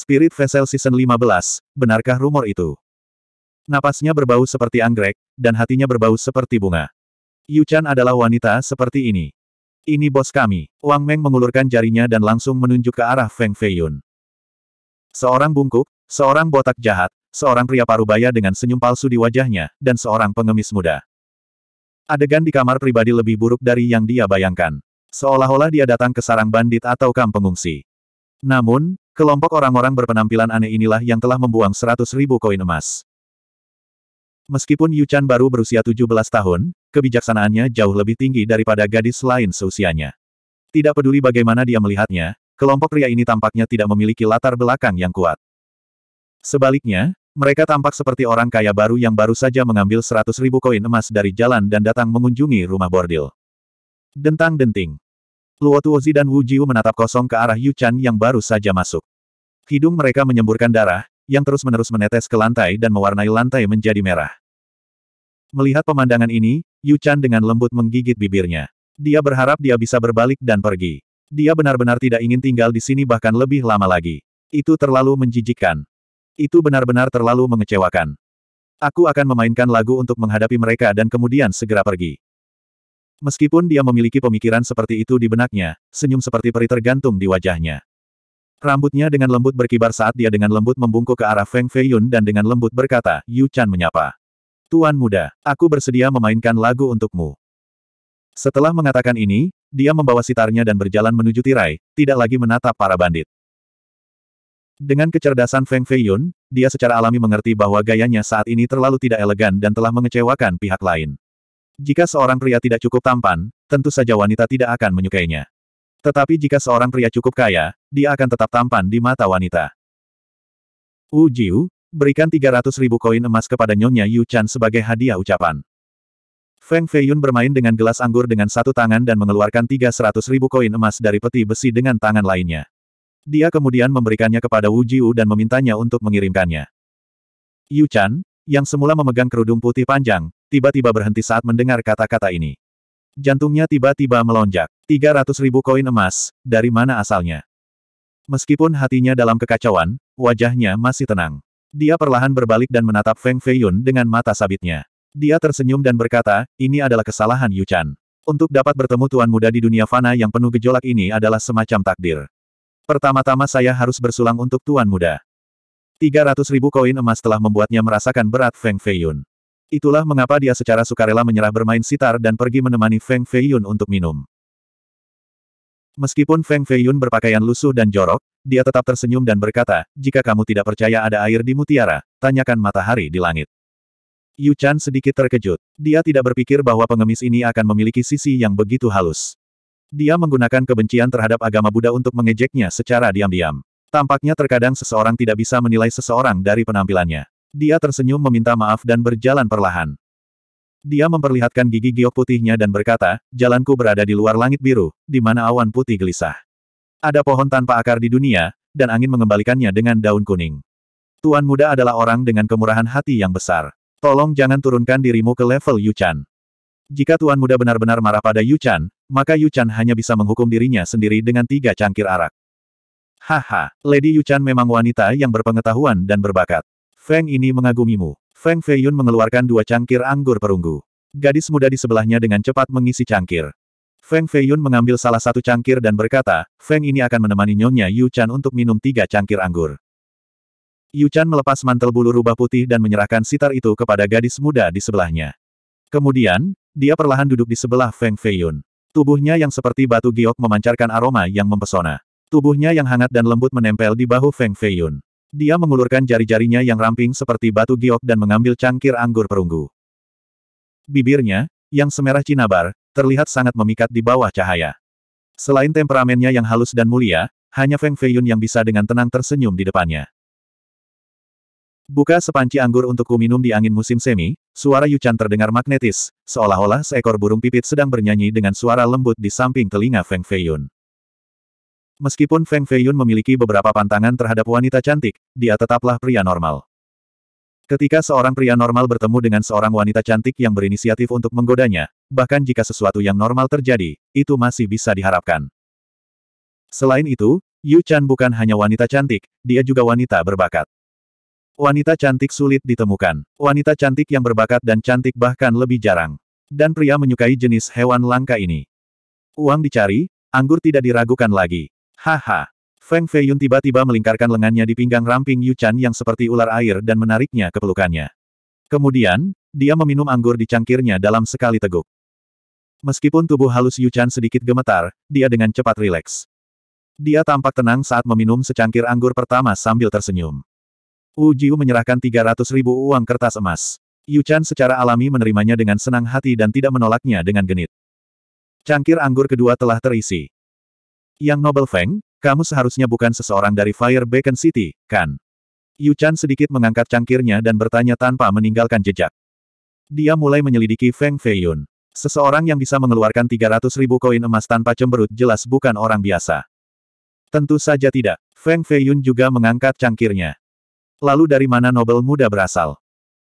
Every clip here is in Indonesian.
Spirit Vessel Season 15, benarkah rumor itu? Napasnya berbau seperti anggrek, dan hatinya berbau seperti bunga. Yu Chan adalah wanita seperti ini. Ini bos kami. Wang Meng mengulurkan jarinya dan langsung menunjuk ke arah Feng Feiyun. Seorang bungkuk, seorang botak jahat, seorang pria parubaya dengan senyum palsu di wajahnya, dan seorang pengemis muda. Adegan di kamar pribadi lebih buruk dari yang dia bayangkan. Seolah-olah dia datang ke sarang bandit atau kamp pengungsi. Namun, Kelompok orang-orang berpenampilan aneh inilah yang telah membuang seratus ribu koin emas. Meskipun Yuchan baru berusia 17 tahun, kebijaksanaannya jauh lebih tinggi daripada gadis lain seusianya. Tidak peduli bagaimana dia melihatnya, kelompok pria ini tampaknya tidak memiliki latar belakang yang kuat. Sebaliknya, mereka tampak seperti orang kaya baru yang baru saja mengambil seratus ribu koin emas dari jalan dan datang mengunjungi rumah bordil. Dentang-denting. Luo Tuozi dan Wu Jiu menatap kosong ke arah Yu Chan yang baru saja masuk. Hidung mereka menyemburkan darah, yang terus-menerus menetes ke lantai dan mewarnai lantai menjadi merah. Melihat pemandangan ini, Yu Chan dengan lembut menggigit bibirnya. Dia berharap dia bisa berbalik dan pergi. Dia benar-benar tidak ingin tinggal di sini bahkan lebih lama lagi. Itu terlalu menjijikkan. Itu benar-benar terlalu mengecewakan. Aku akan memainkan lagu untuk menghadapi mereka dan kemudian segera pergi. Meskipun dia memiliki pemikiran seperti itu di benaknya, senyum seperti peri tergantung di wajahnya. Rambutnya dengan lembut berkibar saat dia dengan lembut membungkuk ke arah Feng Feiyun dan dengan lembut berkata, Yu Chan menyapa. Tuan muda, aku bersedia memainkan lagu untukmu. Setelah mengatakan ini, dia membawa sitarnya dan berjalan menuju tirai, tidak lagi menatap para bandit. Dengan kecerdasan Feng Feiyun, dia secara alami mengerti bahwa gayanya saat ini terlalu tidak elegan dan telah mengecewakan pihak lain. Jika seorang pria tidak cukup tampan, tentu saja wanita tidak akan menyukainya. Tetapi jika seorang pria cukup kaya, dia akan tetap tampan di mata wanita. Wu Jiu, berikan 300 ribu koin emas kepada Nyonya Yu Chan sebagai hadiah ucapan. Feng Feiyun bermain dengan gelas anggur dengan satu tangan dan mengeluarkan 300 ribu koin emas dari peti besi dengan tangan lainnya. Dia kemudian memberikannya kepada Wu Jiu dan memintanya untuk mengirimkannya. Yu Chan, yang semula memegang kerudung putih panjang, tiba-tiba berhenti saat mendengar kata-kata ini. Jantungnya tiba-tiba melonjak. 300 ribu koin emas, dari mana asalnya? Meskipun hatinya dalam kekacauan, wajahnya masih tenang. Dia perlahan berbalik dan menatap Feng Feiyun dengan mata sabitnya. Dia tersenyum dan berkata, ini adalah kesalahan Yu Chan. Untuk dapat bertemu tuan muda di dunia fana yang penuh gejolak ini adalah semacam takdir. Pertama-tama saya harus bersulang untuk tuan muda. 300 ribu koin emas telah membuatnya merasakan berat Feng Feiyun. Itulah mengapa dia secara sukarela menyerah bermain sitar dan pergi menemani Feng Feiyun untuk minum. Meskipun Feng Feiyun berpakaian lusuh dan jorok, dia tetap tersenyum dan berkata, jika kamu tidak percaya ada air di mutiara, tanyakan matahari di langit. Yu Chan sedikit terkejut. Dia tidak berpikir bahwa pengemis ini akan memiliki sisi yang begitu halus. Dia menggunakan kebencian terhadap agama Buddha untuk mengejeknya secara diam-diam. Tampaknya terkadang seseorang tidak bisa menilai seseorang dari penampilannya. Dia tersenyum meminta maaf dan berjalan perlahan. Dia memperlihatkan gigi giok putihnya dan berkata, jalanku berada di luar langit biru, di mana awan putih gelisah. Ada pohon tanpa akar di dunia, dan angin mengembalikannya dengan daun kuning. Tuan muda adalah orang dengan kemurahan hati yang besar. Tolong jangan turunkan dirimu ke level Yuchan. Jika tuan muda benar-benar marah pada Yuchan, maka Yuchan hanya bisa menghukum dirinya sendiri dengan tiga cangkir arak. Haha, Lady Yuchan memang wanita yang berpengetahuan dan berbakat. Feng ini mengagumimu. Feng Feiyun mengeluarkan dua cangkir anggur perunggu. Gadis muda di sebelahnya dengan cepat mengisi cangkir. Feng Feiyun mengambil salah satu cangkir dan berkata, Feng ini akan menemani Nyonya Yu Chan untuk minum tiga cangkir anggur. Yu Chan melepas mantel bulu rubah putih dan menyerahkan sitar itu kepada gadis muda di sebelahnya. Kemudian, dia perlahan duduk di sebelah Feng Feiyun. Tubuhnya yang seperti batu giok memancarkan aroma yang mempesona. Tubuhnya yang hangat dan lembut menempel di bahu Feng Feiyun. Dia mengulurkan jari-jarinya yang ramping seperti batu giok dan mengambil cangkir anggur perunggu. Bibirnya, yang semerah cinabar, terlihat sangat memikat di bawah cahaya. Selain temperamennya yang halus dan mulia, hanya Feng Feiyun yang bisa dengan tenang tersenyum di depannya. Buka sepanci anggur untuk kuminum di angin musim semi, suara Yuchan terdengar magnetis, seolah-olah seekor burung pipit sedang bernyanyi dengan suara lembut di samping telinga Feng Feiyun. Meskipun Feng Feiyun memiliki beberapa pantangan terhadap wanita cantik, dia tetaplah pria normal. Ketika seorang pria normal bertemu dengan seorang wanita cantik yang berinisiatif untuk menggodanya, bahkan jika sesuatu yang normal terjadi, itu masih bisa diharapkan. Selain itu, Yu Chan bukan hanya wanita cantik, dia juga wanita berbakat. Wanita cantik sulit ditemukan. Wanita cantik yang berbakat dan cantik bahkan lebih jarang. Dan pria menyukai jenis hewan langka ini. Uang dicari, anggur tidak diragukan lagi. Haha. Feng Feiyun tiba-tiba melingkarkan lengannya di pinggang ramping Yu Chan yang seperti ular air dan menariknya ke pelukannya. Kemudian, dia meminum anggur di cangkirnya dalam sekali teguk. Meskipun tubuh halus Yu Chan sedikit gemetar, dia dengan cepat rileks. Dia tampak tenang saat meminum secangkir anggur pertama sambil tersenyum. Wu Jiu menyerahkan 300 ribu uang kertas emas. Yu Chan secara alami menerimanya dengan senang hati dan tidak menolaknya dengan genit. Cangkir anggur kedua telah terisi. Yang Noble Feng, kamu seharusnya bukan seseorang dari Fire Beacon City, kan? Yu Chan sedikit mengangkat cangkirnya dan bertanya tanpa meninggalkan jejak. Dia mulai menyelidiki Feng Feiyun. Seseorang yang bisa mengeluarkan 300 ribu koin emas tanpa cemberut jelas bukan orang biasa. Tentu saja tidak. Feng Feiyun juga mengangkat cangkirnya. Lalu dari mana Nobel muda berasal?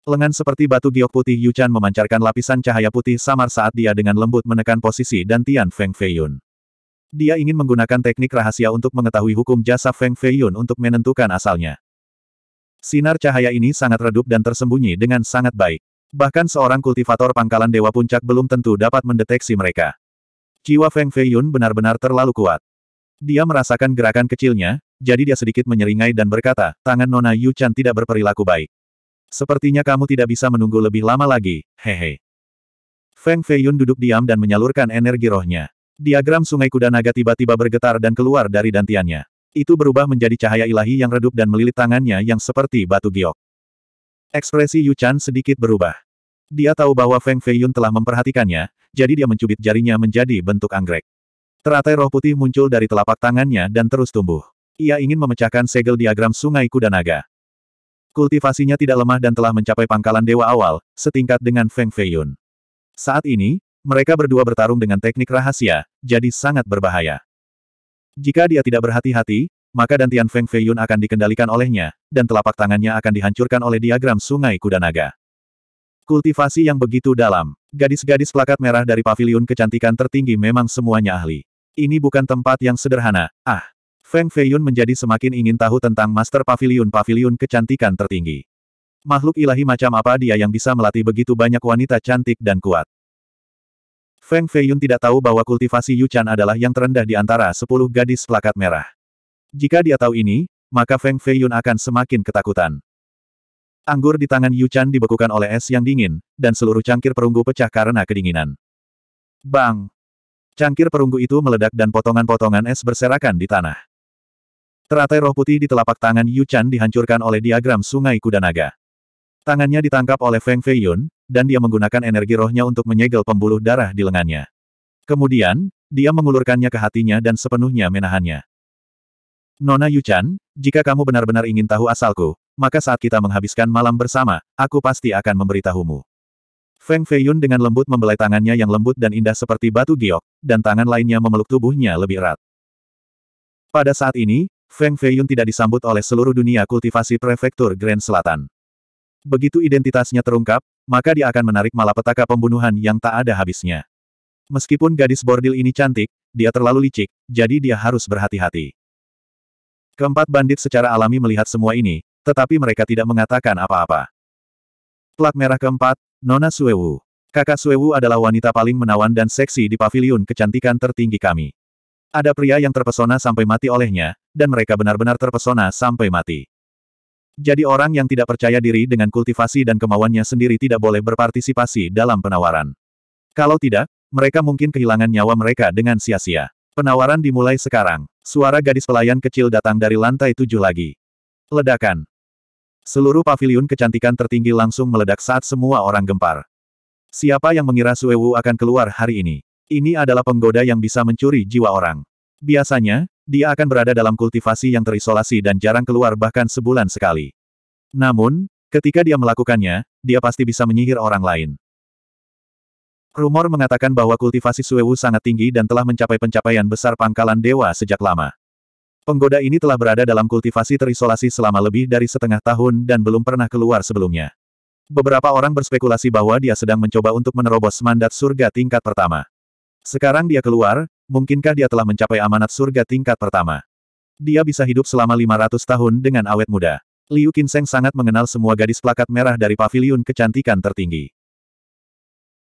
Lengan seperti batu giok putih Chan memancarkan lapisan cahaya putih samar saat dia dengan lembut menekan posisi dan Tian Feng Feiyun. Dia ingin menggunakan teknik rahasia untuk mengetahui hukum jasa Feng Feiyun untuk menentukan asalnya. Sinar cahaya ini sangat redup dan tersembunyi dengan sangat baik. Bahkan seorang kultivator pangkalan Dewa Puncak belum tentu dapat mendeteksi mereka. Jiwa Feng Feiyun benar-benar terlalu kuat. Dia merasakan gerakan kecilnya, jadi dia sedikit menyeringai dan berkata, tangan Nona Yu Chan tidak berperilaku baik. Sepertinya kamu tidak bisa menunggu lebih lama lagi, hehe. Feng Feiyun duduk diam dan menyalurkan energi rohnya. Diagram Sungai Kuda Naga tiba-tiba bergetar dan keluar dari dantiannya. Itu berubah menjadi cahaya ilahi yang redup dan melilit tangannya yang seperti batu giok. Ekspresi Yu Chan sedikit berubah. Dia tahu bahwa Feng Feiyun telah memperhatikannya, jadi dia mencubit jarinya menjadi bentuk anggrek. Teratai roh putih muncul dari telapak tangannya dan terus tumbuh. Ia ingin memecahkan segel diagram Sungai Kuda Naga. Kultivasinya tidak lemah dan telah mencapai pangkalan dewa awal, setingkat dengan Feng Feiyun. Saat ini, mereka berdua bertarung dengan teknik rahasia, jadi sangat berbahaya. Jika dia tidak berhati-hati, maka Dantian Feng Feiyun akan dikendalikan olehnya, dan telapak tangannya akan dihancurkan oleh diagram sungai kuda naga. Kultivasi yang begitu dalam. Gadis-gadis plakat merah dari paviliun kecantikan tertinggi memang semuanya ahli. Ini bukan tempat yang sederhana, ah. Feng Feiyun menjadi semakin ingin tahu tentang master paviliun-paviliun kecantikan tertinggi. Makhluk ilahi macam apa dia yang bisa melatih begitu banyak wanita cantik dan kuat. Feng Feiyun tidak tahu bahwa kultivasi Yuchan adalah yang terendah di antara sepuluh gadis plakat merah. Jika dia tahu ini, maka Feng Feiyun akan semakin ketakutan. Anggur di tangan Yuchan dibekukan oleh es yang dingin, dan seluruh cangkir perunggu pecah karena kedinginan. Bang! Cangkir perunggu itu meledak dan potongan-potongan es berserakan di tanah. Teratai roh putih di telapak tangan Yuchan dihancurkan oleh diagram sungai kuda naga. Tangannya ditangkap oleh Feng Feiyun, dan dia menggunakan energi rohnya untuk menyegel pembuluh darah di lengannya. Kemudian, dia mengulurkannya ke hatinya dan sepenuhnya menahannya. Nona Yuchan, jika kamu benar-benar ingin tahu asalku, maka saat kita menghabiskan malam bersama, aku pasti akan memberitahumu. Feng Feiyun dengan lembut membelai tangannya yang lembut dan indah seperti batu giok, dan tangan lainnya memeluk tubuhnya lebih erat. Pada saat ini, Feng Feiyun tidak disambut oleh seluruh dunia kultivasi prefektur Grand Selatan begitu identitasnya terungkap, maka dia akan menarik malapetaka pembunuhan yang tak ada habisnya. Meskipun gadis bordil ini cantik, dia terlalu licik, jadi dia harus berhati-hati. Keempat bandit secara alami melihat semua ini, tetapi mereka tidak mengatakan apa-apa. Plat merah keempat, Nona Suewu. Kakak Suewu adalah wanita paling menawan dan seksi di paviliun kecantikan tertinggi kami. Ada pria yang terpesona sampai mati olehnya, dan mereka benar-benar terpesona sampai mati. Jadi orang yang tidak percaya diri dengan kultivasi dan kemauannya sendiri tidak boleh berpartisipasi dalam penawaran. Kalau tidak, mereka mungkin kehilangan nyawa mereka dengan sia-sia. Penawaran dimulai sekarang. Suara gadis pelayan kecil datang dari lantai tujuh lagi. Ledakan. Seluruh pavilion kecantikan tertinggi langsung meledak saat semua orang gempar. Siapa yang mengira Suewu akan keluar hari ini? Ini adalah penggoda yang bisa mencuri jiwa orang. Biasanya, dia akan berada dalam kultivasi yang terisolasi dan jarang keluar bahkan sebulan sekali. Namun, ketika dia melakukannya, dia pasti bisa menyihir orang lain. Rumor mengatakan bahwa kultivasi Suewu sangat tinggi dan telah mencapai pencapaian besar pangkalan dewa sejak lama. Penggoda ini telah berada dalam kultivasi terisolasi selama lebih dari setengah tahun dan belum pernah keluar sebelumnya. Beberapa orang berspekulasi bahwa dia sedang mencoba untuk menerobos mandat surga tingkat pertama. Sekarang dia keluar, Mungkinkah dia telah mencapai amanat surga tingkat pertama? Dia bisa hidup selama 500 tahun dengan awet muda. Liu Qinseng sangat mengenal semua gadis plakat merah dari paviliun kecantikan tertinggi.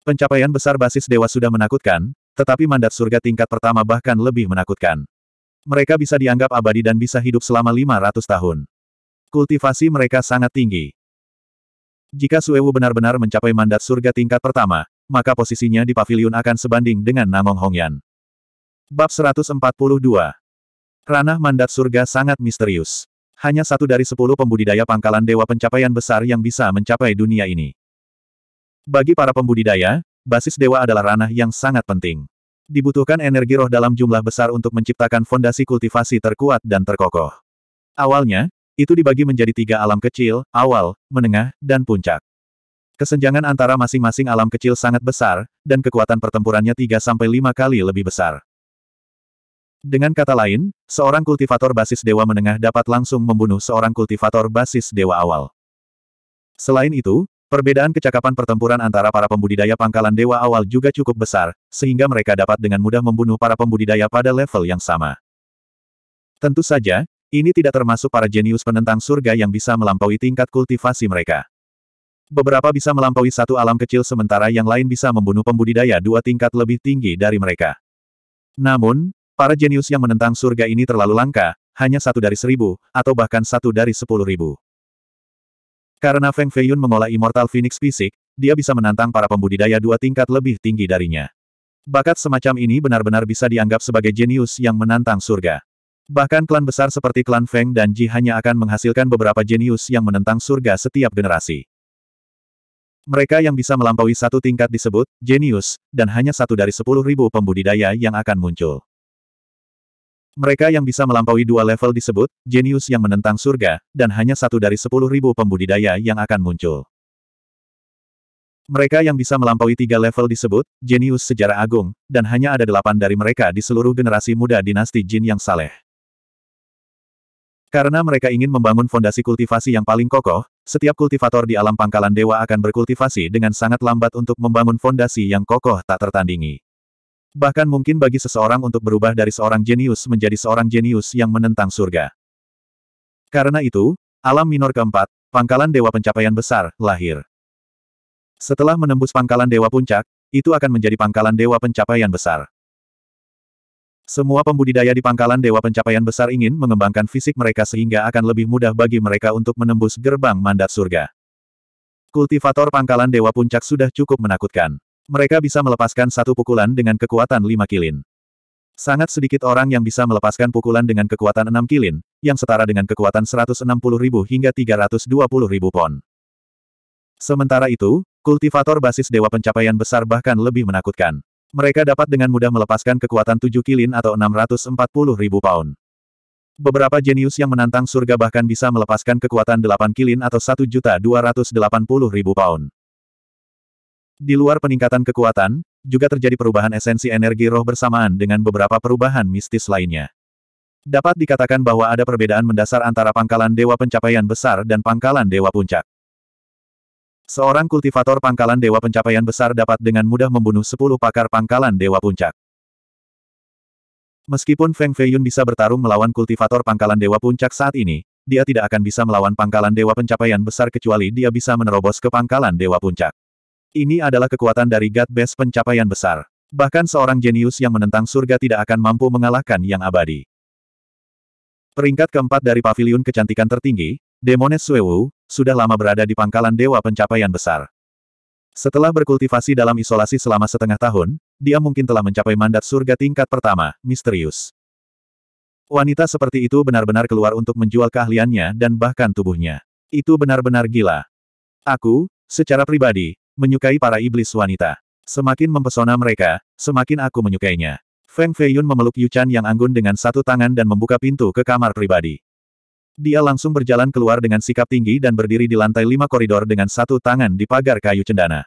Pencapaian besar basis dewa sudah menakutkan, tetapi mandat surga tingkat pertama bahkan lebih menakutkan. Mereka bisa dianggap abadi dan bisa hidup selama 500 tahun. Kultivasi mereka sangat tinggi. Jika Suewu benar-benar mencapai mandat surga tingkat pertama, maka posisinya di paviliun akan sebanding dengan Namong Hongyan. Bab 142. Ranah mandat surga sangat misterius. Hanya satu dari sepuluh pembudidaya pangkalan dewa pencapaian besar yang bisa mencapai dunia ini. Bagi para pembudidaya, basis dewa adalah ranah yang sangat penting. Dibutuhkan energi roh dalam jumlah besar untuk menciptakan fondasi kultivasi terkuat dan terkokoh. Awalnya, itu dibagi menjadi tiga alam kecil, awal, menengah, dan puncak. Kesenjangan antara masing-masing alam kecil sangat besar, dan kekuatan pertempurannya 3-5 kali lebih besar. Dengan kata lain, seorang kultivator basis dewa menengah dapat langsung membunuh seorang kultivator basis dewa awal. Selain itu, perbedaan kecakapan pertempuran antara para pembudidaya pangkalan dewa awal juga cukup besar, sehingga mereka dapat dengan mudah membunuh para pembudidaya pada level yang sama. Tentu saja, ini tidak termasuk para jenius penentang surga yang bisa melampaui tingkat kultivasi mereka. Beberapa bisa melampaui satu alam kecil sementara yang lain bisa membunuh pembudidaya dua tingkat lebih tinggi dari mereka. Namun, Para jenius yang menentang surga ini terlalu langka, hanya satu dari seribu, atau bahkan satu dari sepuluh ribu. Karena Feng Feiyun mengolah Immortal Phoenix fisik, dia bisa menantang para pembudidaya dua tingkat lebih tinggi darinya. Bakat semacam ini benar-benar bisa dianggap sebagai jenius yang menantang surga. Bahkan klan besar seperti klan Feng dan Ji hanya akan menghasilkan beberapa jenius yang menentang surga setiap generasi. Mereka yang bisa melampaui satu tingkat disebut jenius, dan hanya satu dari sepuluh ribu pembudidaya yang akan muncul. Mereka yang bisa melampaui dua level disebut, jenius yang menentang surga, dan hanya satu dari sepuluh ribu pembudidaya yang akan muncul. Mereka yang bisa melampaui tiga level disebut, jenius sejarah agung, dan hanya ada delapan dari mereka di seluruh generasi muda dinasti jin yang saleh. Karena mereka ingin membangun fondasi kultivasi yang paling kokoh, setiap kultivator di alam pangkalan dewa akan berkultivasi dengan sangat lambat untuk membangun fondasi yang kokoh tak tertandingi. Bahkan mungkin bagi seseorang untuk berubah dari seorang jenius menjadi seorang jenius yang menentang surga. Karena itu, alam minor keempat, pangkalan dewa pencapaian besar, lahir. Setelah menembus pangkalan dewa puncak, itu akan menjadi pangkalan dewa pencapaian besar. Semua pembudidaya di pangkalan Dewa Pencapaian Besar ingin mengembangkan fisik mereka sehingga akan lebih mudah bagi mereka untuk menembus gerbang mandat surga. Kultivator pangkalan Dewa Puncak sudah cukup menakutkan. Mereka bisa melepaskan satu pukulan dengan kekuatan lima kilin. Sangat sedikit orang yang bisa melepaskan pukulan dengan kekuatan enam kilin, yang setara dengan kekuatan ribu hingga ribu pon. Sementara itu, kultivator basis dewa pencapaian besar bahkan lebih menakutkan. Mereka dapat dengan mudah melepaskan kekuatan 7 kilin atau ribu pound. Beberapa jenius yang menantang surga bahkan bisa melepaskan kekuatan 8 kilin atau 1.280.000 pound. Di luar peningkatan kekuatan, juga terjadi perubahan esensi energi roh bersamaan dengan beberapa perubahan mistis lainnya. Dapat dikatakan bahwa ada perbedaan mendasar antara pangkalan dewa pencapaian besar dan pangkalan dewa puncak. Seorang kultivator pangkalan dewa pencapaian besar dapat dengan mudah membunuh 10 pakar pangkalan dewa puncak. Meskipun Feng Feiyun bisa bertarung melawan kultivator pangkalan dewa puncak saat ini, dia tidak akan bisa melawan pangkalan dewa pencapaian besar kecuali dia bisa menerobos ke pangkalan dewa puncak. Ini adalah kekuatan dari God Base pencapaian besar. Bahkan seorang jenius yang menentang surga tidak akan mampu mengalahkan yang abadi. Peringkat keempat dari pavilion kecantikan tertinggi, Demones Suewu, sudah lama berada di pangkalan dewa pencapaian besar. Setelah berkultivasi dalam isolasi selama setengah tahun, dia mungkin telah mencapai mandat surga tingkat pertama, misterius. Wanita seperti itu benar-benar keluar untuk menjual keahliannya dan bahkan tubuhnya. Itu benar-benar gila. Aku, secara pribadi, menyukai para iblis wanita. Semakin mempesona mereka, semakin aku menyukainya. Feng Feiyun memeluk Yuchan yang anggun dengan satu tangan dan membuka pintu ke kamar pribadi. Dia langsung berjalan keluar dengan sikap tinggi dan berdiri di lantai lima koridor dengan satu tangan di pagar kayu cendana.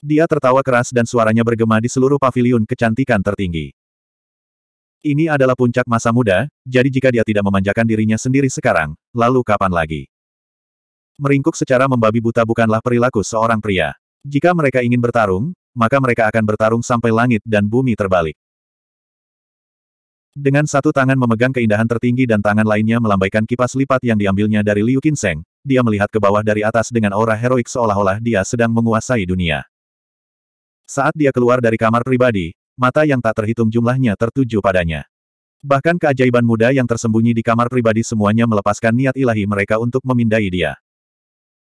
Dia tertawa keras dan suaranya bergema di seluruh pavilion kecantikan tertinggi. Ini adalah puncak masa muda, jadi jika dia tidak memanjakan dirinya sendiri sekarang, lalu kapan lagi? Meringkuk secara membabi buta bukanlah perilaku seorang pria. Jika mereka ingin bertarung, maka mereka akan bertarung sampai langit dan bumi terbalik. Dengan satu tangan memegang keindahan tertinggi dan tangan lainnya melambaikan kipas lipat yang diambilnya dari Liu Qinseng, dia melihat ke bawah dari atas dengan aura heroik seolah-olah dia sedang menguasai dunia. Saat dia keluar dari kamar pribadi, mata yang tak terhitung jumlahnya tertuju padanya. Bahkan keajaiban muda yang tersembunyi di kamar pribadi semuanya melepaskan niat ilahi mereka untuk memindai dia.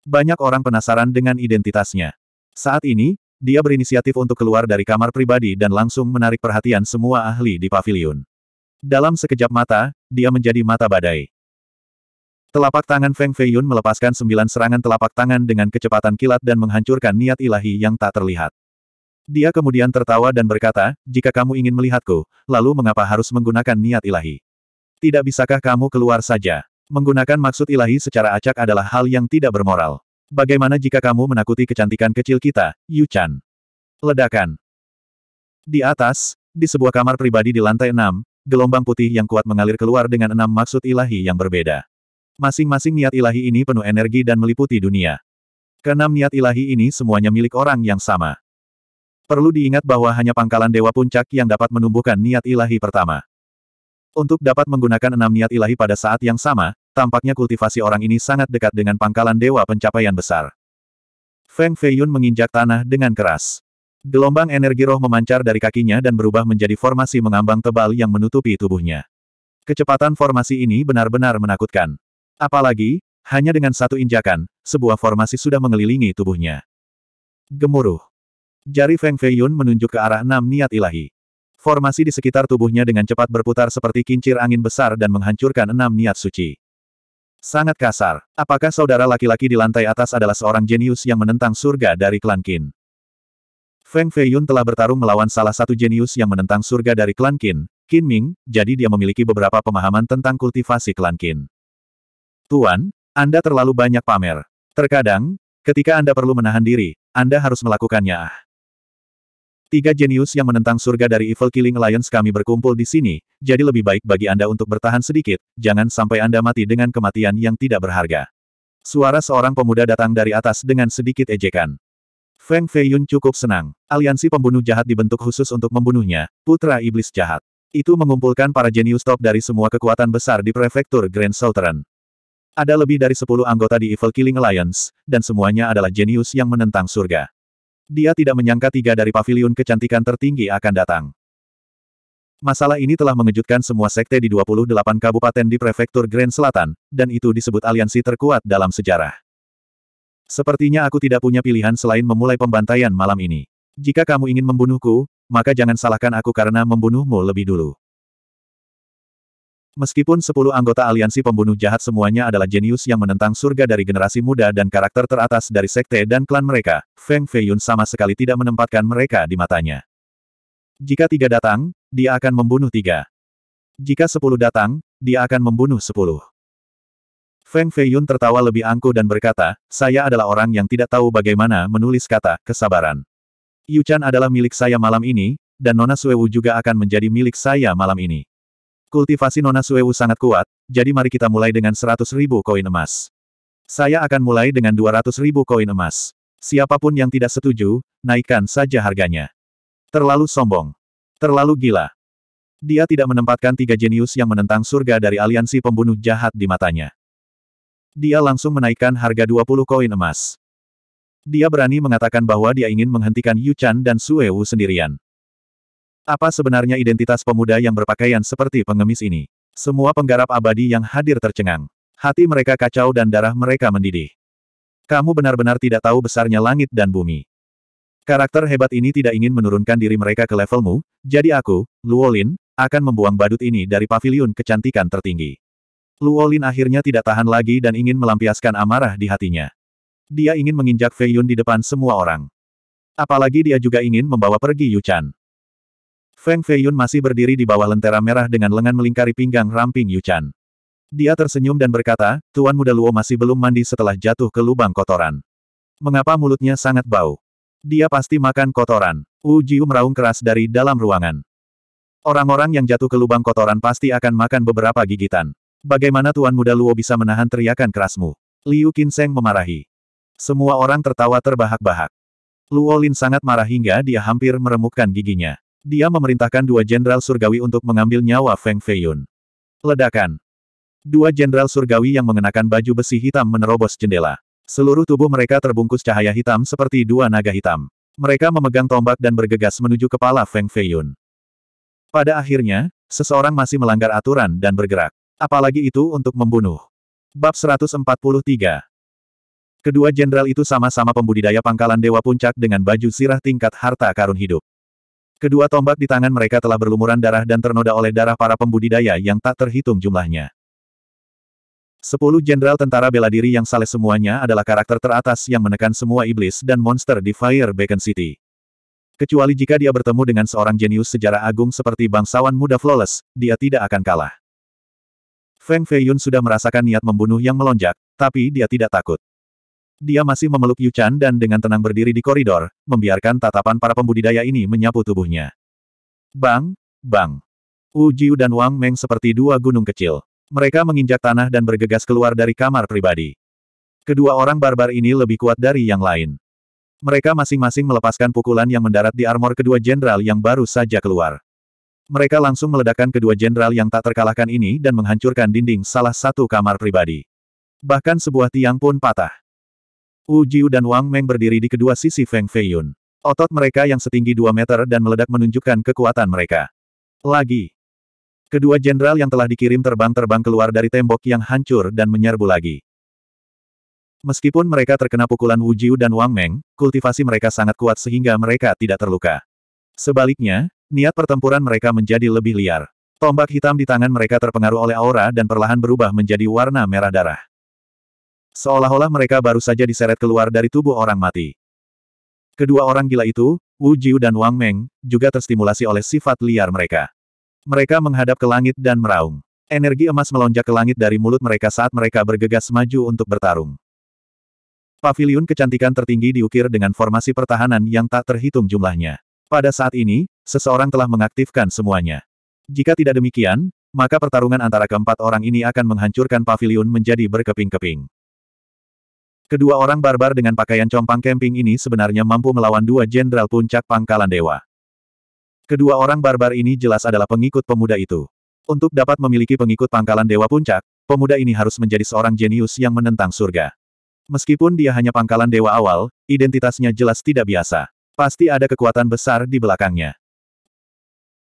Banyak orang penasaran dengan identitasnya. Saat ini, dia berinisiatif untuk keluar dari kamar pribadi dan langsung menarik perhatian semua ahli di pavilion. Dalam sekejap mata, dia menjadi mata badai. Telapak tangan Feng Feiyun melepaskan sembilan serangan telapak tangan dengan kecepatan kilat dan menghancurkan niat ilahi yang tak terlihat. Dia kemudian tertawa dan berkata, jika kamu ingin melihatku, lalu mengapa harus menggunakan niat ilahi? Tidak bisakah kamu keluar saja? Menggunakan maksud ilahi secara acak adalah hal yang tidak bermoral. Bagaimana jika kamu menakuti kecantikan kecil kita, Yu Chan? Ledakan. Di atas, di sebuah kamar pribadi di lantai enam, gelombang putih yang kuat mengalir keluar dengan enam maksud ilahi yang berbeda. Masing-masing niat ilahi ini penuh energi dan meliputi dunia. Keenam niat ilahi ini semuanya milik orang yang sama. Perlu diingat bahwa hanya pangkalan Dewa Puncak yang dapat menumbuhkan niat ilahi pertama. Untuk dapat menggunakan enam niat ilahi pada saat yang sama, tampaknya kultivasi orang ini sangat dekat dengan pangkalan dewa pencapaian besar. Feng Feiyun menginjak tanah dengan keras. Gelombang energi roh memancar dari kakinya dan berubah menjadi formasi mengambang tebal yang menutupi tubuhnya. Kecepatan formasi ini benar-benar menakutkan. Apalagi, hanya dengan satu injakan, sebuah formasi sudah mengelilingi tubuhnya. Gemuruh. Jari Feng Feiyun menunjuk ke arah enam niat ilahi. Formasi di sekitar tubuhnya dengan cepat berputar seperti kincir angin besar dan menghancurkan enam niat suci. Sangat kasar. Apakah saudara laki-laki di lantai atas adalah seorang jenius yang menentang surga dari klan Qin? Feng Feiyun telah bertarung melawan salah satu jenius yang menentang surga dari klan Qin, Qin Ming, jadi dia memiliki beberapa pemahaman tentang kultivasi klan Qin. Tuan, Anda terlalu banyak pamer. Terkadang, ketika Anda perlu menahan diri, Anda harus melakukannya ah. Tiga jenius yang menentang surga dari Evil Killing Alliance kami berkumpul di sini, jadi lebih baik bagi Anda untuk bertahan sedikit, jangan sampai Anda mati dengan kematian yang tidak berharga. Suara seorang pemuda datang dari atas dengan sedikit ejekan. Feng Feiyun cukup senang. Aliansi pembunuh jahat dibentuk khusus untuk membunuhnya, putra iblis jahat. Itu mengumpulkan para jenius top dari semua kekuatan besar di prefektur Grand Southern. Ada lebih dari 10 anggota di Evil Killing Alliance, dan semuanya adalah jenius yang menentang surga. Dia tidak menyangka tiga dari pavilion kecantikan tertinggi akan datang. Masalah ini telah mengejutkan semua sekte di 28 kabupaten di prefektur Grand Selatan, dan itu disebut aliansi terkuat dalam sejarah. Sepertinya aku tidak punya pilihan selain memulai pembantaian malam ini. Jika kamu ingin membunuhku, maka jangan salahkan aku karena membunuhmu lebih dulu. Meskipun sepuluh anggota aliansi pembunuh jahat semuanya adalah jenius yang menentang surga dari generasi muda dan karakter teratas dari sekte dan klan mereka, Feng Feiyun sama sekali tidak menempatkan mereka di matanya. Jika tiga datang, dia akan membunuh tiga. Jika sepuluh datang, dia akan membunuh sepuluh. Feng Feiyun tertawa lebih angkuh dan berkata, saya adalah orang yang tidak tahu bagaimana menulis kata, kesabaran. Yuchan adalah milik saya malam ini, dan Nona Suewu juga akan menjadi milik saya malam ini. Kultivasi Nona Suewu sangat kuat, jadi mari kita mulai dengan 100 ribu koin emas. Saya akan mulai dengan 200 ribu koin emas. Siapapun yang tidak setuju, naikkan saja harganya. Terlalu sombong. Terlalu gila. Dia tidak menempatkan tiga jenius yang menentang surga dari aliansi pembunuh jahat di matanya. Dia langsung menaikkan harga 20 koin emas. Dia berani mengatakan bahwa dia ingin menghentikan Yu Chan dan Suewu sendirian. Apa sebenarnya identitas pemuda yang berpakaian seperti pengemis ini? Semua penggarap abadi yang hadir tercengang. Hati mereka kacau dan darah mereka mendidih. Kamu benar-benar tidak tahu besarnya langit dan bumi. Karakter hebat ini tidak ingin menurunkan diri mereka ke levelmu, jadi aku, Luolin, akan membuang badut ini dari pavilion kecantikan tertinggi. Luolin akhirnya tidak tahan lagi dan ingin melampiaskan amarah di hatinya. Dia ingin menginjak Feiyun di depan semua orang. Apalagi dia juga ingin membawa pergi Yuchan. Feng Feiyun masih berdiri di bawah lentera merah dengan lengan melingkari pinggang ramping Yuchan. Dia tersenyum dan berkata, Tuan Muda Luo masih belum mandi setelah jatuh ke lubang kotoran. Mengapa mulutnya sangat bau? Dia pasti makan kotoran. Wu Jiu meraung keras dari dalam ruangan. Orang-orang yang jatuh ke lubang kotoran pasti akan makan beberapa gigitan. Bagaimana Tuan Muda Luo bisa menahan teriakan kerasmu? Liu Qinseng memarahi. Semua orang tertawa terbahak-bahak. Luo Lin sangat marah hingga dia hampir meremukkan giginya. Dia memerintahkan dua jenderal surgawi untuk mengambil nyawa Feng Feiyun. Ledakan. Dua jenderal surgawi yang mengenakan baju besi hitam menerobos jendela. Seluruh tubuh mereka terbungkus cahaya hitam seperti dua naga hitam. Mereka memegang tombak dan bergegas menuju kepala Feng Feiyun. Pada akhirnya, seseorang masih melanggar aturan dan bergerak. Apalagi itu untuk membunuh. Bab 143 Kedua jenderal itu sama-sama pembudidaya pangkalan Dewa Puncak dengan baju sirah tingkat harta karun hidup. Kedua tombak di tangan mereka telah berlumuran darah dan ternoda oleh darah para pembudidaya yang tak terhitung jumlahnya. Sepuluh jenderal tentara bela diri yang saleh semuanya adalah karakter teratas yang menekan semua iblis dan monster di Fire Beacon City. Kecuali jika dia bertemu dengan seorang jenius sejarah agung seperti bangsawan muda Flawless, dia tidak akan kalah. Feng Feiyun sudah merasakan niat membunuh yang melonjak, tapi dia tidak takut. Dia masih memeluk Yu Chan dan dengan tenang berdiri di koridor, membiarkan tatapan para pembudidaya ini menyapu tubuhnya. Bang, bang. Wu Jiu dan Wang Meng seperti dua gunung kecil. Mereka menginjak tanah dan bergegas keluar dari kamar pribadi. Kedua orang barbar ini lebih kuat dari yang lain. Mereka masing-masing melepaskan pukulan yang mendarat di armor kedua jenderal yang baru saja keluar. Mereka langsung meledakkan kedua jenderal yang tak terkalahkan ini dan menghancurkan dinding salah satu kamar pribadi. Bahkan sebuah tiang pun patah. Wu Jiu dan Wang Meng berdiri di kedua sisi Feng Feiyun. Otot mereka yang setinggi 2 meter dan meledak menunjukkan kekuatan mereka. Lagi. Kedua jenderal yang telah dikirim terbang-terbang keluar dari tembok yang hancur dan menyerbu lagi. Meskipun mereka terkena pukulan Wu Jiu dan Wang Meng, kultivasi mereka sangat kuat sehingga mereka tidak terluka. Sebaliknya, niat pertempuran mereka menjadi lebih liar. Tombak hitam di tangan mereka terpengaruh oleh aura dan perlahan berubah menjadi warna merah darah. Seolah-olah mereka baru saja diseret keluar dari tubuh orang mati. Kedua orang gila itu, Wu Jiu dan Wang Meng, juga terstimulasi oleh sifat liar mereka. Mereka menghadap ke langit dan meraung. Energi emas melonjak ke langit dari mulut mereka saat mereka bergegas maju untuk bertarung. Paviliun kecantikan tertinggi diukir dengan formasi pertahanan yang tak terhitung jumlahnya. Pada saat ini, seseorang telah mengaktifkan semuanya. Jika tidak demikian, maka pertarungan antara keempat orang ini akan menghancurkan paviliun menjadi berkeping-keping. Kedua orang barbar dengan pakaian compang camping ini sebenarnya mampu melawan dua jenderal puncak pangkalan dewa. Kedua orang barbar ini jelas adalah pengikut pemuda itu. Untuk dapat memiliki pengikut pangkalan dewa puncak, pemuda ini harus menjadi seorang jenius yang menentang surga. Meskipun dia hanya pangkalan dewa awal, identitasnya jelas tidak biasa. Pasti ada kekuatan besar di belakangnya.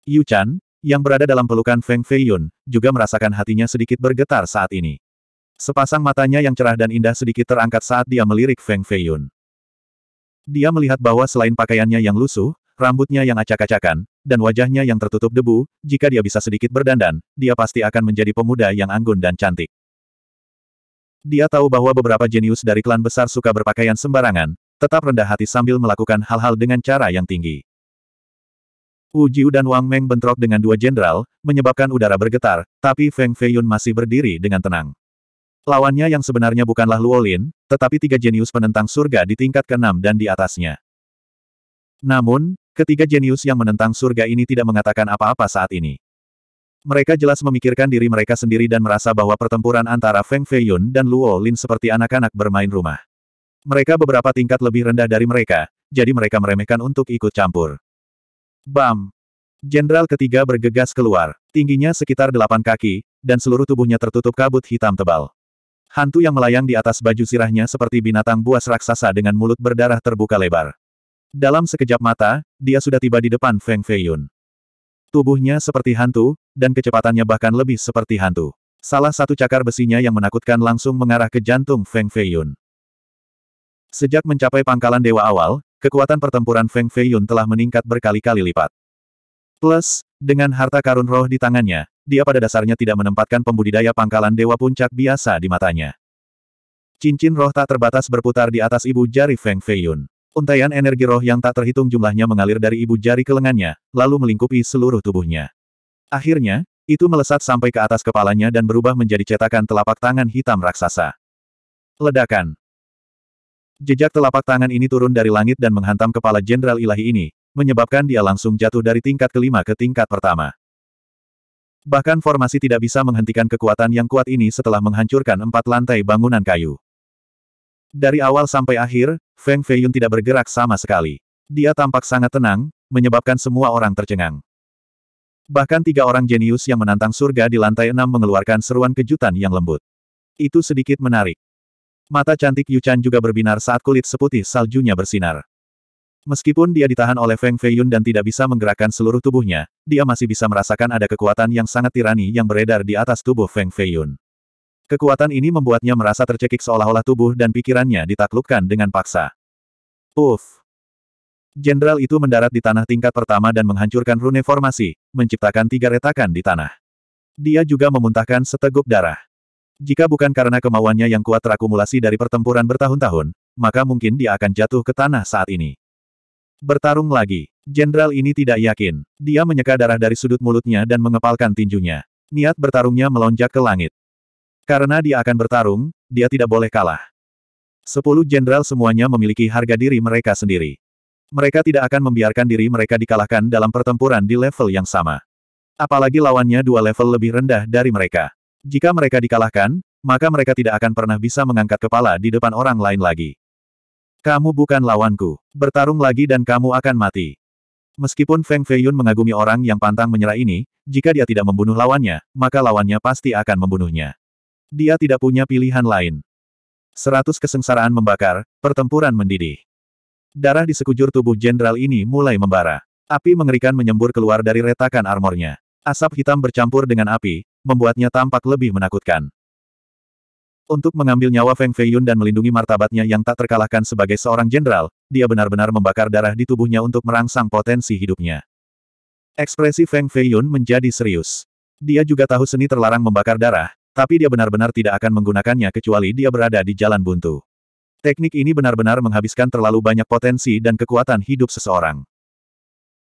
Yu Chan, yang berada dalam pelukan Feng Feiyun, juga merasakan hatinya sedikit bergetar saat ini. Sepasang matanya yang cerah dan indah sedikit terangkat saat dia melirik Feng Feiyun. Dia melihat bahwa selain pakaiannya yang lusuh, rambutnya yang acak-acakan, dan wajahnya yang tertutup debu, jika dia bisa sedikit berdandan, dia pasti akan menjadi pemuda yang anggun dan cantik. Dia tahu bahwa beberapa jenius dari klan besar suka berpakaian sembarangan, tetap rendah hati sambil melakukan hal-hal dengan cara yang tinggi. Wu Jiu dan Wang Meng bentrok dengan dua jenderal, menyebabkan udara bergetar, tapi Feng Feiyun masih berdiri dengan tenang. Lawannya yang sebenarnya bukanlah Luolin, tetapi tiga jenius penentang surga di tingkat ke-6 dan di atasnya. Namun, ketiga jenius yang menentang surga ini tidak mengatakan apa-apa saat ini. Mereka jelas memikirkan diri mereka sendiri dan merasa bahwa pertempuran antara Feng Feiyun dan Luo Lin seperti anak-anak bermain rumah. Mereka beberapa tingkat lebih rendah dari mereka, jadi mereka meremehkan untuk ikut campur. Bam! Jenderal ketiga bergegas keluar, tingginya sekitar delapan kaki, dan seluruh tubuhnya tertutup kabut hitam tebal. Hantu yang melayang di atas baju sirahnya seperti binatang buas raksasa dengan mulut berdarah terbuka lebar. Dalam sekejap mata, dia sudah tiba di depan Feng Feiyun. Tubuhnya seperti hantu, dan kecepatannya bahkan lebih seperti hantu. Salah satu cakar besinya yang menakutkan langsung mengarah ke jantung Feng Feiyun. Sejak mencapai pangkalan dewa awal, kekuatan pertempuran Feng Feiyun telah meningkat berkali-kali lipat. Plus, dengan harta karun roh di tangannya, dia pada dasarnya tidak menempatkan pembudidaya pangkalan Dewa Puncak biasa di matanya. Cincin roh tak terbatas berputar di atas ibu jari Feng Feiyun. Untaian energi roh yang tak terhitung jumlahnya mengalir dari ibu jari ke lengannya, lalu melingkupi seluruh tubuhnya. Akhirnya, itu melesat sampai ke atas kepalanya dan berubah menjadi cetakan telapak tangan hitam raksasa. Ledakan. Jejak telapak tangan ini turun dari langit dan menghantam kepala Jenderal Ilahi ini, menyebabkan dia langsung jatuh dari tingkat kelima ke tingkat pertama. Bahkan formasi tidak bisa menghentikan kekuatan yang kuat ini setelah menghancurkan empat lantai bangunan kayu. Dari awal sampai akhir, Feng Feiyun tidak bergerak sama sekali. Dia tampak sangat tenang, menyebabkan semua orang tercengang. Bahkan tiga orang jenius yang menantang surga di lantai enam mengeluarkan seruan kejutan yang lembut. Itu sedikit menarik. Mata cantik Yuchan juga berbinar saat kulit seputih saljunya bersinar. Meskipun dia ditahan oleh Feng Feiyun dan tidak bisa menggerakkan seluruh tubuhnya, dia masih bisa merasakan ada kekuatan yang sangat tirani yang beredar di atas tubuh Feng Feiyun. Kekuatan ini membuatnya merasa tercekik seolah-olah tubuh dan pikirannya ditaklukkan dengan paksa. Uf. Jenderal itu mendarat di tanah tingkat pertama dan menghancurkan rune formasi, menciptakan tiga retakan di tanah. Dia juga memuntahkan seteguk darah. Jika bukan karena kemauannya yang kuat terakumulasi dari pertempuran bertahun-tahun, maka mungkin dia akan jatuh ke tanah saat ini. Bertarung lagi. Jenderal ini tidak yakin. Dia menyeka darah dari sudut mulutnya dan mengepalkan tinjunya. Niat bertarungnya melonjak ke langit. Karena dia akan bertarung, dia tidak boleh kalah. Sepuluh jenderal semuanya memiliki harga diri mereka sendiri. Mereka tidak akan membiarkan diri mereka dikalahkan dalam pertempuran di level yang sama. Apalagi lawannya dua level lebih rendah dari mereka. Jika mereka dikalahkan, maka mereka tidak akan pernah bisa mengangkat kepala di depan orang lain lagi. Kamu bukan lawanku. Bertarung lagi dan kamu akan mati. Meskipun Feng Feiyun mengagumi orang yang pantang menyerah ini, jika dia tidak membunuh lawannya, maka lawannya pasti akan membunuhnya. Dia tidak punya pilihan lain. Seratus kesengsaraan membakar, pertempuran mendidih. Darah di sekujur tubuh jenderal ini mulai membara. Api mengerikan menyembur keluar dari retakan armornya. Asap hitam bercampur dengan api, membuatnya tampak lebih menakutkan. Untuk mengambil nyawa Feng Feiyun dan melindungi martabatnya yang tak terkalahkan sebagai seorang jenderal, dia benar-benar membakar darah di tubuhnya untuk merangsang potensi hidupnya. Ekspresi Feng Feiyun menjadi serius. Dia juga tahu seni terlarang membakar darah, tapi dia benar-benar tidak akan menggunakannya kecuali dia berada di jalan buntu. Teknik ini benar-benar menghabiskan terlalu banyak potensi dan kekuatan hidup seseorang.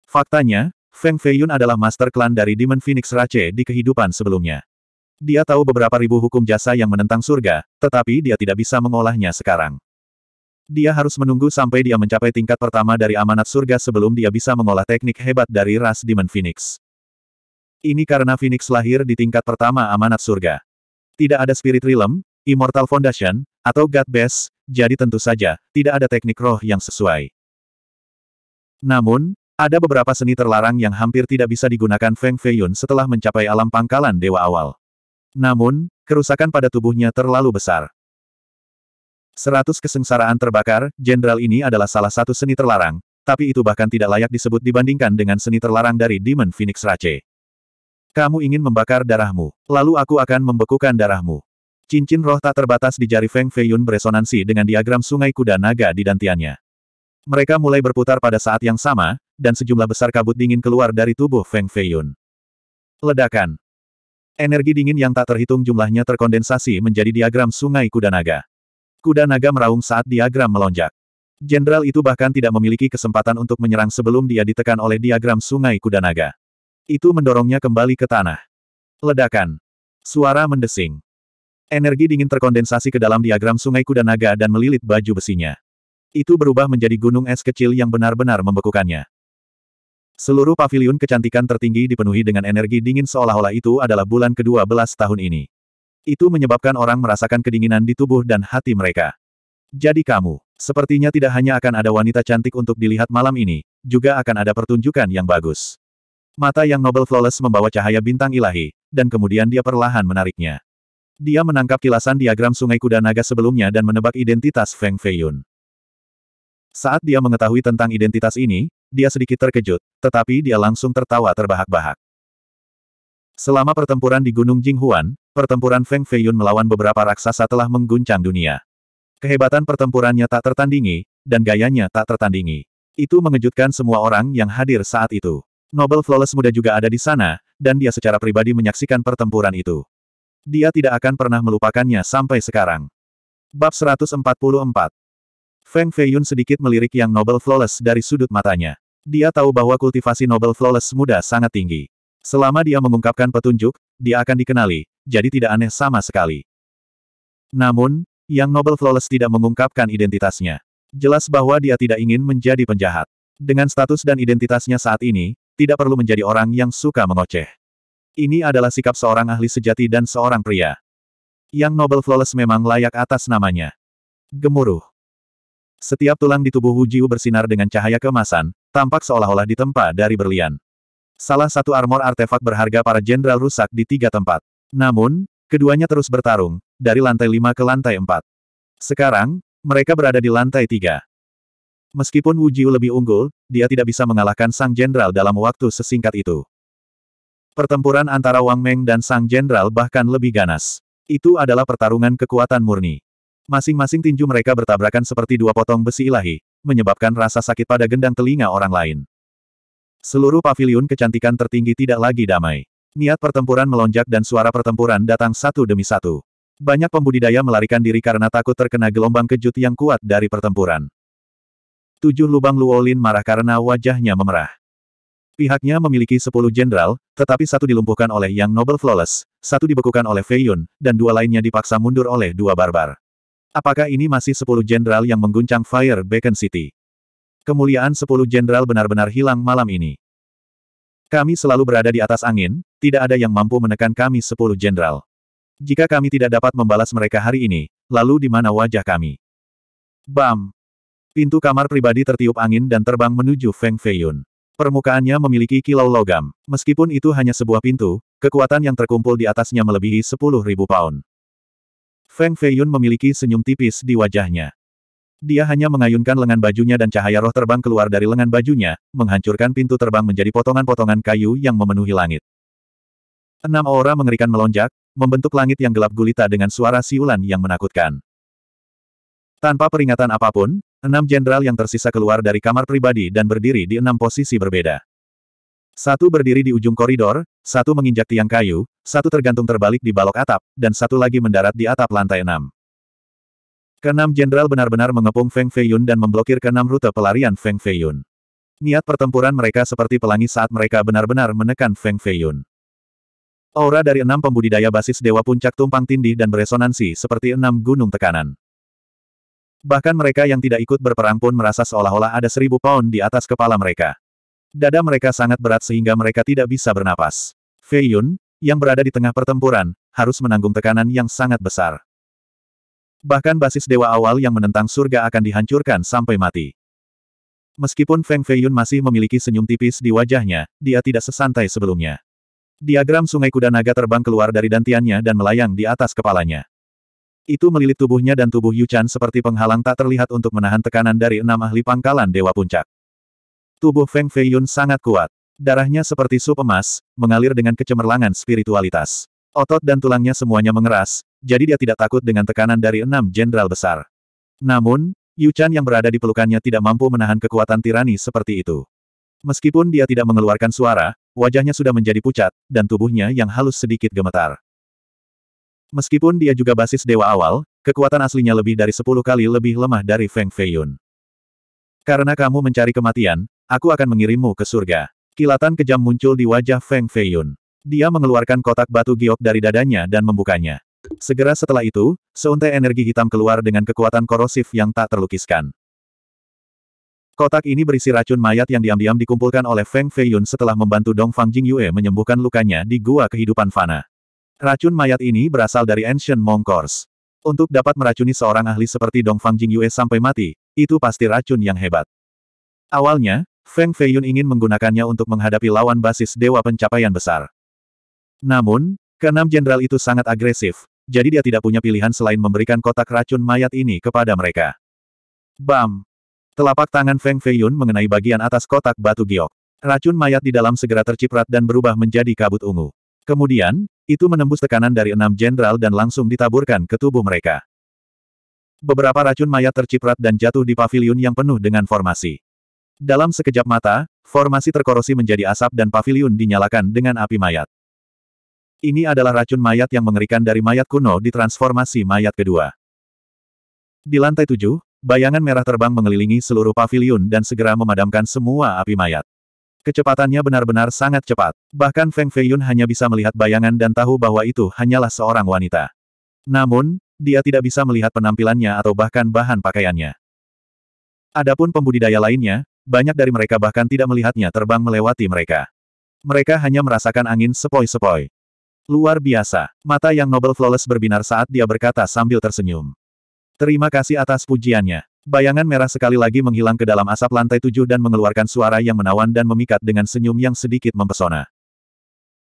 Faktanya, Feng Feiyun adalah master klan dari Demon Phoenix Rache di kehidupan sebelumnya. Dia tahu beberapa ribu hukum jasa yang menentang surga, tetapi dia tidak bisa mengolahnya sekarang. Dia harus menunggu sampai dia mencapai tingkat pertama dari amanat surga sebelum dia bisa mengolah teknik hebat dari ras Demon Phoenix. Ini karena Phoenix lahir di tingkat pertama amanat surga. Tidak ada Spirit Realm, Immortal Foundation, atau God Best, jadi tentu saja, tidak ada teknik roh yang sesuai. Namun, ada beberapa seni terlarang yang hampir tidak bisa digunakan Feng Feiyun setelah mencapai alam pangkalan dewa awal. Namun, kerusakan pada tubuhnya terlalu besar. Seratus kesengsaraan terbakar, jenderal ini adalah salah satu seni terlarang, tapi itu bahkan tidak layak disebut dibandingkan dengan seni terlarang dari Demon Phoenix Rache. Kamu ingin membakar darahmu, lalu aku akan membekukan darahmu. Cincin roh tak terbatas di jari Feng Feiyun beresonansi dengan diagram sungai kuda naga di dantiannya. Mereka mulai berputar pada saat yang sama, dan sejumlah besar kabut dingin keluar dari tubuh Feng Feiyun. Ledakan. Energi dingin yang tak terhitung jumlahnya terkondensasi menjadi diagram sungai kuda naga. Kuda naga meraung saat diagram melonjak. Jenderal itu bahkan tidak memiliki kesempatan untuk menyerang sebelum dia ditekan oleh diagram sungai kuda naga. Itu mendorongnya kembali ke tanah. Ledakan. Suara mendesing. Energi dingin terkondensasi ke dalam diagram sungai kuda naga dan melilit baju besinya. Itu berubah menjadi gunung es kecil yang benar-benar membekukannya. Seluruh paviliun kecantikan tertinggi dipenuhi dengan energi dingin seolah-olah itu adalah bulan ke-12 tahun ini. Itu menyebabkan orang merasakan kedinginan di tubuh dan hati mereka. Jadi kamu, sepertinya tidak hanya akan ada wanita cantik untuk dilihat malam ini, juga akan ada pertunjukan yang bagus. Mata yang Nobel Flawless membawa cahaya bintang ilahi, dan kemudian dia perlahan menariknya. Dia menangkap kilasan diagram sungai kuda naga sebelumnya dan menebak identitas Feng Feiyun. Saat dia mengetahui tentang identitas ini, dia sedikit terkejut, tetapi dia langsung tertawa terbahak-bahak. Selama pertempuran di Gunung Jinghuan, pertempuran Feng Feiyun melawan beberapa raksasa telah mengguncang dunia. Kehebatan pertempurannya tak tertandingi, dan gayanya tak tertandingi. Itu mengejutkan semua orang yang hadir saat itu. Nobel Flawless muda juga ada di sana, dan dia secara pribadi menyaksikan pertempuran itu. Dia tidak akan pernah melupakannya sampai sekarang. Bab 144 Feng Feiyun sedikit melirik yang Nobel Flawless dari sudut matanya. Dia tahu bahwa kultivasi Nobel Flawless muda sangat tinggi. Selama dia mengungkapkan petunjuk, dia akan dikenali, jadi tidak aneh sama sekali. Namun, yang Nobel Flawless tidak mengungkapkan identitasnya. Jelas bahwa dia tidak ingin menjadi penjahat. Dengan status dan identitasnya saat ini, tidak perlu menjadi orang yang suka mengoceh. Ini adalah sikap seorang ahli sejati dan seorang pria. Yang Nobel Flawless memang layak atas namanya. Gemuruh. Setiap tulang di tubuh Wu Jiu bersinar dengan cahaya kemasan, tampak seolah-olah ditempa dari berlian. Salah satu armor artefak berharga para jenderal rusak di tiga tempat. Namun, keduanya terus bertarung, dari lantai lima ke lantai empat. Sekarang, mereka berada di lantai tiga. Meskipun Wu Jiu lebih unggul, dia tidak bisa mengalahkan sang jenderal dalam waktu sesingkat itu. Pertempuran antara Wang Meng dan sang jenderal bahkan lebih ganas. Itu adalah pertarungan kekuatan murni. Masing-masing tinju mereka bertabrakan seperti dua potong besi ilahi, menyebabkan rasa sakit pada gendang telinga orang lain. Seluruh pavilion kecantikan tertinggi tidak lagi damai. Niat pertempuran melonjak dan suara pertempuran datang satu demi satu. Banyak pembudidaya melarikan diri karena takut terkena gelombang kejut yang kuat dari pertempuran. Tujuh lubang Luolin marah karena wajahnya memerah. Pihaknya memiliki sepuluh jenderal, tetapi satu dilumpuhkan oleh Yang Noble Flawless, satu dibekukan oleh Feiyun, dan dua lainnya dipaksa mundur oleh dua barbar. Apakah ini masih sepuluh jenderal yang mengguncang Fire Beacon City? Kemuliaan sepuluh jenderal benar-benar hilang malam ini. Kami selalu berada di atas angin, tidak ada yang mampu menekan kami sepuluh jenderal. Jika kami tidak dapat membalas mereka hari ini, lalu di mana wajah kami? Bam! Pintu kamar pribadi tertiup angin dan terbang menuju Feng Feiyun. Permukaannya memiliki kilau logam. Meskipun itu hanya sebuah pintu, kekuatan yang terkumpul di atasnya melebihi sepuluh ribu pound. Feng Feiyun memiliki senyum tipis di wajahnya. Dia hanya mengayunkan lengan bajunya dan cahaya roh terbang keluar dari lengan bajunya, menghancurkan pintu terbang menjadi potongan-potongan kayu yang memenuhi langit. Enam aura mengerikan melonjak, membentuk langit yang gelap gulita dengan suara siulan yang menakutkan. Tanpa peringatan apapun, enam jenderal yang tersisa keluar dari kamar pribadi dan berdiri di enam posisi berbeda. Satu berdiri di ujung koridor, satu menginjak tiang kayu, satu tergantung terbalik di balok atap, dan satu lagi mendarat di atap lantai enam. Keenam jenderal benar-benar mengepung Feng Feiyun dan memblokir keenam rute pelarian Feng Feiyun. Niat pertempuran mereka seperti pelangi saat mereka benar-benar menekan Feng Feiyun. Aura dari enam pembudidaya basis Dewa Puncak tumpang tindih dan beresonansi seperti enam gunung tekanan. Bahkan mereka yang tidak ikut berperang pun merasa seolah-olah ada seribu pound di atas kepala mereka. Dada mereka sangat berat sehingga mereka tidak bisa bernapas. Fei Yun, yang berada di tengah pertempuran, harus menanggung tekanan yang sangat besar. Bahkan basis dewa awal yang menentang surga akan dihancurkan sampai mati. Meskipun Feng Fei Yun masih memiliki senyum tipis di wajahnya, dia tidak sesantai sebelumnya. Diagram sungai kuda naga terbang keluar dari dantiannya dan melayang di atas kepalanya. Itu melilit tubuhnya dan tubuh Yuchan seperti penghalang tak terlihat untuk menahan tekanan dari enam ahli pangkalan Dewa Puncak. Tubuh Feng Feiyun sangat kuat. Darahnya seperti sup emas, mengalir dengan kecemerlangan spiritualitas. Otot dan tulangnya semuanya mengeras, jadi dia tidak takut dengan tekanan dari enam jenderal besar. Namun, Yu Chan yang berada di pelukannya tidak mampu menahan kekuatan tirani seperti itu. Meskipun dia tidak mengeluarkan suara, wajahnya sudah menjadi pucat, dan tubuhnya yang halus sedikit gemetar. Meskipun dia juga basis dewa awal, kekuatan aslinya lebih dari sepuluh kali lebih lemah dari Feng Feiyun. Karena kamu mencari kematian, Aku akan mengirimmu ke surga. Kilatan kejam muncul di wajah Feng Feiyun. Dia mengeluarkan kotak batu giok dari dadanya dan membukanya. Segera setelah itu, seuntai energi hitam keluar dengan kekuatan korosif yang tak terlukiskan. Kotak ini berisi racun mayat yang diam-diam dikumpulkan oleh Feng Feiyun setelah membantu Dong Fang Jing Yue menyembuhkan lukanya di gua kehidupan fana. Racun mayat ini berasal dari Ancient Mongkors. Untuk dapat meracuni seorang ahli seperti Dong Fang Jing Yue sampai mati, itu pasti racun yang hebat. Awalnya, Feng Feiyun ingin menggunakannya untuk menghadapi lawan basis Dewa Pencapaian Besar. Namun, keenam jenderal itu sangat agresif, jadi dia tidak punya pilihan selain memberikan kotak racun mayat ini kepada mereka. Bam! Telapak tangan Feng Feiyun mengenai bagian atas kotak batu giok. Racun mayat di dalam segera terciprat dan berubah menjadi kabut ungu. Kemudian, itu menembus tekanan dari enam jenderal dan langsung ditaburkan ke tubuh mereka. Beberapa racun mayat terciprat dan jatuh di pavilion yang penuh dengan formasi. Dalam sekejap mata, formasi terkorosi menjadi asap dan pavilion dinyalakan dengan api mayat. Ini adalah racun mayat yang mengerikan dari mayat kuno di transformasi mayat kedua. Di lantai tujuh, bayangan merah terbang mengelilingi seluruh pavilion dan segera memadamkan semua api mayat. Kecepatannya benar-benar sangat cepat. Bahkan Feng Feiyun hanya bisa melihat bayangan dan tahu bahwa itu hanyalah seorang wanita. Namun, dia tidak bisa melihat penampilannya atau bahkan bahan pakaiannya. Adapun pembudidaya lainnya, banyak dari mereka bahkan tidak melihatnya terbang melewati mereka. Mereka hanya merasakan angin sepoi-sepoi. Luar biasa, mata yang Nobel Flawless berbinar saat dia berkata sambil tersenyum. Terima kasih atas pujiannya. Bayangan merah sekali lagi menghilang ke dalam asap lantai tujuh dan mengeluarkan suara yang menawan dan memikat dengan senyum yang sedikit mempesona.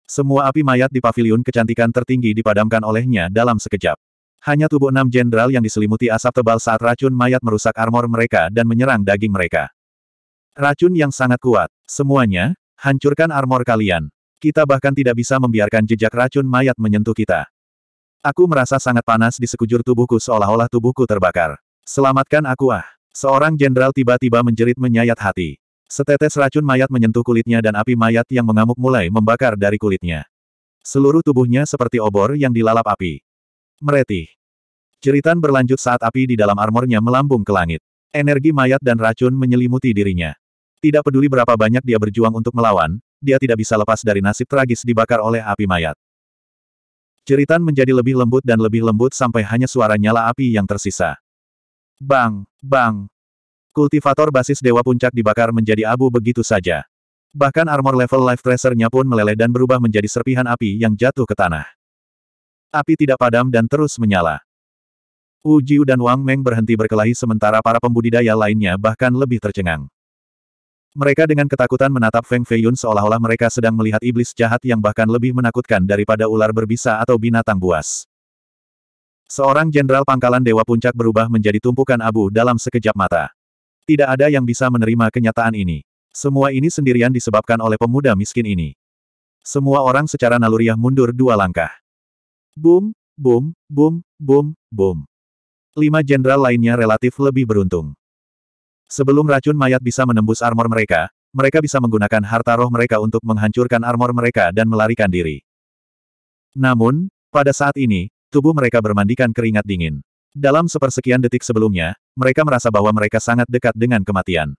Semua api mayat di paviliun kecantikan tertinggi dipadamkan olehnya dalam sekejap. Hanya tubuh enam jenderal yang diselimuti asap tebal saat racun mayat merusak armor mereka dan menyerang daging mereka. Racun yang sangat kuat. Semuanya, hancurkan armor kalian. Kita bahkan tidak bisa membiarkan jejak racun mayat menyentuh kita. Aku merasa sangat panas di sekujur tubuhku seolah-olah tubuhku terbakar. Selamatkan aku ah. Seorang jenderal tiba-tiba menjerit menyayat hati. Setetes racun mayat menyentuh kulitnya dan api mayat yang mengamuk mulai membakar dari kulitnya. Seluruh tubuhnya seperti obor yang dilalap api. Meretih. Jeritan berlanjut saat api di dalam armornya melambung ke langit. Energi mayat dan racun menyelimuti dirinya. Tidak peduli berapa banyak dia berjuang untuk melawan, dia tidak bisa lepas dari nasib tragis dibakar oleh api mayat. Jeritan menjadi lebih lembut dan lebih lembut sampai hanya suara nyala api yang tersisa. Bang! Bang! Kultivator basis Dewa Puncak dibakar menjadi abu begitu saja. Bahkan armor level life tracernya pun meleleh dan berubah menjadi serpihan api yang jatuh ke tanah. Api tidak padam dan terus menyala. Wu Jiu dan Wang Meng berhenti berkelahi sementara para pembudidaya lainnya bahkan lebih tercengang. Mereka dengan ketakutan menatap Feng Feiyun seolah-olah mereka sedang melihat iblis jahat yang bahkan lebih menakutkan daripada ular berbisa atau binatang buas. Seorang jenderal pangkalan Dewa Puncak berubah menjadi tumpukan abu dalam sekejap mata. Tidak ada yang bisa menerima kenyataan ini. Semua ini sendirian disebabkan oleh pemuda miskin ini. Semua orang secara naluriah mundur dua langkah. Boom, boom, boom, boom, boom. Lima jenderal lainnya relatif lebih beruntung. Sebelum racun mayat bisa menembus armor mereka, mereka bisa menggunakan harta roh mereka untuk menghancurkan armor mereka dan melarikan diri. Namun, pada saat ini, tubuh mereka bermandikan keringat dingin. Dalam sepersekian detik sebelumnya, mereka merasa bahwa mereka sangat dekat dengan kematian.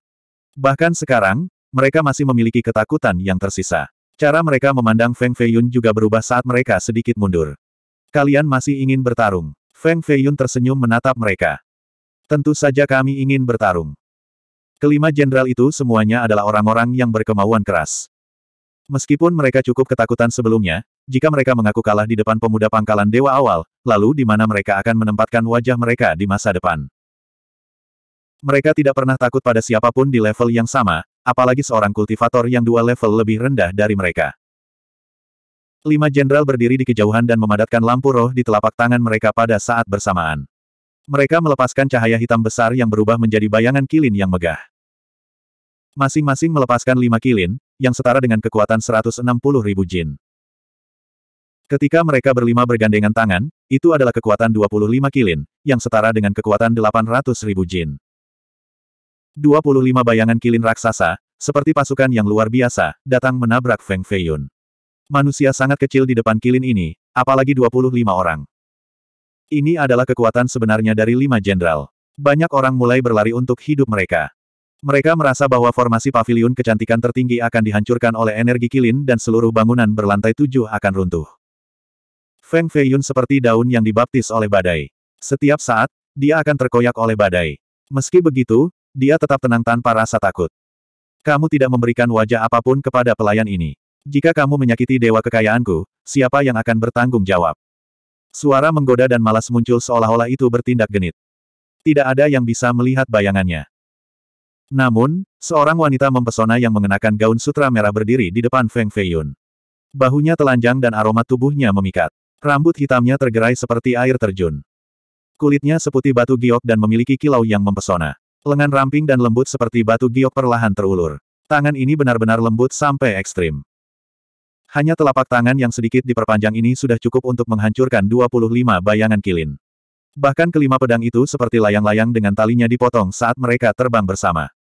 Bahkan sekarang, mereka masih memiliki ketakutan yang tersisa. Cara mereka memandang Feng Feiyun juga berubah saat mereka sedikit mundur. Kalian masih ingin bertarung. Feng Feiyun tersenyum menatap mereka. Tentu saja kami ingin bertarung. Kelima jenderal itu semuanya adalah orang-orang yang berkemauan keras. Meskipun mereka cukup ketakutan sebelumnya, jika mereka mengaku kalah di depan pemuda pangkalan dewa awal, lalu di mana mereka akan menempatkan wajah mereka di masa depan. Mereka tidak pernah takut pada siapapun di level yang sama, apalagi seorang kultivator yang dua level lebih rendah dari mereka. Lima jenderal berdiri di kejauhan dan memadatkan lampu roh di telapak tangan mereka pada saat bersamaan. Mereka melepaskan cahaya hitam besar yang berubah menjadi bayangan kilin yang megah. Masing-masing melepaskan lima kilin, yang setara dengan kekuatan 160 ribu jin. Ketika mereka berlima bergandengan tangan, itu adalah kekuatan 25 kilin, yang setara dengan kekuatan 800 ribu jin. 25 bayangan kilin raksasa, seperti pasukan yang luar biasa, datang menabrak Feng Feiyun. Manusia sangat kecil di depan kilin ini, apalagi 25 orang. Ini adalah kekuatan sebenarnya dari lima jenderal. Banyak orang mulai berlari untuk hidup mereka. Mereka merasa bahwa formasi pavilion kecantikan tertinggi akan dihancurkan oleh energi kilin dan seluruh bangunan berlantai tujuh akan runtuh. Feng Feiyun seperti daun yang dibaptis oleh badai. Setiap saat, dia akan terkoyak oleh badai. Meski begitu, dia tetap tenang tanpa rasa takut. Kamu tidak memberikan wajah apapun kepada pelayan ini. Jika kamu menyakiti dewa kekayaanku, siapa yang akan bertanggung jawab? Suara menggoda dan malas muncul seolah-olah itu bertindak genit. Tidak ada yang bisa melihat bayangannya. Namun, seorang wanita mempesona yang mengenakan gaun sutra merah berdiri di depan Feng Feiyun. Bahunya telanjang dan aroma tubuhnya memikat. Rambut hitamnya tergerai seperti air terjun. Kulitnya seputih batu giok dan memiliki kilau yang mempesona. Lengan ramping dan lembut seperti batu giok perlahan terulur. Tangan ini benar-benar lembut sampai ekstrim. Hanya telapak tangan yang sedikit diperpanjang ini sudah cukup untuk menghancurkan 25 bayangan kilin. Bahkan kelima pedang itu seperti layang-layang dengan talinya dipotong saat mereka terbang bersama.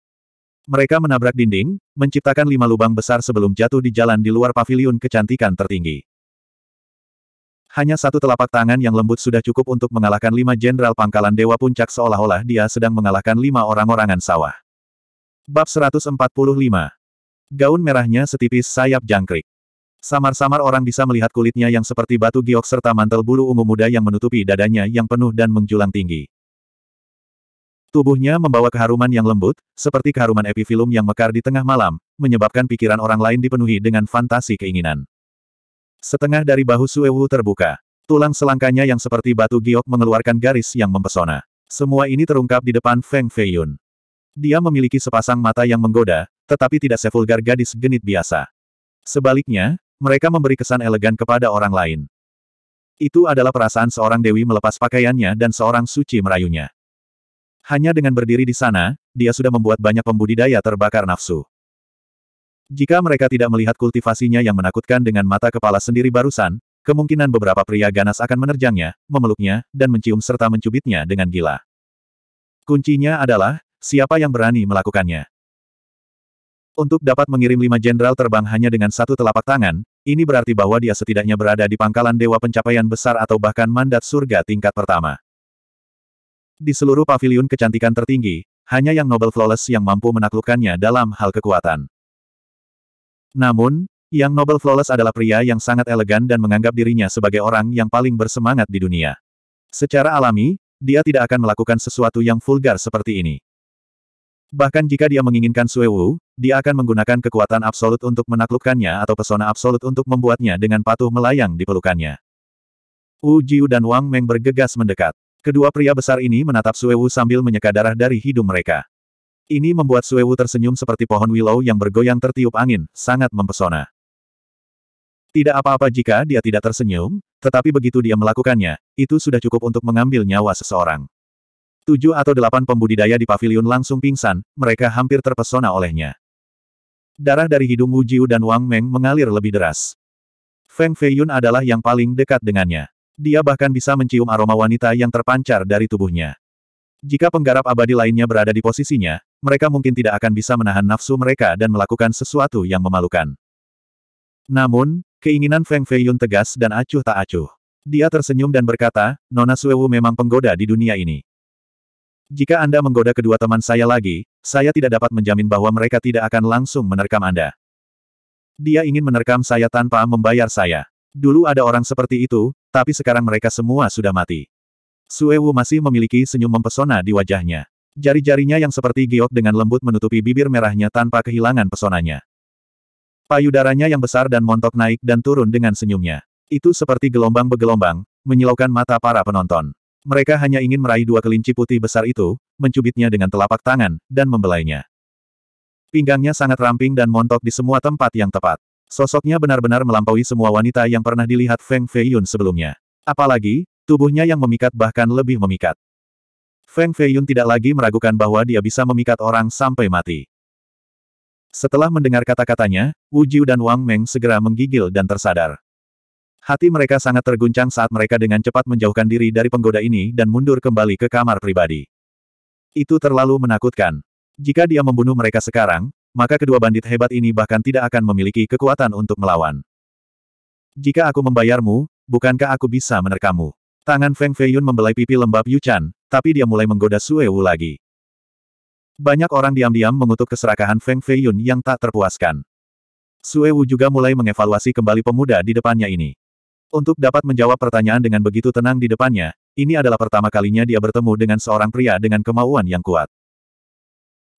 Mereka menabrak dinding, menciptakan lima lubang besar sebelum jatuh di jalan di luar paviliun kecantikan tertinggi. Hanya satu telapak tangan yang lembut sudah cukup untuk mengalahkan lima jenderal pangkalan Dewa Puncak seolah-olah dia sedang mengalahkan lima orang-orangan sawah. Bab 145 Gaun merahnya setipis sayap jangkrik. Samar-samar orang bisa melihat kulitnya yang seperti batu giok serta mantel bulu ungu muda yang menutupi dadanya yang penuh dan menjulang tinggi. Tubuhnya membawa keharuman yang lembut, seperti keharuman epifilum yang mekar di tengah malam, menyebabkan pikiran orang lain dipenuhi dengan fantasi keinginan. Setengah dari bahu Suewu terbuka. Tulang selangkanya yang seperti batu giok mengeluarkan garis yang mempesona. Semua ini terungkap di depan Feng Feiyun. Dia memiliki sepasang mata yang menggoda, tetapi tidak sevulgar gadis genit biasa. Sebaliknya, mereka memberi kesan elegan kepada orang lain. Itu adalah perasaan seorang dewi melepas pakaiannya dan seorang suci merayunya. Hanya dengan berdiri di sana, dia sudah membuat banyak pembudidaya terbakar nafsu. Jika mereka tidak melihat kultivasinya yang menakutkan dengan mata kepala sendiri barusan, kemungkinan beberapa pria ganas akan menerjangnya, memeluknya, dan mencium serta mencubitnya dengan gila. Kuncinya adalah, siapa yang berani melakukannya. Untuk dapat mengirim lima jenderal terbang hanya dengan satu telapak tangan, ini berarti bahwa dia setidaknya berada di pangkalan Dewa Pencapaian Besar atau bahkan mandat surga tingkat pertama. Di seluruh paviliun kecantikan tertinggi, hanya yang Nobel Flawless yang mampu menaklukkannya dalam hal kekuatan. Namun, yang Nobel Flawless adalah pria yang sangat elegan dan menganggap dirinya sebagai orang yang paling bersemangat di dunia. Secara alami, dia tidak akan melakukan sesuatu yang vulgar seperti ini. Bahkan jika dia menginginkan Sue Wu, dia akan menggunakan kekuatan absolut untuk menaklukkannya atau pesona absolut untuk membuatnya dengan patuh melayang di pelukannya. Wu Jiu dan Wang Meng bergegas mendekat. Kedua pria besar ini menatap Sue Wu sambil menyeka darah dari hidung mereka. Ini membuat Sue Wu tersenyum seperti pohon willow yang bergoyang tertiup angin, sangat mempesona. Tidak apa-apa jika dia tidak tersenyum, tetapi begitu dia melakukannya, itu sudah cukup untuk mengambil nyawa seseorang. Tujuh atau delapan pembudidaya di pavilion langsung pingsan, mereka hampir terpesona olehnya. Darah dari hidung Wu Jiu dan Wang Meng mengalir lebih deras. Feng Feiyun adalah yang paling dekat dengannya. Dia bahkan bisa mencium aroma wanita yang terpancar dari tubuhnya. Jika penggarap abadi lainnya berada di posisinya, mereka mungkin tidak akan bisa menahan nafsu mereka dan melakukan sesuatu yang memalukan. Namun, keinginan Feng Feiyun tegas dan acuh tak acuh. Dia tersenyum dan berkata, Nona Suewu memang penggoda di dunia ini. Jika Anda menggoda kedua teman saya lagi, saya tidak dapat menjamin bahwa mereka tidak akan langsung menerkam Anda. Dia ingin menerkam saya tanpa membayar saya. Dulu ada orang seperti itu, tapi sekarang mereka semua sudah mati. Suewu masih memiliki senyum mempesona di wajahnya. Jari-jarinya yang seperti giok dengan lembut menutupi bibir merahnya tanpa kehilangan pesonanya. Payudaranya yang besar dan montok naik dan turun dengan senyumnya. Itu seperti gelombang begelombang menyilaukan mata para penonton. Mereka hanya ingin meraih dua kelinci putih besar itu, mencubitnya dengan telapak tangan, dan membelainya. Pinggangnya sangat ramping dan montok di semua tempat yang tepat. Sosoknya benar-benar melampaui semua wanita yang pernah dilihat Feng Feiyun sebelumnya. Apalagi, tubuhnya yang memikat bahkan lebih memikat. Feng Feiyun tidak lagi meragukan bahwa dia bisa memikat orang sampai mati. Setelah mendengar kata-katanya, Wu Jiu dan Wang Meng segera menggigil dan tersadar. Hati mereka sangat terguncang saat mereka dengan cepat menjauhkan diri dari penggoda ini dan mundur kembali ke kamar pribadi. Itu terlalu menakutkan. Jika dia membunuh mereka sekarang, maka kedua bandit hebat ini bahkan tidak akan memiliki kekuatan untuk melawan. Jika aku membayarmu, bukankah aku bisa menerkamu? Tangan Feng Feiyun membelai pipi lembab Yuchan, tapi dia mulai menggoda Sue Wu lagi. Banyak orang diam-diam mengutuk keserakahan Feng Feiyun yang tak terpuaskan. Sue Wu juga mulai mengevaluasi kembali pemuda di depannya ini. Untuk dapat menjawab pertanyaan dengan begitu tenang di depannya, ini adalah pertama kalinya dia bertemu dengan seorang pria dengan kemauan yang kuat.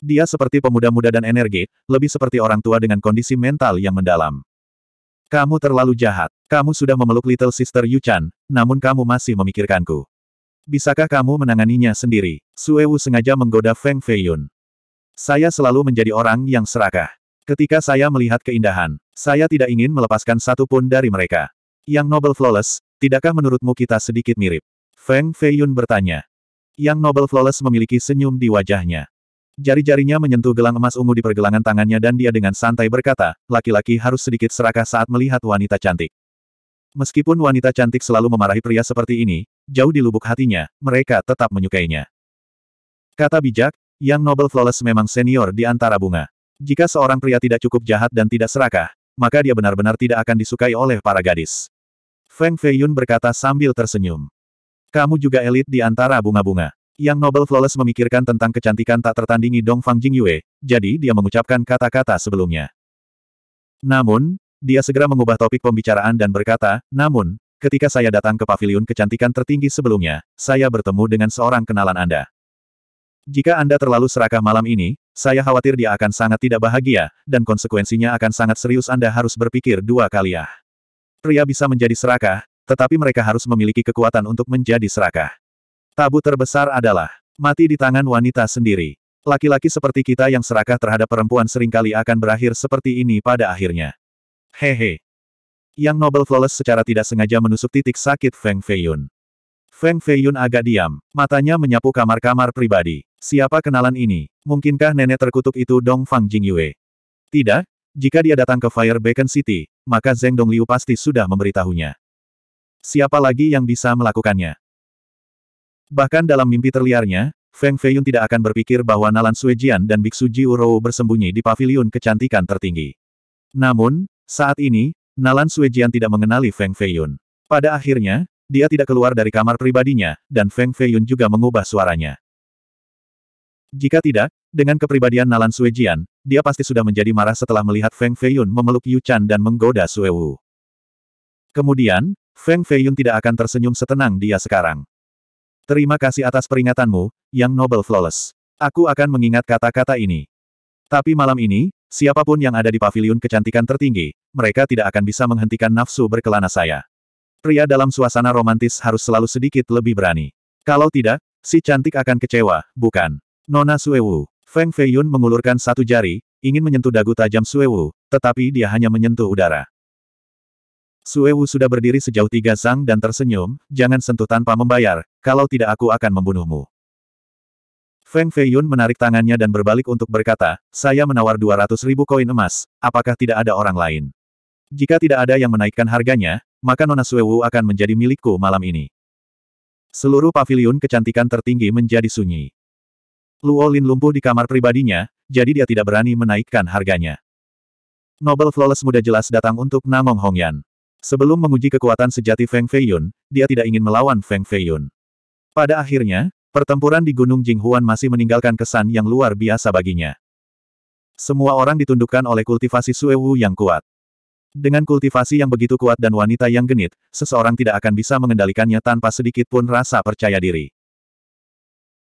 Dia seperti pemuda muda dan energi, lebih seperti orang tua dengan kondisi mental yang mendalam. Kamu terlalu jahat. Kamu sudah memeluk Little Sister Yu Chan, namun kamu masih memikirkanku. Bisakah kamu menanganinya sendiri? Wu sengaja menggoda Feng Feiyun. Saya selalu menjadi orang yang serakah. Ketika saya melihat keindahan, saya tidak ingin melepaskan satu pun dari mereka. Yang Nobel Flawless, tidakkah menurutmu kita sedikit mirip? Feng Feiyun bertanya. Yang Nobel Flawless memiliki senyum di wajahnya. Jari-jarinya menyentuh gelang emas ungu di pergelangan tangannya dan dia dengan santai berkata, laki-laki harus sedikit serakah saat melihat wanita cantik. Meskipun wanita cantik selalu memarahi pria seperti ini, jauh di lubuk hatinya, mereka tetap menyukainya. Kata bijak, yang Nobel Flawless memang senior di antara bunga. Jika seorang pria tidak cukup jahat dan tidak serakah, maka dia benar-benar tidak akan disukai oleh para gadis. Feng Feiyun berkata sambil tersenyum. Kamu juga elit di antara bunga-bunga. Yang Nobel Flawless memikirkan tentang kecantikan tak tertandingi Dong Fang Jingyue, jadi dia mengucapkan kata-kata sebelumnya. Namun, dia segera mengubah topik pembicaraan dan berkata, namun, ketika saya datang ke pavilion kecantikan tertinggi sebelumnya, saya bertemu dengan seorang kenalan Anda. Jika Anda terlalu serakah malam ini, saya khawatir dia akan sangat tidak bahagia, dan konsekuensinya akan sangat serius Anda harus berpikir dua kali ah. Pria bisa menjadi serakah, tetapi mereka harus memiliki kekuatan untuk menjadi serakah. Tabu terbesar adalah mati di tangan wanita sendiri. Laki-laki seperti kita yang serakah terhadap perempuan seringkali akan berakhir seperti ini pada akhirnya. Hehe. Yang Nobel Flawless secara tidak sengaja menusuk titik sakit Feng Feiyun. Feng Feiyun agak diam, matanya menyapu kamar-kamar pribadi. Siapa kenalan ini? Mungkinkah nenek terkutuk itu Dong Fang Jingyue? Tidak, jika dia datang ke Fire Beacon City, maka Zeng Liu pasti sudah memberitahunya. Siapa lagi yang bisa melakukannya? Bahkan dalam mimpi terliarnya, Feng Feiyun tidak akan berpikir bahwa Nalan Suejian dan Biksu Ji Urou bersembunyi di pavilion kecantikan tertinggi. Namun, saat ini, Nalan Suejian tidak mengenali Feng Feiyun. Pada akhirnya, dia tidak keluar dari kamar pribadinya, dan Feng Feiyun juga mengubah suaranya. Jika tidak, dengan kepribadian Nalan Suejian, dia pasti sudah menjadi marah setelah melihat Feng Feiyun memeluk Yu Chan dan menggoda Sue Wu. Kemudian, Feng Feiyun tidak akan tersenyum setenang dia sekarang. Terima kasih atas peringatanmu, yang Noble Flawless. Aku akan mengingat kata-kata ini. Tapi malam ini, siapapun yang ada di paviliun kecantikan tertinggi, mereka tidak akan bisa menghentikan nafsu berkelana saya. Pria dalam suasana romantis harus selalu sedikit lebih berani. Kalau tidak, si cantik akan kecewa, bukan? Nona Suewu. Feng Feiyun mengulurkan satu jari, ingin menyentuh dagu tajam Suewu, tetapi dia hanya menyentuh udara. Suewu sudah berdiri sejauh tiga sang dan tersenyum, jangan sentuh tanpa membayar, kalau tidak aku akan membunuhmu. Feng Feiyun menarik tangannya dan berbalik untuk berkata, saya menawar 200 ribu koin emas, apakah tidak ada orang lain? Jika tidak ada yang menaikkan harganya, maka Nona Suewu akan menjadi milikku malam ini. Seluruh pavilion kecantikan tertinggi menjadi sunyi. Luo Lin lumpuh di kamar pribadinya, jadi dia tidak berani menaikkan harganya. Nobel Flawless muda jelas datang untuk Namong Hongyan. Sebelum menguji kekuatan sejati Feng Feiyun, dia tidak ingin melawan Feng Feiyun. Pada akhirnya, pertempuran di Gunung Jinghuan masih meninggalkan kesan yang luar biasa baginya. Semua orang ditundukkan oleh kultivasi Suewu yang kuat. Dengan kultivasi yang begitu kuat dan wanita yang genit, seseorang tidak akan bisa mengendalikannya tanpa sedikit pun rasa percaya diri.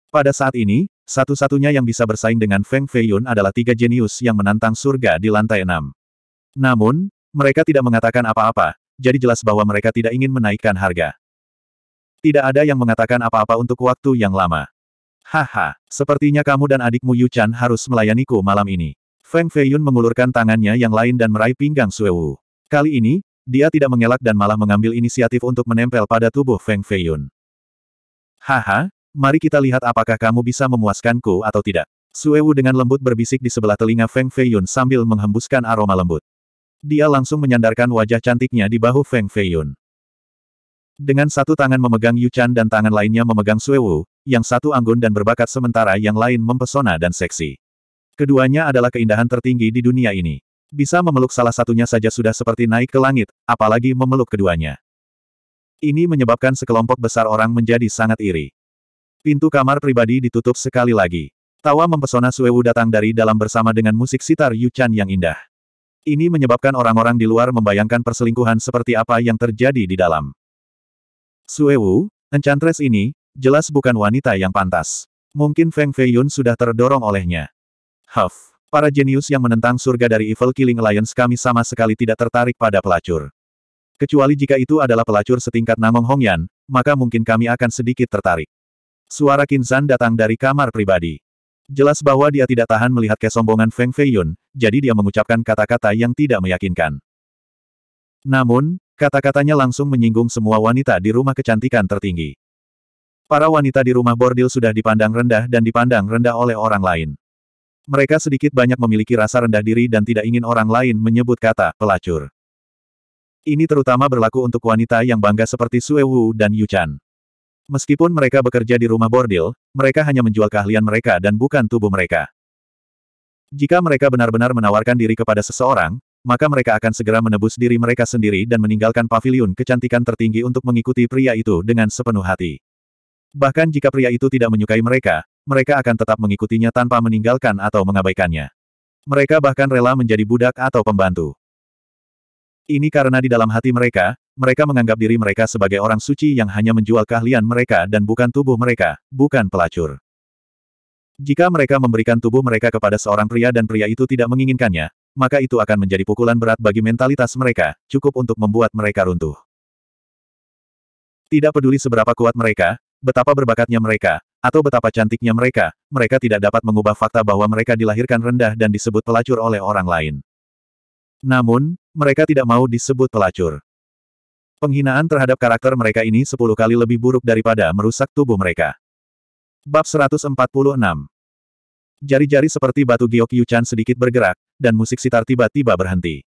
Pada saat ini, satu-satunya yang bisa bersaing dengan Feng Feiyun adalah tiga jenius yang menantang surga di lantai enam. Namun, mereka tidak mengatakan apa-apa, jadi jelas bahwa mereka tidak ingin menaikkan harga. Tidak ada yang mengatakan apa-apa untuk waktu yang lama. Haha, sepertinya kamu dan adikmu Yu Chan harus melayaniku malam ini. Feng Feiyun mengulurkan tangannya yang lain dan meraih pinggang Suewu. Kali ini, dia tidak mengelak dan malah mengambil inisiatif untuk menempel pada tubuh Feng Feiyun. Haha, Mari kita lihat apakah kamu bisa memuaskanku atau tidak. Suewu dengan lembut berbisik di sebelah telinga Feng Feiyun sambil menghembuskan aroma lembut. Dia langsung menyandarkan wajah cantiknya di bahu Feng Feiyun. Dengan satu tangan memegang Yu Chan dan tangan lainnya memegang Suewu, yang satu anggun dan berbakat sementara yang lain mempesona dan seksi. Keduanya adalah keindahan tertinggi di dunia ini. Bisa memeluk salah satunya saja sudah seperti naik ke langit, apalagi memeluk keduanya. Ini menyebabkan sekelompok besar orang menjadi sangat iri. Pintu kamar pribadi ditutup sekali lagi. Tawa mempesona Suewu datang dari dalam bersama dengan musik sitar Yuchan yang indah. Ini menyebabkan orang-orang di luar membayangkan perselingkuhan seperti apa yang terjadi di dalam. Suewu, Enchantress ini, jelas bukan wanita yang pantas. Mungkin Feng Feiyun sudah terdorong olehnya. Huff, para jenius yang menentang surga dari Evil Killing Alliance kami sama sekali tidak tertarik pada pelacur. Kecuali jika itu adalah pelacur setingkat Namong Hongyan, maka mungkin kami akan sedikit tertarik. Suara Kinsan datang dari kamar pribadi. Jelas bahwa dia tidak tahan melihat kesombongan Feng Feiyun, jadi dia mengucapkan kata-kata yang tidak meyakinkan. Namun, kata-katanya langsung menyinggung semua wanita di rumah kecantikan tertinggi. Para wanita di rumah bordil sudah dipandang rendah dan dipandang rendah oleh orang lain. Mereka sedikit banyak memiliki rasa rendah diri dan tidak ingin orang lain menyebut kata pelacur. Ini terutama berlaku untuk wanita yang bangga seperti Sue Wu dan Yu Chan. Meskipun mereka bekerja di rumah bordil, mereka hanya menjual keahlian mereka dan bukan tubuh mereka. Jika mereka benar-benar menawarkan diri kepada seseorang, maka mereka akan segera menebus diri mereka sendiri dan meninggalkan paviliun kecantikan tertinggi untuk mengikuti pria itu dengan sepenuh hati. Bahkan jika pria itu tidak menyukai mereka, mereka akan tetap mengikutinya tanpa meninggalkan atau mengabaikannya. Mereka bahkan rela menjadi budak atau pembantu. Ini karena di dalam hati mereka, mereka menganggap diri mereka sebagai orang suci yang hanya menjual keahlian mereka dan bukan tubuh mereka, bukan pelacur. Jika mereka memberikan tubuh mereka kepada seorang pria dan pria itu tidak menginginkannya, maka itu akan menjadi pukulan berat bagi mentalitas mereka, cukup untuk membuat mereka runtuh. Tidak peduli seberapa kuat mereka, betapa berbakatnya mereka, atau betapa cantiknya mereka, mereka tidak dapat mengubah fakta bahwa mereka dilahirkan rendah dan disebut pelacur oleh orang lain. Namun, mereka tidak mau disebut pelacur. Penghinaan terhadap karakter mereka ini sepuluh kali lebih buruk daripada merusak tubuh mereka. Bab 146 Jari-jari seperti batu giok Yuchan sedikit bergerak, dan musik sitar tiba-tiba berhenti.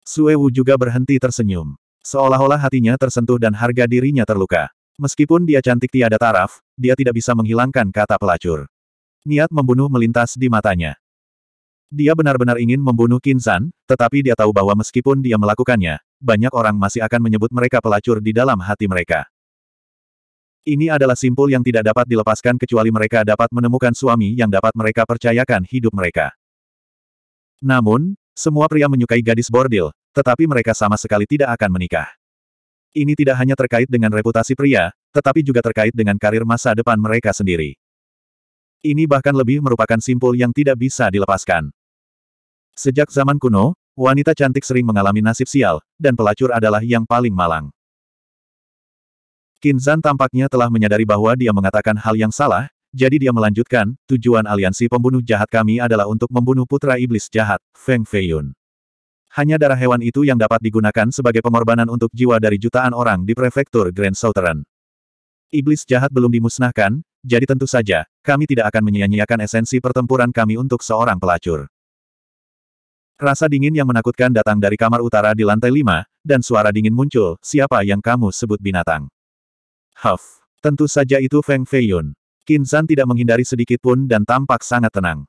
Sue Wu juga berhenti tersenyum. Seolah-olah hatinya tersentuh dan harga dirinya terluka. Meskipun dia cantik tiada taraf, dia tidak bisa menghilangkan kata pelacur. Niat membunuh melintas di matanya. Dia benar-benar ingin membunuh Kinsan, tetapi dia tahu bahwa meskipun dia melakukannya, banyak orang masih akan menyebut mereka pelacur di dalam hati mereka. Ini adalah simpul yang tidak dapat dilepaskan kecuali mereka dapat menemukan suami yang dapat mereka percayakan hidup mereka. Namun, semua pria menyukai gadis bordil, tetapi mereka sama sekali tidak akan menikah. Ini tidak hanya terkait dengan reputasi pria, tetapi juga terkait dengan karir masa depan mereka sendiri. Ini bahkan lebih merupakan simpul yang tidak bisa dilepaskan. Sejak zaman kuno, Wanita cantik sering mengalami nasib sial, dan pelacur adalah yang paling malang. Kinzan tampaknya telah menyadari bahwa dia mengatakan hal yang salah, jadi dia melanjutkan, tujuan aliansi pembunuh jahat kami adalah untuk membunuh putra iblis jahat, Feng Feiyun. Hanya darah hewan itu yang dapat digunakan sebagai pengorbanan untuk jiwa dari jutaan orang di prefektur Grand Southern. Iblis jahat belum dimusnahkan, jadi tentu saja, kami tidak akan menyia-nyiakan esensi pertempuran kami untuk seorang pelacur. Rasa dingin yang menakutkan datang dari kamar utara di lantai lima, dan suara dingin muncul, siapa yang kamu sebut binatang? Huff. Tentu saja itu Feng Feiyun. San tidak menghindari sedikit pun dan tampak sangat tenang.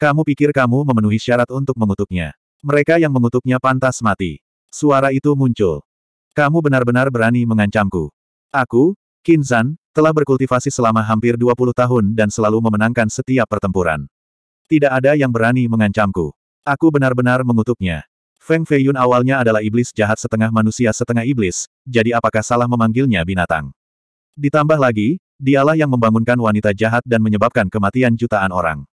Kamu pikir kamu memenuhi syarat untuk mengutuknya. Mereka yang mengutuknya pantas mati. Suara itu muncul. Kamu benar-benar berani mengancamku. Aku, Kinzan, telah berkultivasi selama hampir 20 tahun dan selalu memenangkan setiap pertempuran. Tidak ada yang berani mengancamku. Aku benar-benar mengutuknya. Feng Feiyun awalnya adalah iblis jahat setengah manusia setengah iblis, jadi apakah salah memanggilnya binatang? Ditambah lagi, dialah yang membangunkan wanita jahat dan menyebabkan kematian jutaan orang.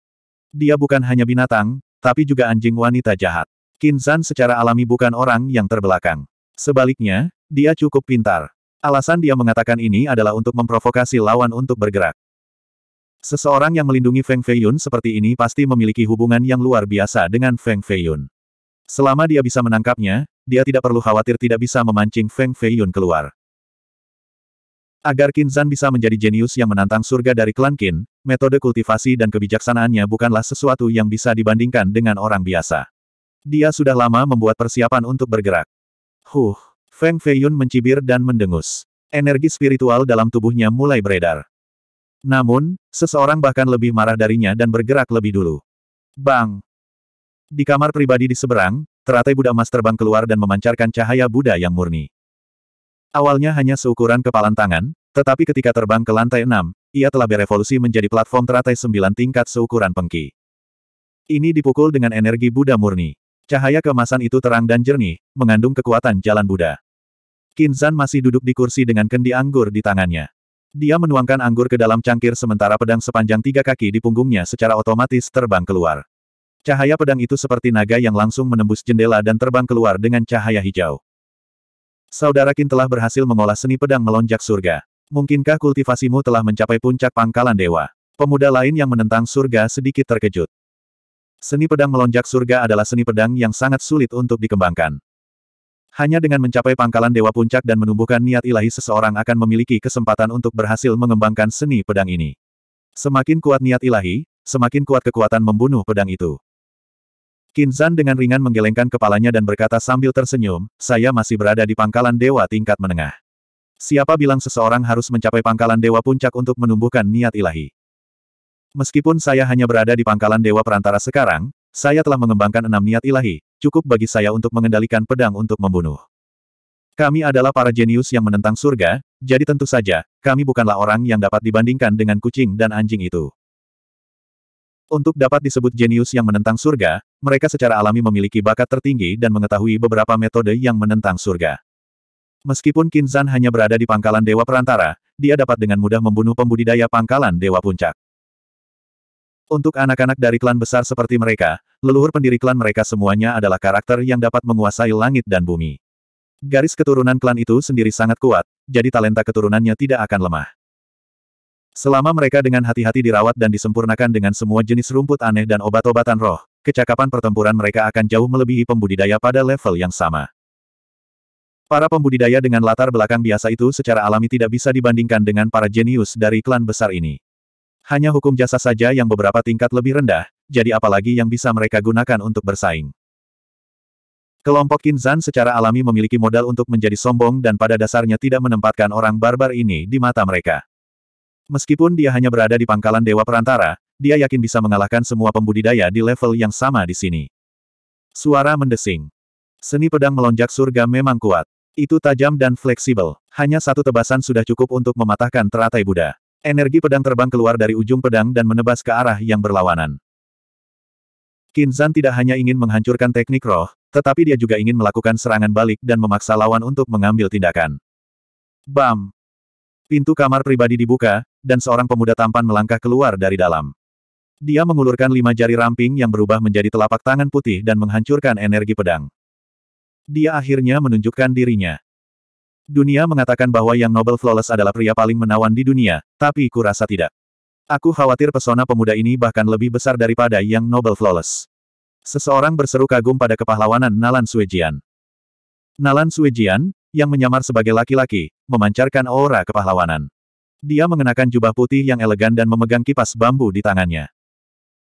Dia bukan hanya binatang, tapi juga anjing wanita jahat. Kinsan secara alami bukan orang yang terbelakang. Sebaliknya, dia cukup pintar. Alasan dia mengatakan ini adalah untuk memprovokasi lawan untuk bergerak. Seseorang yang melindungi Feng Feiyun seperti ini pasti memiliki hubungan yang luar biasa dengan Feng Feiyun. Selama dia bisa menangkapnya, dia tidak perlu khawatir tidak bisa memancing Feng Feiyun keluar. Agar Kinzan bisa menjadi jenius yang menantang surga dari klan Qin, metode kultivasi dan kebijaksanaannya bukanlah sesuatu yang bisa dibandingkan dengan orang biasa. Dia sudah lama membuat persiapan untuk bergerak. Huh, Feng Feiyun mencibir dan mendengus. Energi spiritual dalam tubuhnya mulai beredar. Namun, seseorang bahkan lebih marah darinya dan bergerak lebih dulu. Bang! Di kamar pribadi di seberang, teratai Buddha Mas terbang keluar dan memancarkan cahaya Buddha yang murni. Awalnya hanya seukuran kepalan tangan, tetapi ketika terbang ke lantai enam, ia telah berevolusi menjadi platform teratai sembilan tingkat seukuran pengki. Ini dipukul dengan energi Buddha murni. Cahaya kemasan itu terang dan jernih, mengandung kekuatan jalan Buddha. Kinzan masih duduk di kursi dengan kendi anggur di tangannya. Dia menuangkan anggur ke dalam cangkir sementara pedang sepanjang tiga kaki di punggungnya secara otomatis terbang keluar. Cahaya pedang itu seperti naga yang langsung menembus jendela dan terbang keluar dengan cahaya hijau. Saudara Kin telah berhasil mengolah seni pedang melonjak surga. Mungkinkah kultivasimu telah mencapai puncak pangkalan dewa? Pemuda lain yang menentang surga sedikit terkejut. Seni pedang melonjak surga adalah seni pedang yang sangat sulit untuk dikembangkan. Hanya dengan mencapai pangkalan Dewa Puncak dan menumbuhkan niat ilahi seseorang akan memiliki kesempatan untuk berhasil mengembangkan seni pedang ini. Semakin kuat niat ilahi, semakin kuat kekuatan membunuh pedang itu. Kinzan dengan ringan menggelengkan kepalanya dan berkata sambil tersenyum, saya masih berada di pangkalan Dewa tingkat menengah. Siapa bilang seseorang harus mencapai pangkalan Dewa Puncak untuk menumbuhkan niat ilahi? Meskipun saya hanya berada di pangkalan Dewa Perantara sekarang, saya telah mengembangkan enam niat ilahi, cukup bagi saya untuk mengendalikan pedang untuk membunuh. Kami adalah para jenius yang menentang surga, jadi tentu saja, kami bukanlah orang yang dapat dibandingkan dengan kucing dan anjing itu. Untuk dapat disebut jenius yang menentang surga, mereka secara alami memiliki bakat tertinggi dan mengetahui beberapa metode yang menentang surga. Meskipun Kinzan hanya berada di pangkalan Dewa Perantara, dia dapat dengan mudah membunuh pembudidaya pangkalan Dewa Puncak. Untuk anak-anak dari klan besar seperti mereka, leluhur pendiri klan mereka semuanya adalah karakter yang dapat menguasai langit dan bumi. Garis keturunan klan itu sendiri sangat kuat, jadi talenta keturunannya tidak akan lemah. Selama mereka dengan hati-hati dirawat dan disempurnakan dengan semua jenis rumput aneh dan obat-obatan roh, kecakapan pertempuran mereka akan jauh melebihi pembudidaya pada level yang sama. Para pembudidaya dengan latar belakang biasa itu secara alami tidak bisa dibandingkan dengan para jenius dari klan besar ini. Hanya hukum jasa saja yang beberapa tingkat lebih rendah, jadi apalagi yang bisa mereka gunakan untuk bersaing. Kelompok Kinzan secara alami memiliki modal untuk menjadi sombong dan pada dasarnya tidak menempatkan orang barbar ini di mata mereka. Meskipun dia hanya berada di pangkalan Dewa Perantara, dia yakin bisa mengalahkan semua pembudidaya di level yang sama di sini. Suara mendesing. Seni pedang melonjak surga memang kuat. Itu tajam dan fleksibel. Hanya satu tebasan sudah cukup untuk mematahkan teratai Buddha. Energi pedang terbang keluar dari ujung pedang dan menebas ke arah yang berlawanan. Kinzan tidak hanya ingin menghancurkan teknik roh, tetapi dia juga ingin melakukan serangan balik dan memaksa lawan untuk mengambil tindakan. Bam! Pintu kamar pribadi dibuka, dan seorang pemuda tampan melangkah keluar dari dalam. Dia mengulurkan lima jari ramping yang berubah menjadi telapak tangan putih dan menghancurkan energi pedang. Dia akhirnya menunjukkan dirinya. Dunia mengatakan bahwa Yang Nobel Flawless adalah pria paling menawan di dunia, tapi kurasa tidak. Aku khawatir pesona pemuda ini bahkan lebih besar daripada Yang Nobel Flawless. Seseorang berseru kagum pada kepahlawanan Nalan Suejian. Nalan Suejian, yang menyamar sebagai laki-laki, memancarkan aura kepahlawanan. Dia mengenakan jubah putih yang elegan dan memegang kipas bambu di tangannya.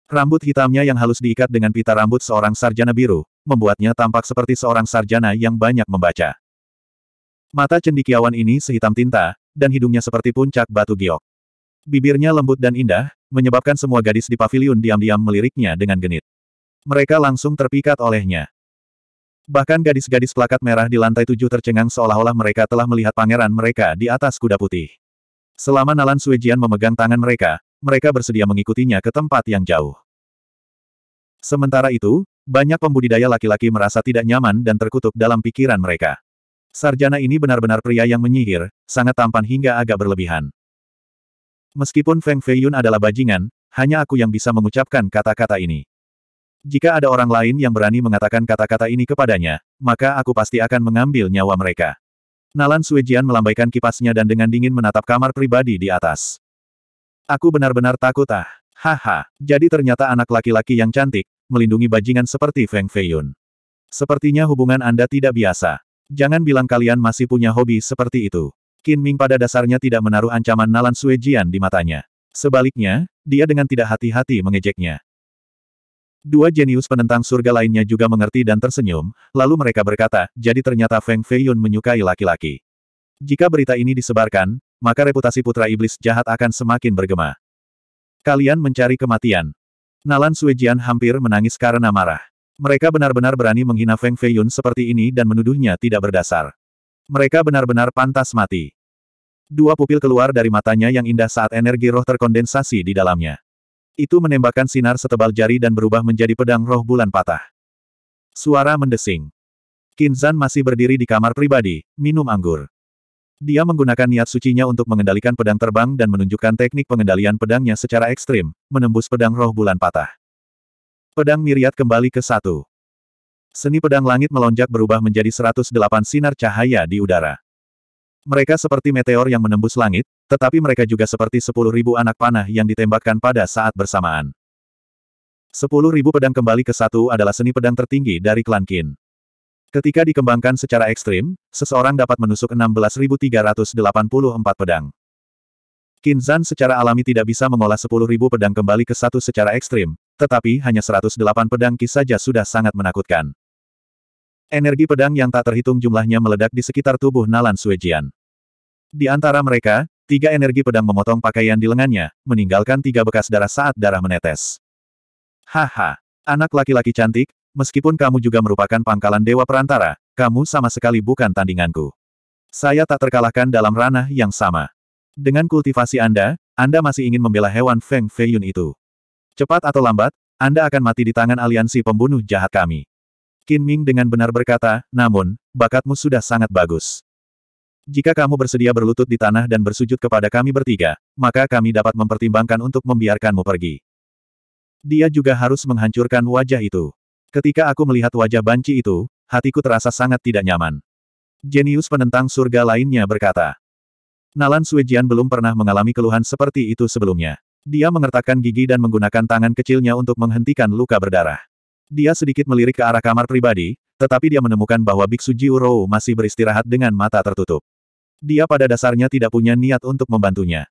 Rambut hitamnya yang halus diikat dengan pita rambut seorang sarjana biru, membuatnya tampak seperti seorang sarjana yang banyak membaca. Mata cendikiawan ini sehitam tinta, dan hidungnya seperti puncak batu giok. Bibirnya lembut dan indah, menyebabkan semua gadis di pavilion diam-diam meliriknya dengan genit. Mereka langsung terpikat olehnya. Bahkan gadis-gadis plakat merah di lantai tujuh tercengang seolah-olah mereka telah melihat pangeran mereka di atas kuda putih. Selama Nalan Suejian memegang tangan mereka, mereka bersedia mengikutinya ke tempat yang jauh. Sementara itu, banyak pembudidaya laki-laki merasa tidak nyaman dan terkutuk dalam pikiran mereka. Sarjana ini benar-benar pria yang menyihir, sangat tampan hingga agak berlebihan. Meskipun Feng Feiyun adalah bajingan, hanya aku yang bisa mengucapkan kata-kata ini. Jika ada orang lain yang berani mengatakan kata-kata ini kepadanya, maka aku pasti akan mengambil nyawa mereka. Nalan Suejian melambaikan kipasnya dan dengan dingin menatap kamar pribadi di atas. Aku benar-benar takut ah. Haha, jadi ternyata anak laki-laki yang cantik, melindungi bajingan seperti Feng Feiyun. Sepertinya hubungan Anda tidak biasa. Jangan bilang kalian masih punya hobi seperti itu. Qin Ming pada dasarnya tidak menaruh ancaman Nalan Jian di matanya. Sebaliknya, dia dengan tidak hati-hati mengejeknya. Dua jenius penentang surga lainnya juga mengerti dan tersenyum, lalu mereka berkata, jadi ternyata Feng Feiyun menyukai laki-laki. Jika berita ini disebarkan, maka reputasi putra iblis jahat akan semakin bergema. Kalian mencari kematian. Nalan Jian hampir menangis karena marah. Mereka benar-benar berani menghina Feng Feiyun seperti ini dan menuduhnya tidak berdasar. Mereka benar-benar pantas mati. Dua pupil keluar dari matanya yang indah saat energi roh terkondensasi di dalamnya. Itu menembakkan sinar setebal jari dan berubah menjadi pedang roh bulan patah. Suara mendesing. Kinzan masih berdiri di kamar pribadi, minum anggur. Dia menggunakan niat sucinya untuk mengendalikan pedang terbang dan menunjukkan teknik pengendalian pedangnya secara ekstrim, menembus pedang roh bulan patah. Pedang Miriat kembali ke satu. Seni pedang langit melonjak berubah menjadi 108 sinar cahaya di udara. Mereka seperti meteor yang menembus langit, tetapi mereka juga seperti 10.000 anak panah yang ditembakkan pada saat bersamaan. 10.000 pedang kembali ke satu adalah seni pedang tertinggi dari klan Qin. Ketika dikembangkan secara ekstrim, seseorang dapat menusuk 16.384 pedang. Kinzan secara alami tidak bisa mengolah 10.000 pedang kembali ke satu secara ekstrim, tetapi hanya 108 pedang ki saja sudah sangat menakutkan. Energi pedang yang tak terhitung jumlahnya meledak di sekitar tubuh Nalan Suejian. Di antara mereka, tiga energi pedang memotong pakaian di lengannya, meninggalkan tiga bekas darah saat darah menetes. Haha, anak laki-laki cantik, meskipun kamu juga merupakan pangkalan dewa perantara, kamu sama sekali bukan tandinganku. Saya tak terkalahkan dalam ranah yang sama. Dengan kultivasi Anda, Anda masih ingin membela hewan Feng Feiyun itu. Cepat atau lambat, Anda akan mati di tangan aliansi pembunuh jahat kami. Qin Ming dengan benar berkata, namun, bakatmu sudah sangat bagus. Jika kamu bersedia berlutut di tanah dan bersujud kepada kami bertiga, maka kami dapat mempertimbangkan untuk membiarkanmu pergi. Dia juga harus menghancurkan wajah itu. Ketika aku melihat wajah banci itu, hatiku terasa sangat tidak nyaman. Jenius penentang surga lainnya berkata. Nalan Suejian belum pernah mengalami keluhan seperti itu sebelumnya. Dia mengertakkan gigi dan menggunakan tangan kecilnya untuk menghentikan luka berdarah. Dia sedikit melirik ke arah kamar pribadi, tetapi dia menemukan bahwa Biksu Jiurou masih beristirahat dengan mata tertutup. Dia pada dasarnya tidak punya niat untuk membantunya.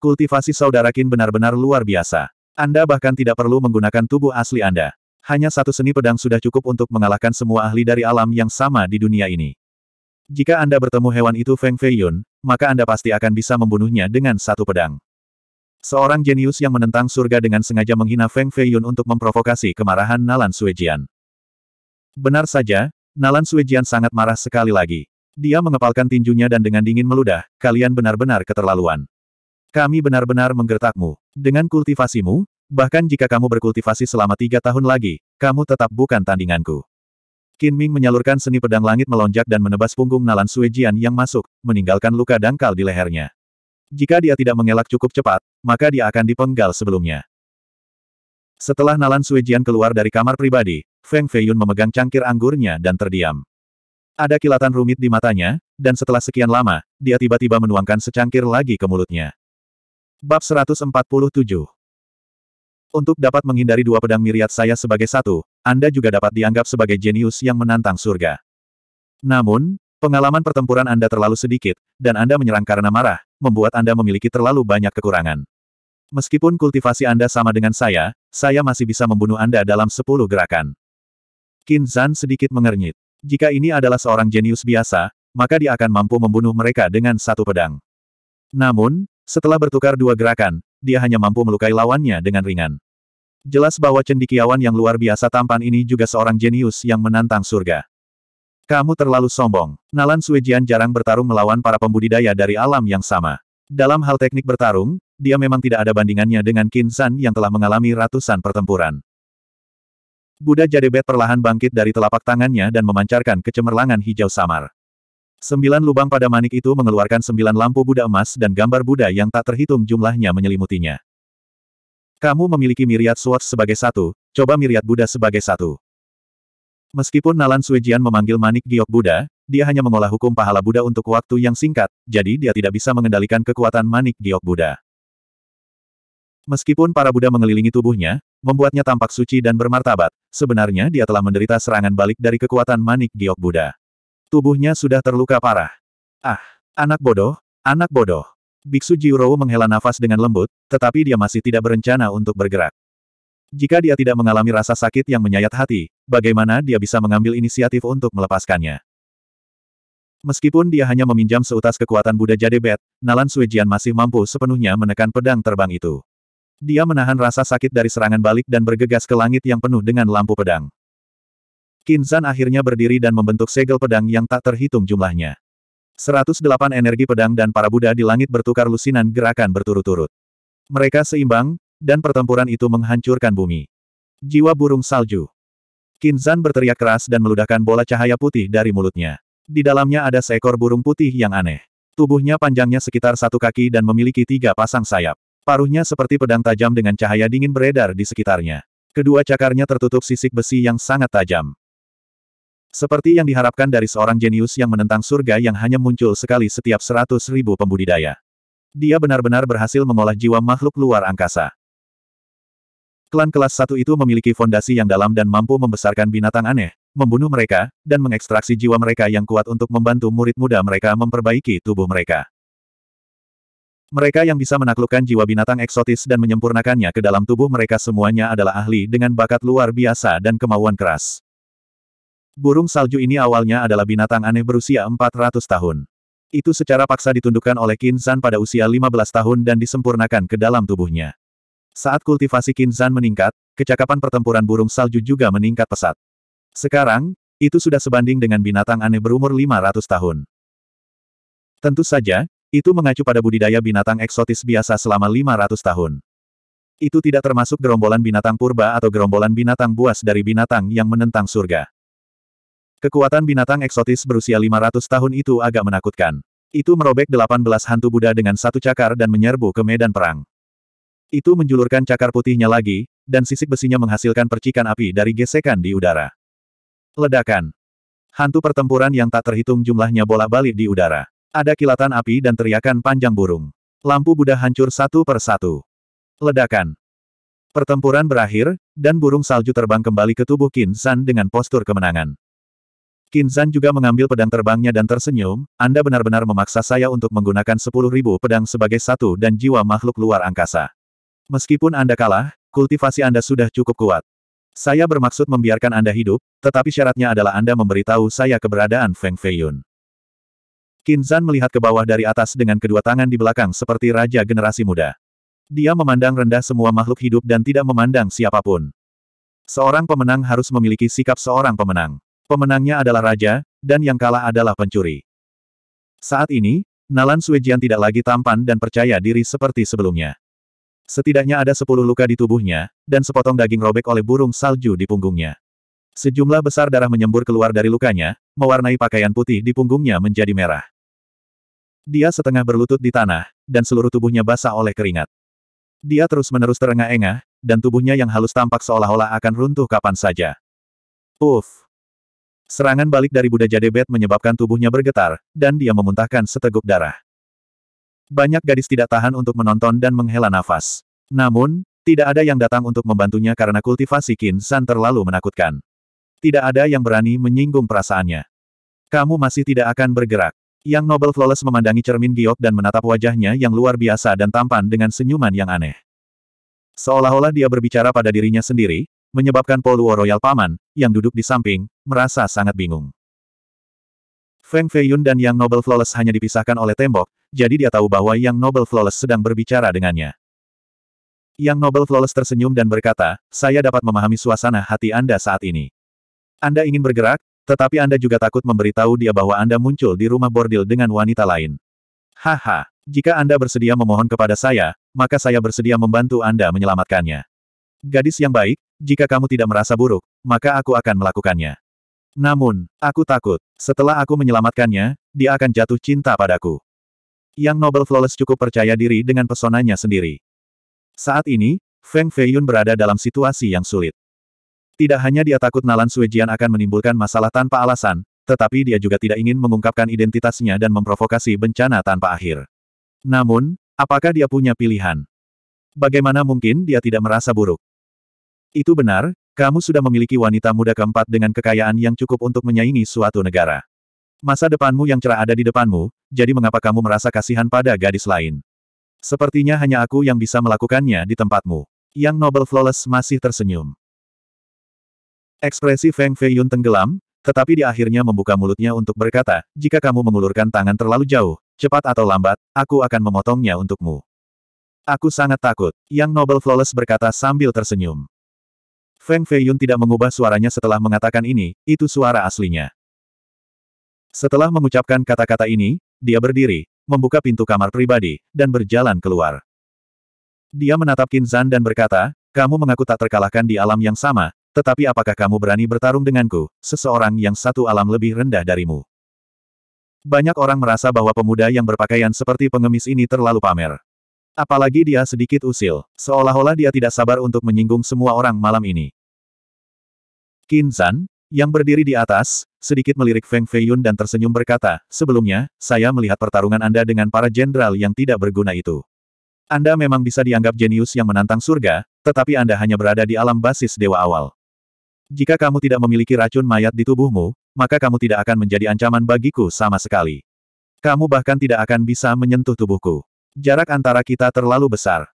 Kultivasi saudara Qin benar-benar luar biasa. Anda bahkan tidak perlu menggunakan tubuh asli Anda. Hanya satu seni pedang sudah cukup untuk mengalahkan semua ahli dari alam yang sama di dunia ini. Jika Anda bertemu hewan itu Feng Feiyun, maka Anda pasti akan bisa membunuhnya dengan satu pedang. Seorang jenius yang menentang surga dengan sengaja menghina Feng Feiyun untuk memprovokasi kemarahan Nalan Suejian. Benar saja, Nalan Suejian sangat marah sekali lagi. Dia mengepalkan tinjunya dan dengan dingin meludah, kalian benar-benar keterlaluan. Kami benar-benar menggertakmu. Dengan kultivasimu, bahkan jika kamu berkultivasi selama tiga tahun lagi, kamu tetap bukan tandinganku. Qin Ming menyalurkan seni pedang langit melonjak dan menebas punggung Nalan Suejian yang masuk, meninggalkan luka dangkal di lehernya. Jika dia tidak mengelak cukup cepat, maka dia akan dipenggal sebelumnya. Setelah Nalan Suijian keluar dari kamar pribadi, Feng Feiyun memegang cangkir anggurnya dan terdiam. Ada kilatan rumit di matanya, dan setelah sekian lama, dia tiba-tiba menuangkan secangkir lagi ke mulutnya. Bab 147 Untuk dapat menghindari dua pedang miriat saya sebagai satu, Anda juga dapat dianggap sebagai jenius yang menantang surga. Namun, pengalaman pertempuran Anda terlalu sedikit, dan Anda menyerang karena marah, membuat Anda memiliki terlalu banyak kekurangan. Meskipun kultivasi Anda sama dengan saya, saya masih bisa membunuh Anda dalam 10 gerakan. Qin Zhan sedikit mengernyit. Jika ini adalah seorang jenius biasa, maka dia akan mampu membunuh mereka dengan satu pedang. Namun, setelah bertukar dua gerakan, dia hanya mampu melukai lawannya dengan ringan. Jelas bahwa cendikiawan yang luar biasa tampan ini juga seorang jenius yang menantang surga. Kamu terlalu sombong. Nalan Suijian jarang bertarung melawan para pembudidaya dari alam yang sama. Dalam hal teknik bertarung, dia memang tidak ada bandingannya dengan Qin San yang telah mengalami ratusan pertempuran. Buddha Jadebet perlahan bangkit dari telapak tangannya dan memancarkan kecemerlangan hijau samar. Sembilan lubang pada manik itu mengeluarkan sembilan lampu Buddha emas dan gambar Buddha yang tak terhitung jumlahnya menyelimutinya. Kamu memiliki miriat Swords sebagai satu, coba miriat Buddha sebagai satu. Meskipun Nalan Suijian memanggil Manik Giok Buddha, dia hanya mengolah hukum pahala Buddha untuk waktu yang singkat, jadi dia tidak bisa mengendalikan kekuatan Manik Giok Buddha. Meskipun para Buddha mengelilingi tubuhnya, membuatnya tampak suci dan bermartabat, sebenarnya dia telah menderita serangan balik dari kekuatan Manik Giok Buddha. Tubuhnya sudah terluka parah. Ah, anak bodoh, anak bodoh. Biksu Jiuro menghela nafas dengan lembut, tetapi dia masih tidak berencana untuk bergerak. Jika dia tidak mengalami rasa sakit yang menyayat hati, bagaimana dia bisa mengambil inisiatif untuk melepaskannya? Meskipun dia hanya meminjam seutas kekuatan Buddha Jadebet, Nalan Swejian masih mampu sepenuhnya menekan pedang terbang itu. Dia menahan rasa sakit dari serangan balik dan bergegas ke langit yang penuh dengan lampu pedang. Kinzan akhirnya berdiri dan membentuk segel pedang yang tak terhitung jumlahnya. 108 energi pedang dan para Buddha di langit bertukar lusinan gerakan berturut-turut. Mereka seimbang, dan pertempuran itu menghancurkan bumi. Jiwa burung salju. Kinzan berteriak keras dan meludahkan bola cahaya putih dari mulutnya. Di dalamnya ada seekor burung putih yang aneh. Tubuhnya panjangnya sekitar satu kaki dan memiliki tiga pasang sayap. Paruhnya seperti pedang tajam dengan cahaya dingin beredar di sekitarnya. Kedua cakarnya tertutup sisik besi yang sangat tajam. Seperti yang diharapkan dari seorang jenius yang menentang surga yang hanya muncul sekali setiap seratus ribu pembudidaya. Dia benar-benar berhasil mengolah jiwa makhluk luar angkasa. Klan kelas satu itu memiliki fondasi yang dalam dan mampu membesarkan binatang aneh, membunuh mereka, dan mengekstraksi jiwa mereka yang kuat untuk membantu murid muda mereka memperbaiki tubuh mereka. Mereka yang bisa menaklukkan jiwa binatang eksotis dan menyempurnakannya ke dalam tubuh mereka semuanya adalah ahli dengan bakat luar biasa dan kemauan keras. Burung salju ini awalnya adalah binatang aneh berusia 400 tahun. Itu secara paksa ditundukkan oleh Kinsan pada usia 15 tahun dan disempurnakan ke dalam tubuhnya. Saat kultivasi Kinzan meningkat, kecakapan pertempuran burung salju juga meningkat pesat. Sekarang, itu sudah sebanding dengan binatang aneh berumur 500 tahun. Tentu saja, itu mengacu pada budidaya binatang eksotis biasa selama 500 tahun. Itu tidak termasuk gerombolan binatang purba atau gerombolan binatang buas dari binatang yang menentang surga. Kekuatan binatang eksotis berusia 500 tahun itu agak menakutkan. Itu merobek 18 hantu Buddha dengan satu cakar dan menyerbu ke medan perang. Itu menjulurkan cakar putihnya lagi, dan sisik besinya menghasilkan percikan api dari gesekan di udara. Ledakan. Hantu pertempuran yang tak terhitung jumlahnya bola-balik di udara. Ada kilatan api dan teriakan panjang burung. Lampu Buddha hancur satu per satu. Ledakan. Pertempuran berakhir, dan burung salju terbang kembali ke tubuh Kinsan dengan postur kemenangan. Kinsan juga mengambil pedang terbangnya dan tersenyum, Anda benar-benar memaksa saya untuk menggunakan 10.000 pedang sebagai satu dan jiwa makhluk luar angkasa. Meskipun Anda kalah, kultivasi Anda sudah cukup kuat. Saya bermaksud membiarkan Anda hidup, tetapi syaratnya adalah Anda memberitahu saya keberadaan Feng Feiyun. Kinzan melihat ke bawah dari atas dengan kedua tangan di belakang seperti raja generasi muda. Dia memandang rendah semua makhluk hidup dan tidak memandang siapapun. Seorang pemenang harus memiliki sikap seorang pemenang. Pemenangnya adalah raja, dan yang kalah adalah pencuri. Saat ini, Nalan Suejian tidak lagi tampan dan percaya diri seperti sebelumnya. Setidaknya ada sepuluh luka di tubuhnya, dan sepotong daging robek oleh burung salju di punggungnya. Sejumlah besar darah menyembur keluar dari lukanya, mewarnai pakaian putih di punggungnya menjadi merah. Dia setengah berlutut di tanah, dan seluruh tubuhnya basah oleh keringat. Dia terus-menerus terengah-engah, dan tubuhnya yang halus tampak seolah-olah akan runtuh kapan saja. Uff! Serangan balik dari Buddha Jadebet menyebabkan tubuhnya bergetar, dan dia memuntahkan seteguk darah. Banyak gadis tidak tahan untuk menonton dan menghela nafas. Namun, tidak ada yang datang untuk membantunya karena kultivasi Qin San terlalu menakutkan. Tidak ada yang berani menyinggung perasaannya. Kamu masih tidak akan bergerak. Yang Nobel Flawless memandangi cermin giok dan menatap wajahnya yang luar biasa dan tampan dengan senyuman yang aneh. Seolah-olah dia berbicara pada dirinya sendiri, menyebabkan Poluo Royal Paman, yang duduk di samping, merasa sangat bingung. Feng Feiyun dan Yang Nobel Flawless hanya dipisahkan oleh tembok, jadi dia tahu bahwa Yang Nobel Flawless sedang berbicara dengannya. Yang Nobel Flawless tersenyum dan berkata, saya dapat memahami suasana hati Anda saat ini. Anda ingin bergerak, tetapi Anda juga takut memberitahu dia bahwa Anda muncul di rumah bordil dengan wanita lain. Haha, jika Anda bersedia memohon kepada saya, maka saya bersedia membantu Anda menyelamatkannya. Gadis yang baik, jika kamu tidak merasa buruk, maka aku akan melakukannya. Namun, aku takut, setelah aku menyelamatkannya, dia akan jatuh cinta padaku yang Nobel Flawless cukup percaya diri dengan pesonanya sendiri. Saat ini, Feng Feiyun berada dalam situasi yang sulit. Tidak hanya dia takut Nalan Suijian akan menimbulkan masalah tanpa alasan, tetapi dia juga tidak ingin mengungkapkan identitasnya dan memprovokasi bencana tanpa akhir. Namun, apakah dia punya pilihan? Bagaimana mungkin dia tidak merasa buruk? Itu benar, kamu sudah memiliki wanita muda keempat dengan kekayaan yang cukup untuk menyaingi suatu negara. Masa depanmu yang cerah ada di depanmu, jadi mengapa kamu merasa kasihan pada gadis lain? Sepertinya hanya aku yang bisa melakukannya di tempatmu. Yang Noble Flawless masih tersenyum. Ekspresi Feng Feiyun tenggelam, tetapi di akhirnya membuka mulutnya untuk berkata, jika kamu mengulurkan tangan terlalu jauh, cepat atau lambat, aku akan memotongnya untukmu. Aku sangat takut, Yang Noble Flawless berkata sambil tersenyum. Feng Feiyun tidak mengubah suaranya setelah mengatakan ini, itu suara aslinya. Setelah mengucapkan kata-kata ini, dia berdiri, membuka pintu kamar pribadi, dan berjalan keluar. Dia menatap Qin dan berkata, kamu mengaku tak terkalahkan di alam yang sama, tetapi apakah kamu berani bertarung denganku, seseorang yang satu alam lebih rendah darimu? Banyak orang merasa bahwa pemuda yang berpakaian seperti pengemis ini terlalu pamer. Apalagi dia sedikit usil, seolah-olah dia tidak sabar untuk menyinggung semua orang malam ini. Qin yang berdiri di atas, sedikit melirik Feng Feiyun dan tersenyum berkata, sebelumnya, saya melihat pertarungan Anda dengan para jenderal yang tidak berguna itu. Anda memang bisa dianggap jenius yang menantang surga, tetapi Anda hanya berada di alam basis dewa awal. Jika kamu tidak memiliki racun mayat di tubuhmu, maka kamu tidak akan menjadi ancaman bagiku sama sekali. Kamu bahkan tidak akan bisa menyentuh tubuhku. Jarak antara kita terlalu besar.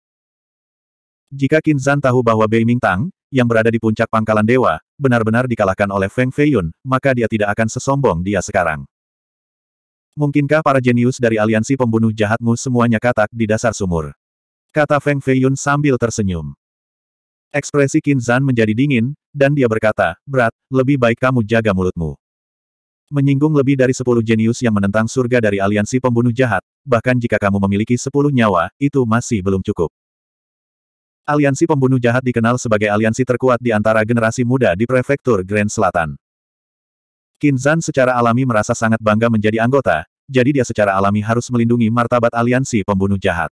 Jika Qin Zhan tahu bahwa Bei Ming Tang, yang berada di puncak pangkalan dewa, benar-benar dikalahkan oleh Feng Feiyun, maka dia tidak akan sesombong dia sekarang. Mungkinkah para jenius dari aliansi pembunuh jahatmu semuanya katak di dasar sumur? Kata Feng Feiyun sambil tersenyum. Ekspresi Qin Zan menjadi dingin, dan dia berkata, Berat, lebih baik kamu jaga mulutmu. Menyinggung lebih dari sepuluh jenius yang menentang surga dari aliansi pembunuh jahat, bahkan jika kamu memiliki sepuluh nyawa, itu masih belum cukup. Aliansi Pembunuh Jahat dikenal sebagai aliansi terkuat di antara generasi muda di prefektur Grand Selatan. Kinzan secara alami merasa sangat bangga menjadi anggota, jadi dia secara alami harus melindungi martabat aliansi pembunuh jahat.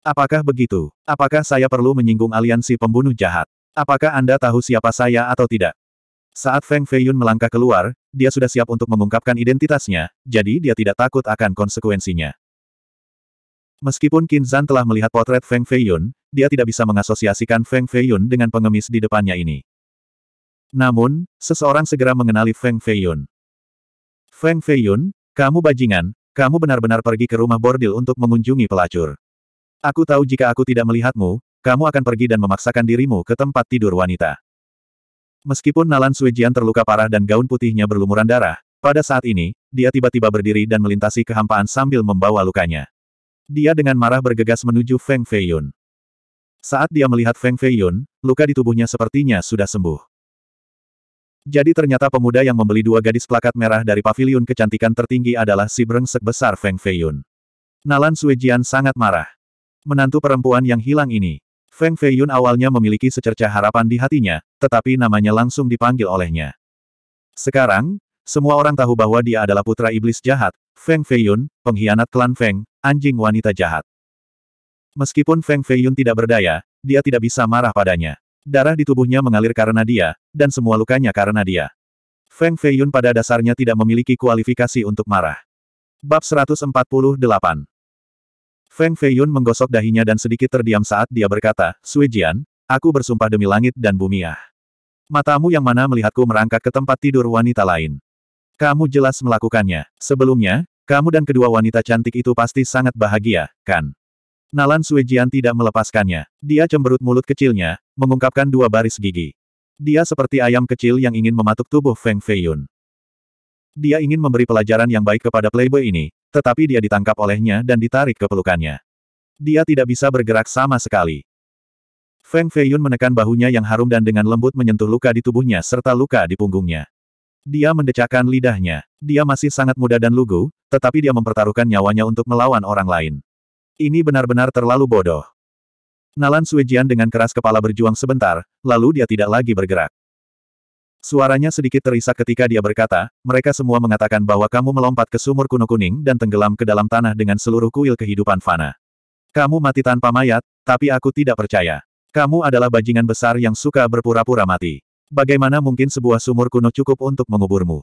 Apakah begitu? Apakah saya perlu menyinggung aliansi pembunuh jahat? Apakah Anda tahu siapa saya atau tidak? Saat Feng Feiyun melangkah keluar, dia sudah siap untuk mengungkapkan identitasnya, jadi dia tidak takut akan konsekuensinya. Meskipun Qin Zhan telah melihat potret Feng Feiyun, dia tidak bisa mengasosiasikan Feng Feiyun dengan pengemis di depannya ini. Namun, seseorang segera mengenali Feng Feiyun. Feng Feiyun, kamu bajingan, kamu benar-benar pergi ke rumah bordil untuk mengunjungi pelacur. Aku tahu jika aku tidak melihatmu, kamu akan pergi dan memaksakan dirimu ke tempat tidur wanita. Meskipun Nalan Suijian terluka parah dan gaun putihnya berlumuran darah, pada saat ini, dia tiba-tiba berdiri dan melintasi kehampaan sambil membawa lukanya. Dia dengan marah bergegas menuju Feng Feiyun. Saat dia melihat Feng Feiyun, luka di tubuhnya sepertinya sudah sembuh. Jadi ternyata pemuda yang membeli dua gadis plakat merah dari pavilion kecantikan tertinggi adalah si brengsek besar Feng Feiyun. Nalan Suejian sangat marah. Menantu perempuan yang hilang ini. Feng Feiyun awalnya memiliki secerca harapan di hatinya, tetapi namanya langsung dipanggil olehnya. Sekarang, semua orang tahu bahwa dia adalah putra iblis jahat, Feng Feiyun, pengkhianat klan Feng, anjing wanita jahat. Meskipun Feng Feiyun tidak berdaya, dia tidak bisa marah padanya. Darah di tubuhnya mengalir karena dia, dan semua lukanya karena dia. Feng Feiyun pada dasarnya tidak memiliki kualifikasi untuk marah. Bab 148 Feng Feiyun menggosok dahinya dan sedikit terdiam saat dia berkata, Jian, aku bersumpah demi langit dan bumi ah. Matamu yang mana melihatku merangkak ke tempat tidur wanita lain. Kamu jelas melakukannya. Sebelumnya, kamu dan kedua wanita cantik itu pasti sangat bahagia, kan? Nalan Suejian tidak melepaskannya. Dia cemberut mulut kecilnya, mengungkapkan dua baris gigi. Dia seperti ayam kecil yang ingin mematuk tubuh Feng Feiyun. Dia ingin memberi pelajaran yang baik kepada playboy ini, tetapi dia ditangkap olehnya dan ditarik ke pelukannya. Dia tidak bisa bergerak sama sekali. Feng Feiyun menekan bahunya yang harum dan dengan lembut menyentuh luka di tubuhnya serta luka di punggungnya. Dia mendecakkan lidahnya. Dia masih sangat muda dan lugu, tetapi dia mempertaruhkan nyawanya untuk melawan orang lain. Ini benar-benar terlalu bodoh. Nalan Suijian dengan keras kepala berjuang sebentar, lalu dia tidak lagi bergerak. Suaranya sedikit terisak ketika dia berkata, mereka semua mengatakan bahwa kamu melompat ke sumur kuno kuning dan tenggelam ke dalam tanah dengan seluruh kuil kehidupan fana. Kamu mati tanpa mayat, tapi aku tidak percaya. Kamu adalah bajingan besar yang suka berpura-pura mati. Bagaimana mungkin sebuah sumur kuno cukup untuk menguburmu?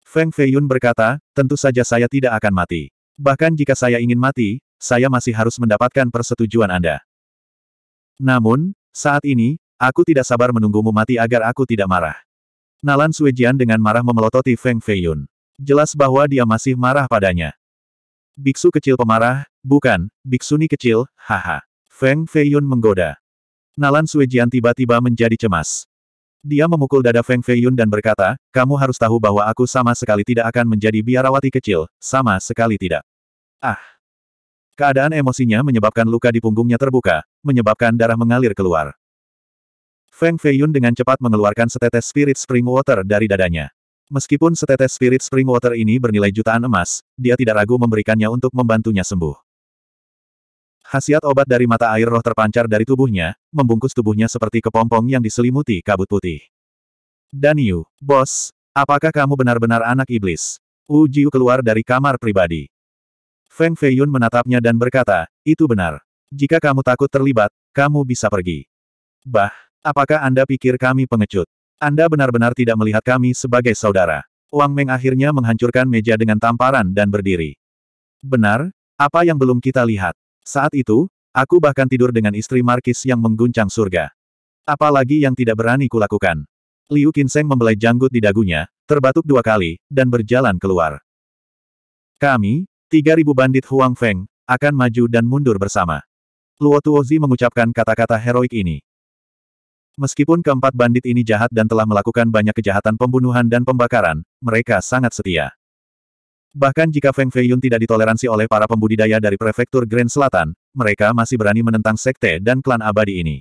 Feng Feiyun berkata, tentu saja saya tidak akan mati. Bahkan jika saya ingin mati, saya masih harus mendapatkan persetujuan Anda. Namun, saat ini, aku tidak sabar menunggumu mati agar aku tidak marah. Nalan Suejian dengan marah memelototi Feng Feiyun. Jelas bahwa dia masih marah padanya. Biksu kecil pemarah, bukan, biksuni kecil, haha. Feng Feiyun menggoda. Nalan Suejian tiba-tiba menjadi cemas. Dia memukul dada Feng Feiyun dan berkata, kamu harus tahu bahwa aku sama sekali tidak akan menjadi biarawati kecil, sama sekali tidak. Ah! Keadaan emosinya menyebabkan luka di punggungnya terbuka, menyebabkan darah mengalir keluar. Feng Feiyun dengan cepat mengeluarkan setetes spirit spring water dari dadanya. Meskipun setetes spirit spring water ini bernilai jutaan emas, dia tidak ragu memberikannya untuk membantunya sembuh. Khasiat obat dari mata air roh terpancar dari tubuhnya, membungkus tubuhnya seperti kepompong yang diselimuti kabut putih. Daniu, bos, apakah kamu benar-benar anak iblis? Wu Jiu keluar dari kamar pribadi. Feng Feiyun menatapnya dan berkata, itu benar. Jika kamu takut terlibat, kamu bisa pergi. Bah, apakah Anda pikir kami pengecut? Anda benar-benar tidak melihat kami sebagai saudara. Wang Meng akhirnya menghancurkan meja dengan tamparan dan berdiri. Benar, apa yang belum kita lihat? Saat itu, aku bahkan tidur dengan istri Markis yang mengguncang surga. Apalagi yang tidak berani kulakukan. Liu Qinseng membelai janggut di dagunya, terbatuk dua kali, dan berjalan keluar. Kami, 3.000 bandit Huang Feng, akan maju dan mundur bersama. Luo Tuozi mengucapkan kata-kata heroik ini. Meskipun keempat bandit ini jahat dan telah melakukan banyak kejahatan pembunuhan dan pembakaran, mereka sangat setia. Bahkan jika Feng Feiyun tidak ditoleransi oleh para pembudidaya dari prefektur Grand Selatan, mereka masih berani menentang sekte dan klan abadi ini.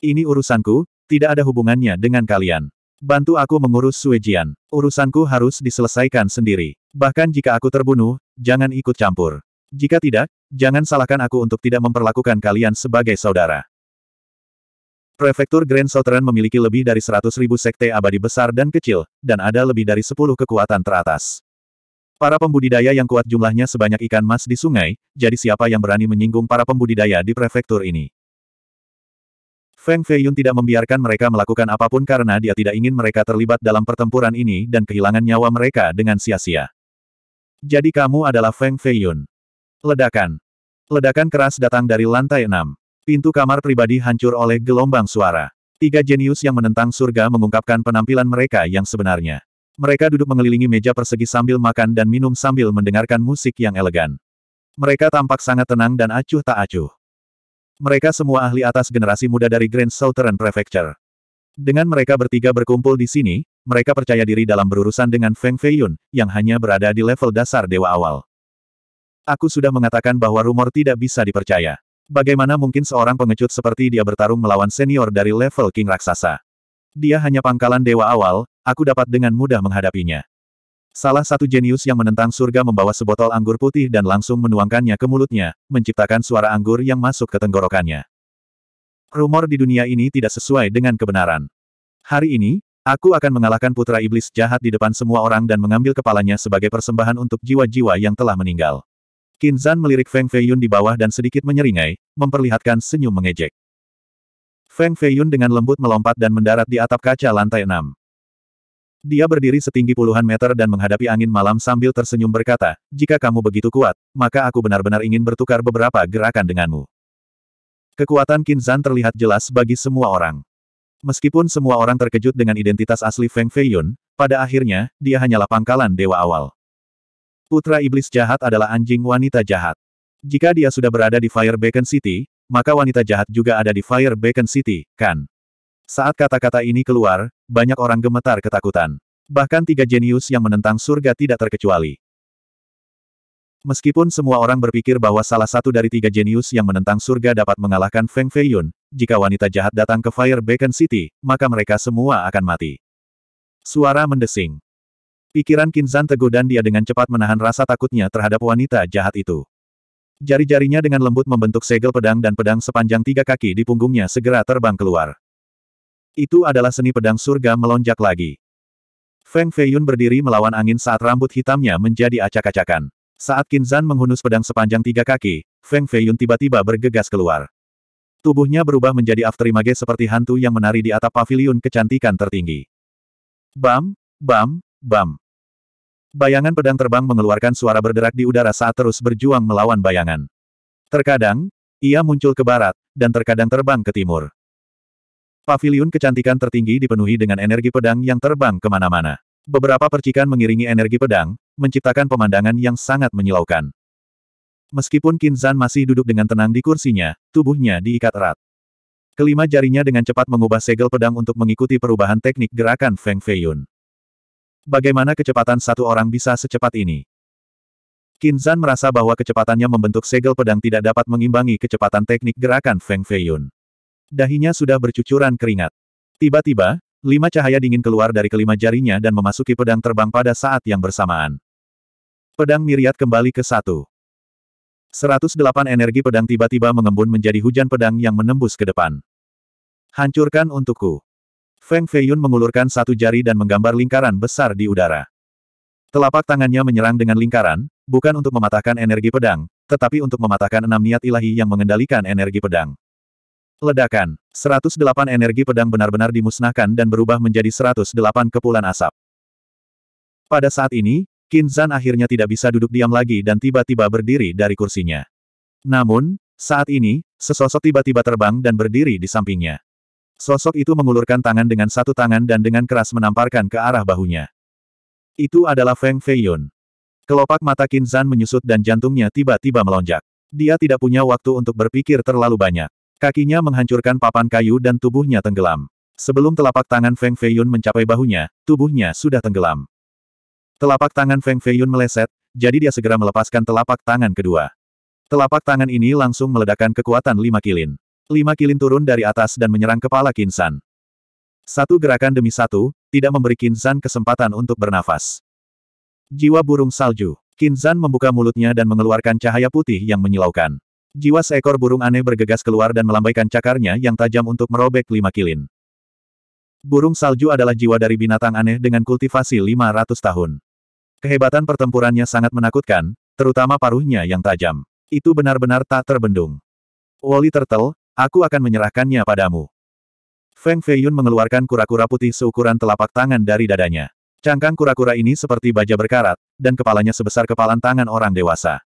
Ini urusanku, tidak ada hubungannya dengan kalian. Bantu aku mengurus Suejian. Urusanku harus diselesaikan sendiri. Bahkan jika aku terbunuh, jangan ikut campur. Jika tidak, jangan salahkan aku untuk tidak memperlakukan kalian sebagai saudara. Prefektur Grand Southern memiliki lebih dari 100.000 sekte abadi besar dan kecil, dan ada lebih dari 10 kekuatan teratas. Para pembudidaya yang kuat jumlahnya sebanyak ikan mas di sungai, jadi siapa yang berani menyinggung para pembudidaya di prefektur ini? Feng Feiyun tidak membiarkan mereka melakukan apapun karena dia tidak ingin mereka terlibat dalam pertempuran ini dan kehilangan nyawa mereka dengan sia-sia. Jadi kamu adalah Feng Feiyun. Ledakan. Ledakan keras datang dari lantai enam. Pintu kamar pribadi hancur oleh gelombang suara. Tiga jenius yang menentang surga mengungkapkan penampilan mereka yang sebenarnya. Mereka duduk mengelilingi meja persegi sambil makan dan minum sambil mendengarkan musik yang elegan. Mereka tampak sangat tenang dan acuh tak acuh. Mereka semua ahli atas generasi muda dari Grand Southern Prefecture. Dengan mereka bertiga berkumpul di sini, mereka percaya diri dalam berurusan dengan Feng Feiyun, yang hanya berada di level dasar dewa awal. Aku sudah mengatakan bahwa rumor tidak bisa dipercaya. Bagaimana mungkin seorang pengecut seperti dia bertarung melawan senior dari level King Raksasa? Dia hanya pangkalan dewa awal, aku dapat dengan mudah menghadapinya. Salah satu jenius yang menentang surga membawa sebotol anggur putih dan langsung menuangkannya ke mulutnya, menciptakan suara anggur yang masuk ke tenggorokannya. Rumor di dunia ini tidak sesuai dengan kebenaran. Hari ini, aku akan mengalahkan putra iblis jahat di depan semua orang dan mengambil kepalanya sebagai persembahan untuk jiwa-jiwa yang telah meninggal. Kinzan melirik Feng Feiyun di bawah dan sedikit menyeringai, memperlihatkan senyum mengejek. Feng Feiyun dengan lembut melompat dan mendarat di atap kaca lantai 6. Dia berdiri setinggi puluhan meter dan menghadapi angin malam sambil tersenyum berkata, jika kamu begitu kuat, maka aku benar-benar ingin bertukar beberapa gerakan denganmu. Kekuatan Kinzan terlihat jelas bagi semua orang. Meskipun semua orang terkejut dengan identitas asli Feng Feiyun, pada akhirnya, dia hanyalah pangkalan dewa awal. Putra Iblis Jahat adalah anjing wanita jahat. Jika dia sudah berada di Fire Beacon City, maka wanita jahat juga ada di Fire Beacon City, kan? Saat kata-kata ini keluar, banyak orang gemetar ketakutan. Bahkan tiga jenius yang menentang surga tidak terkecuali. Meskipun semua orang berpikir bahwa salah satu dari tiga jenius yang menentang surga dapat mengalahkan Feng Feiyun, jika wanita jahat datang ke Fire Beacon City, maka mereka semua akan mati. Suara mendesing. Pikiran Kinzan teguh dan dia dengan cepat menahan rasa takutnya terhadap wanita jahat itu. Jari-jarinya dengan lembut membentuk segel pedang dan pedang sepanjang tiga kaki di punggungnya segera terbang keluar. Itu adalah seni pedang surga melonjak lagi. Feng Feiyun berdiri melawan angin saat rambut hitamnya menjadi acak-acakan. Saat Kinzan menghunus pedang sepanjang tiga kaki, Feng Feiyun tiba-tiba bergegas keluar. Tubuhnya berubah menjadi afterimage seperti hantu yang menari di atap pavilion kecantikan tertinggi. Bam, bam, bam. Bayangan pedang terbang mengeluarkan suara berderak di udara saat terus berjuang melawan bayangan. Terkadang, ia muncul ke barat, dan terkadang terbang ke timur. Paviliun kecantikan tertinggi dipenuhi dengan energi pedang yang terbang kemana-mana. Beberapa percikan mengiringi energi pedang, menciptakan pemandangan yang sangat menyilaukan. Meskipun Kinzan masih duduk dengan tenang di kursinya, tubuhnya diikat erat. Kelima jarinya dengan cepat mengubah segel pedang untuk mengikuti perubahan teknik gerakan Feng Feiyun. Bagaimana kecepatan satu orang bisa secepat ini? Kinzan merasa bahwa kecepatannya membentuk segel pedang tidak dapat mengimbangi kecepatan teknik gerakan Feng Feiyun dahinya sudah bercucuran keringat. Tiba-tiba, lima cahaya dingin keluar dari kelima jarinya dan memasuki pedang terbang pada saat yang bersamaan. Pedang miriat kembali ke satu. 108 energi pedang tiba-tiba mengembun menjadi hujan pedang yang menembus ke depan. Hancurkan untukku. Feng Feiyun mengulurkan satu jari dan menggambar lingkaran besar di udara. Telapak tangannya menyerang dengan lingkaran, bukan untuk mematahkan energi pedang, tetapi untuk mematahkan enam niat ilahi yang mengendalikan energi pedang. Ledakan. 108 energi pedang benar-benar dimusnahkan dan berubah menjadi 108 kepulan asap. Pada saat ini, Kinzan akhirnya tidak bisa duduk diam lagi dan tiba-tiba berdiri dari kursinya. Namun, saat ini, sesosok tiba-tiba terbang dan berdiri di sampingnya. Sosok itu mengulurkan tangan dengan satu tangan dan dengan keras menamparkan ke arah bahunya. Itu adalah Feng Feiyun. Kelopak mata Kinzan menyusut dan jantungnya tiba-tiba melonjak. Dia tidak punya waktu untuk berpikir terlalu banyak. Kakinya menghancurkan papan kayu dan tubuhnya tenggelam. Sebelum telapak tangan Feng Feiyun mencapai bahunya, tubuhnya sudah tenggelam. Telapak tangan Feng Feiyun meleset, jadi dia segera melepaskan telapak tangan kedua. Telapak tangan ini langsung meledakkan kekuatan lima kilin. Lima kilin turun dari atas dan menyerang kepala Kinsan. Satu gerakan demi satu, tidak memberi Kinsan kesempatan untuk bernafas. Jiwa burung salju. Kinsan membuka mulutnya dan mengeluarkan cahaya putih yang menyilaukan. Jiwa seekor burung aneh bergegas keluar dan melambaikan cakarnya yang tajam untuk merobek lima kilin. Burung salju adalah jiwa dari binatang aneh dengan kultivasi 500 tahun. Kehebatan pertempurannya sangat menakutkan, terutama paruhnya yang tajam. Itu benar-benar tak terbendung. Wally Turtle, aku akan menyerahkannya padamu. Feng Feiyun mengeluarkan kura-kura putih seukuran telapak tangan dari dadanya. Cangkang kura-kura ini seperti baja berkarat, dan kepalanya sebesar kepalan tangan orang dewasa.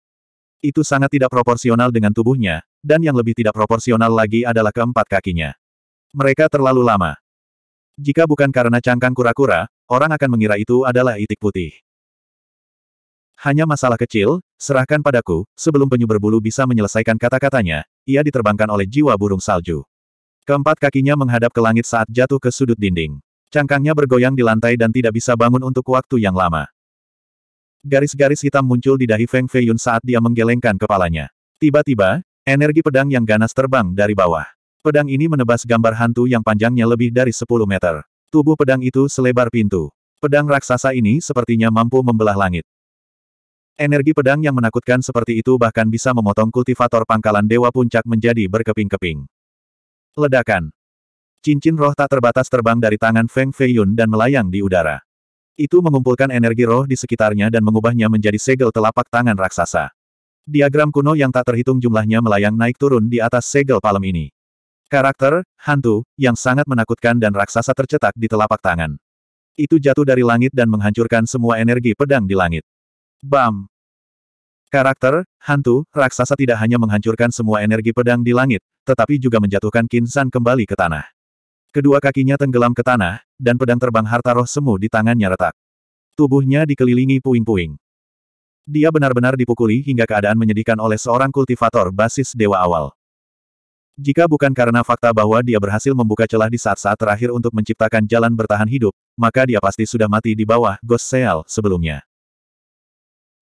Itu sangat tidak proporsional dengan tubuhnya, dan yang lebih tidak proporsional lagi adalah keempat kakinya. Mereka terlalu lama. Jika bukan karena cangkang kura-kura, orang akan mengira itu adalah itik putih. Hanya masalah kecil, serahkan padaku, sebelum penyu berbulu bisa menyelesaikan kata-katanya, ia diterbangkan oleh jiwa burung salju. Keempat kakinya menghadap ke langit saat jatuh ke sudut dinding. Cangkangnya bergoyang di lantai dan tidak bisa bangun untuk waktu yang lama. Garis-garis hitam muncul di dahi Feng Feiyun saat dia menggelengkan kepalanya. Tiba-tiba, energi pedang yang ganas terbang dari bawah. Pedang ini menebas gambar hantu yang panjangnya lebih dari 10 meter. Tubuh pedang itu selebar pintu. Pedang raksasa ini sepertinya mampu membelah langit. Energi pedang yang menakutkan seperti itu bahkan bisa memotong kultivator pangkalan Dewa Puncak menjadi berkeping-keping. Ledakan. Cincin roh tak terbatas terbang dari tangan Feng Feiyun dan melayang di udara. Itu mengumpulkan energi roh di sekitarnya dan mengubahnya menjadi segel telapak tangan raksasa. Diagram kuno yang tak terhitung jumlahnya melayang naik turun di atas segel palem ini. Karakter, hantu, yang sangat menakutkan dan raksasa tercetak di telapak tangan. Itu jatuh dari langit dan menghancurkan semua energi pedang di langit. Bam! Karakter, hantu, raksasa tidak hanya menghancurkan semua energi pedang di langit, tetapi juga menjatuhkan Kinsan kembali ke tanah. Kedua kakinya tenggelam ke tanah, dan pedang terbang harta roh semu di tangannya retak. Tubuhnya dikelilingi puing-puing. Dia benar-benar dipukuli hingga keadaan menyedihkan oleh seorang kultivator basis dewa awal. Jika bukan karena fakta bahwa dia berhasil membuka celah di saat-saat terakhir untuk menciptakan jalan bertahan hidup, maka dia pasti sudah mati di bawah Ghost Seal sebelumnya.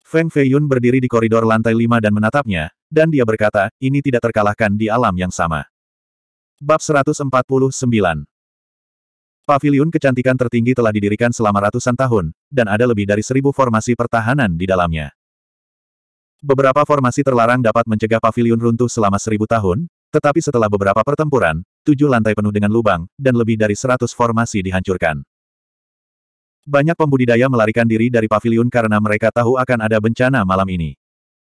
Feng Feiyun berdiri di koridor lantai lima dan menatapnya, dan dia berkata, ini tidak terkalahkan di alam yang sama. Bab 149 Paviliun kecantikan tertinggi telah didirikan selama ratusan tahun, dan ada lebih dari seribu formasi pertahanan di dalamnya. Beberapa formasi terlarang dapat mencegah pavilion runtuh selama seribu tahun, tetapi setelah beberapa pertempuran, tujuh lantai penuh dengan lubang, dan lebih dari seratus formasi dihancurkan. Banyak pembudidaya melarikan diri dari pavilion karena mereka tahu akan ada bencana malam ini.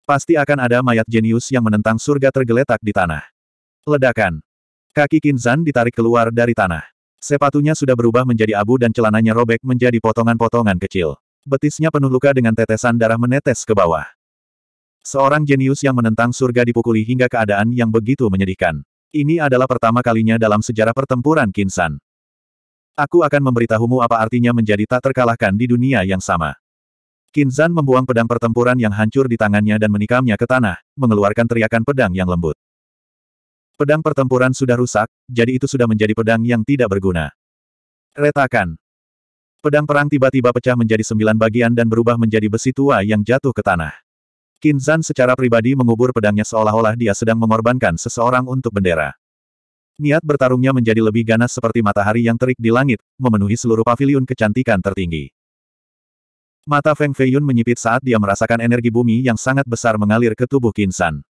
Pasti akan ada mayat jenius yang menentang surga tergeletak di tanah. Ledakan. Kaki Kinzan ditarik keluar dari tanah. Sepatunya sudah berubah menjadi abu dan celananya robek menjadi potongan-potongan kecil. Betisnya penuh luka dengan tetesan darah menetes ke bawah. Seorang jenius yang menentang surga dipukuli hingga keadaan yang begitu menyedihkan. Ini adalah pertama kalinya dalam sejarah pertempuran Kinsan. Aku akan memberitahumu apa artinya menjadi tak terkalahkan di dunia yang sama. Kinsan membuang pedang pertempuran yang hancur di tangannya dan menikamnya ke tanah, mengeluarkan teriakan pedang yang lembut. Pedang pertempuran sudah rusak, jadi itu sudah menjadi pedang yang tidak berguna. Retakan. Pedang perang tiba-tiba pecah menjadi sembilan bagian dan berubah menjadi besi tua yang jatuh ke tanah. Kinzan secara pribadi mengubur pedangnya seolah-olah dia sedang mengorbankan seseorang untuk bendera. Niat bertarungnya menjadi lebih ganas seperti matahari yang terik di langit, memenuhi seluruh pavilion kecantikan tertinggi. Mata Feng Feiyun menyipit saat dia merasakan energi bumi yang sangat besar mengalir ke tubuh Kinsan.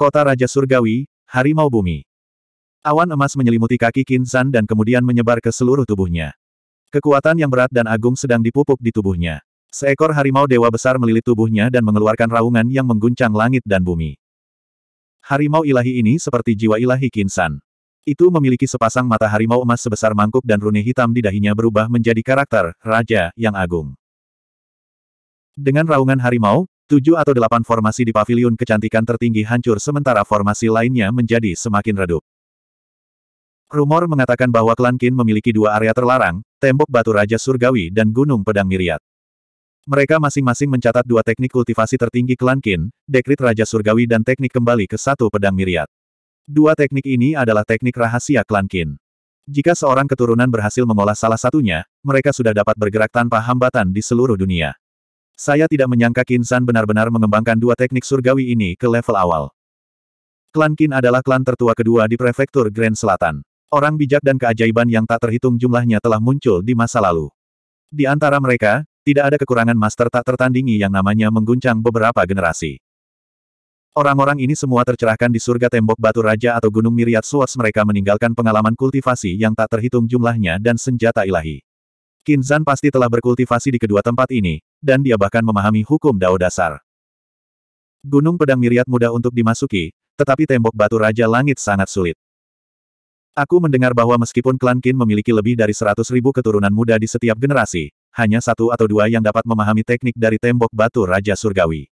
Kota Raja Surgawi, Harimau Bumi. Awan emas menyelimuti kaki Kinsan dan kemudian menyebar ke seluruh tubuhnya. Kekuatan yang berat dan agung sedang dipupuk di tubuhnya. Seekor harimau dewa besar melilit tubuhnya dan mengeluarkan raungan yang mengguncang langit dan bumi. Harimau ilahi ini seperti jiwa ilahi Kinsan. Itu memiliki sepasang mata harimau emas sebesar mangkuk dan rune hitam di dahinya berubah menjadi karakter, Raja, yang agung. Dengan raungan harimau, Tujuh atau delapan formasi di pavilion kecantikan tertinggi hancur sementara formasi lainnya menjadi semakin redup. Rumor mengatakan bahwa klan Qin memiliki dua area terlarang, tembok batu Raja Surgawi dan Gunung Pedang Miriat. Mereka masing-masing mencatat dua teknik kultivasi tertinggi klan Qin, dekrit Raja Surgawi dan teknik kembali ke satu pedang Miriat. Dua teknik ini adalah teknik rahasia klan Qin. Jika seorang keturunan berhasil mengolah salah satunya, mereka sudah dapat bergerak tanpa hambatan di seluruh dunia. Saya tidak menyangka Kinsan benar-benar mengembangkan dua teknik surgawi ini ke level awal. Klan Kin adalah klan tertua kedua di prefektur Grand Selatan. Orang bijak dan keajaiban yang tak terhitung jumlahnya telah muncul di masa lalu. Di antara mereka, tidak ada kekurangan master tak tertandingi yang namanya mengguncang beberapa generasi. Orang-orang ini semua tercerahkan di surga tembok batu raja atau gunung miriat Suas mereka meninggalkan pengalaman kultivasi yang tak terhitung jumlahnya dan senjata ilahi. Kinzan pasti telah berkultivasi di kedua tempat ini, dan dia bahkan memahami hukum dao dasar. Gunung pedang miriat mudah untuk dimasuki, tetapi tembok batu Raja Langit sangat sulit. Aku mendengar bahwa meskipun klan Qin memiliki lebih dari seratus ribu keturunan muda di setiap generasi, hanya satu atau dua yang dapat memahami teknik dari tembok batu Raja Surgawi.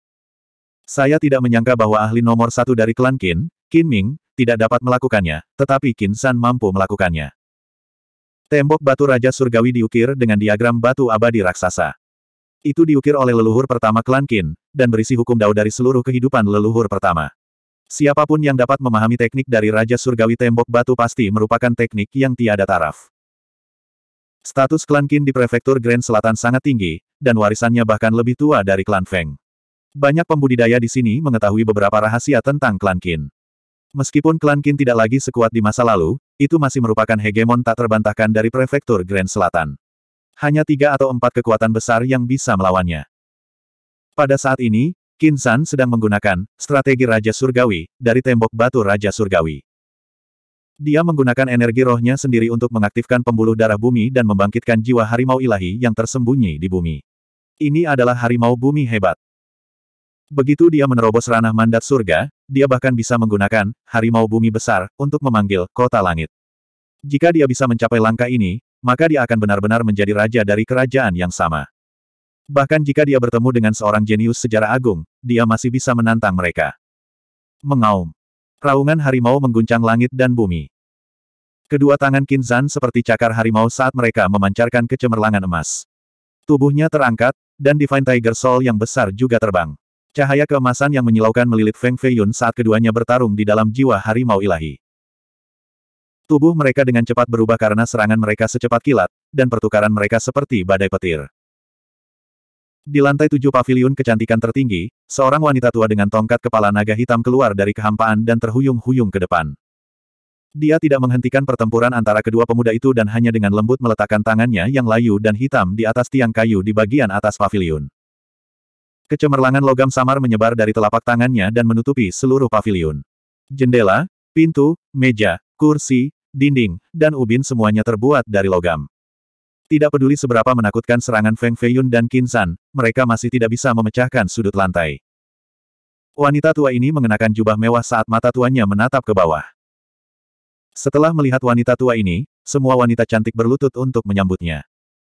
Saya tidak menyangka bahwa ahli nomor satu dari klan Qin, Qin Ming, tidak dapat melakukannya, tetapi Qin San mampu melakukannya. Tembok batu Raja Surgawi diukir dengan diagram batu abadi raksasa. Itu diukir oleh leluhur pertama klan Qin, dan berisi hukum dao dari seluruh kehidupan leluhur pertama. Siapapun yang dapat memahami teknik dari Raja Surgawi Tembok Batu pasti merupakan teknik yang tiada taraf. Status klan Qin di prefektur Grand Selatan sangat tinggi, dan warisannya bahkan lebih tua dari klan Feng. Banyak pembudidaya di sini mengetahui beberapa rahasia tentang klan Qin. Meskipun klan Qin tidak lagi sekuat di masa lalu, itu masih merupakan hegemon tak terbantahkan dari prefektur Grand Selatan. Hanya tiga atau empat kekuatan besar yang bisa melawannya. Pada saat ini, Qin San sedang menggunakan strategi Raja Surgawi dari tembok batu Raja Surgawi. Dia menggunakan energi rohnya sendiri untuk mengaktifkan pembuluh darah bumi dan membangkitkan jiwa harimau ilahi yang tersembunyi di bumi. Ini adalah harimau bumi hebat. Begitu dia menerobos ranah mandat surga, dia bahkan bisa menggunakan harimau bumi besar untuk memanggil kota langit. Jika dia bisa mencapai langkah ini, maka dia akan benar-benar menjadi raja dari kerajaan yang sama. Bahkan jika dia bertemu dengan seorang jenius sejarah agung, dia masih bisa menantang mereka. Mengaum. Raungan harimau mengguncang langit dan bumi. Kedua tangan Kinzan seperti cakar harimau saat mereka memancarkan kecemerlangan emas. Tubuhnya terangkat, dan Divine Tiger Soul yang besar juga terbang. Cahaya keemasan yang menyilaukan melilit Feng Feiyun saat keduanya bertarung di dalam jiwa harimau ilahi. Tubuh mereka dengan cepat berubah karena serangan mereka secepat kilat, dan pertukaran mereka seperti badai petir. Di lantai tujuh pavilion kecantikan tertinggi, seorang wanita tua dengan tongkat kepala naga hitam keluar dari kehampaan dan terhuyung-huyung ke depan. Dia tidak menghentikan pertempuran antara kedua pemuda itu dan hanya dengan lembut meletakkan tangannya yang layu dan hitam di atas tiang kayu di bagian atas pavilion. Kecemerlangan logam samar menyebar dari telapak tangannya dan menutupi seluruh pavilion. Jendela, pintu, meja, kursi, dinding, dan ubin semuanya terbuat dari logam. Tidak peduli seberapa menakutkan serangan Feng Feiyun dan Kinsan, mereka masih tidak bisa memecahkan sudut lantai. Wanita tua ini mengenakan jubah mewah saat mata tuanya menatap ke bawah. Setelah melihat wanita tua ini, semua wanita cantik berlutut untuk menyambutnya.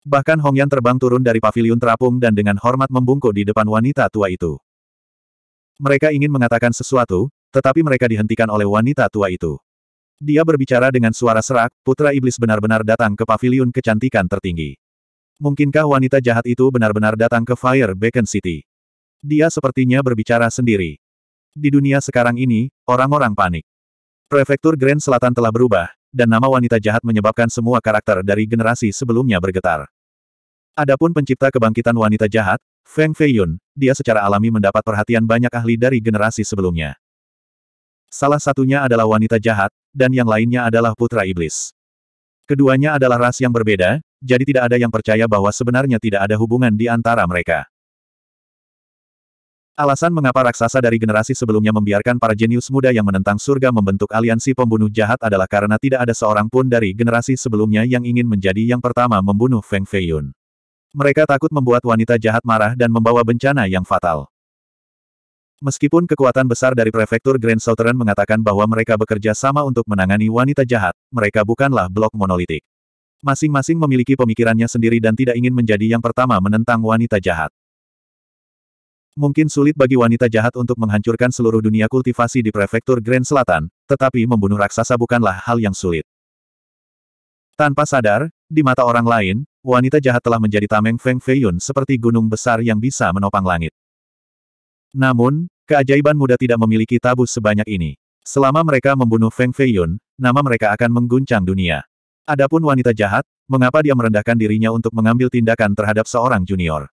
Bahkan Hong Yan terbang turun dari pavilion terapung dan dengan hormat membungkuk di depan wanita tua itu. Mereka ingin mengatakan sesuatu, tetapi mereka dihentikan oleh wanita tua itu. Dia berbicara dengan suara serak, putra iblis benar-benar datang ke pavilion kecantikan tertinggi. Mungkinkah wanita jahat itu benar-benar datang ke Fire Beacon City? Dia sepertinya berbicara sendiri. Di dunia sekarang ini, orang-orang panik. Prefektur Grand Selatan telah berubah, dan nama wanita jahat menyebabkan semua karakter dari generasi sebelumnya bergetar. Adapun pencipta kebangkitan wanita jahat, Feng Feiyun, dia secara alami mendapat perhatian banyak ahli dari generasi sebelumnya. Salah satunya adalah wanita jahat, dan yang lainnya adalah putra iblis. Keduanya adalah ras yang berbeda, jadi tidak ada yang percaya bahwa sebenarnya tidak ada hubungan di antara mereka. Alasan mengapa raksasa dari generasi sebelumnya membiarkan para jenius muda yang menentang surga membentuk aliansi pembunuh jahat adalah karena tidak ada seorang pun dari generasi sebelumnya yang ingin menjadi yang pertama membunuh Feng Feiyun. Mereka takut membuat wanita jahat marah dan membawa bencana yang fatal. Meskipun kekuatan besar dari prefektur Grand Southern mengatakan bahwa mereka bekerja sama untuk menangani wanita jahat, mereka bukanlah blok monolitik. Masing-masing memiliki pemikirannya sendiri dan tidak ingin menjadi yang pertama menentang wanita jahat. Mungkin sulit bagi wanita jahat untuk menghancurkan seluruh dunia kultivasi di prefektur Grand Selatan, tetapi membunuh raksasa bukanlah hal yang sulit. Tanpa sadar, di mata orang lain, wanita jahat telah menjadi tameng Feng Feiyun seperti gunung besar yang bisa menopang langit. Namun, keajaiban muda tidak memiliki tabu sebanyak ini. Selama mereka membunuh Feng Feiyun, nama mereka akan mengguncang dunia. Adapun wanita jahat, mengapa dia merendahkan dirinya untuk mengambil tindakan terhadap seorang junior?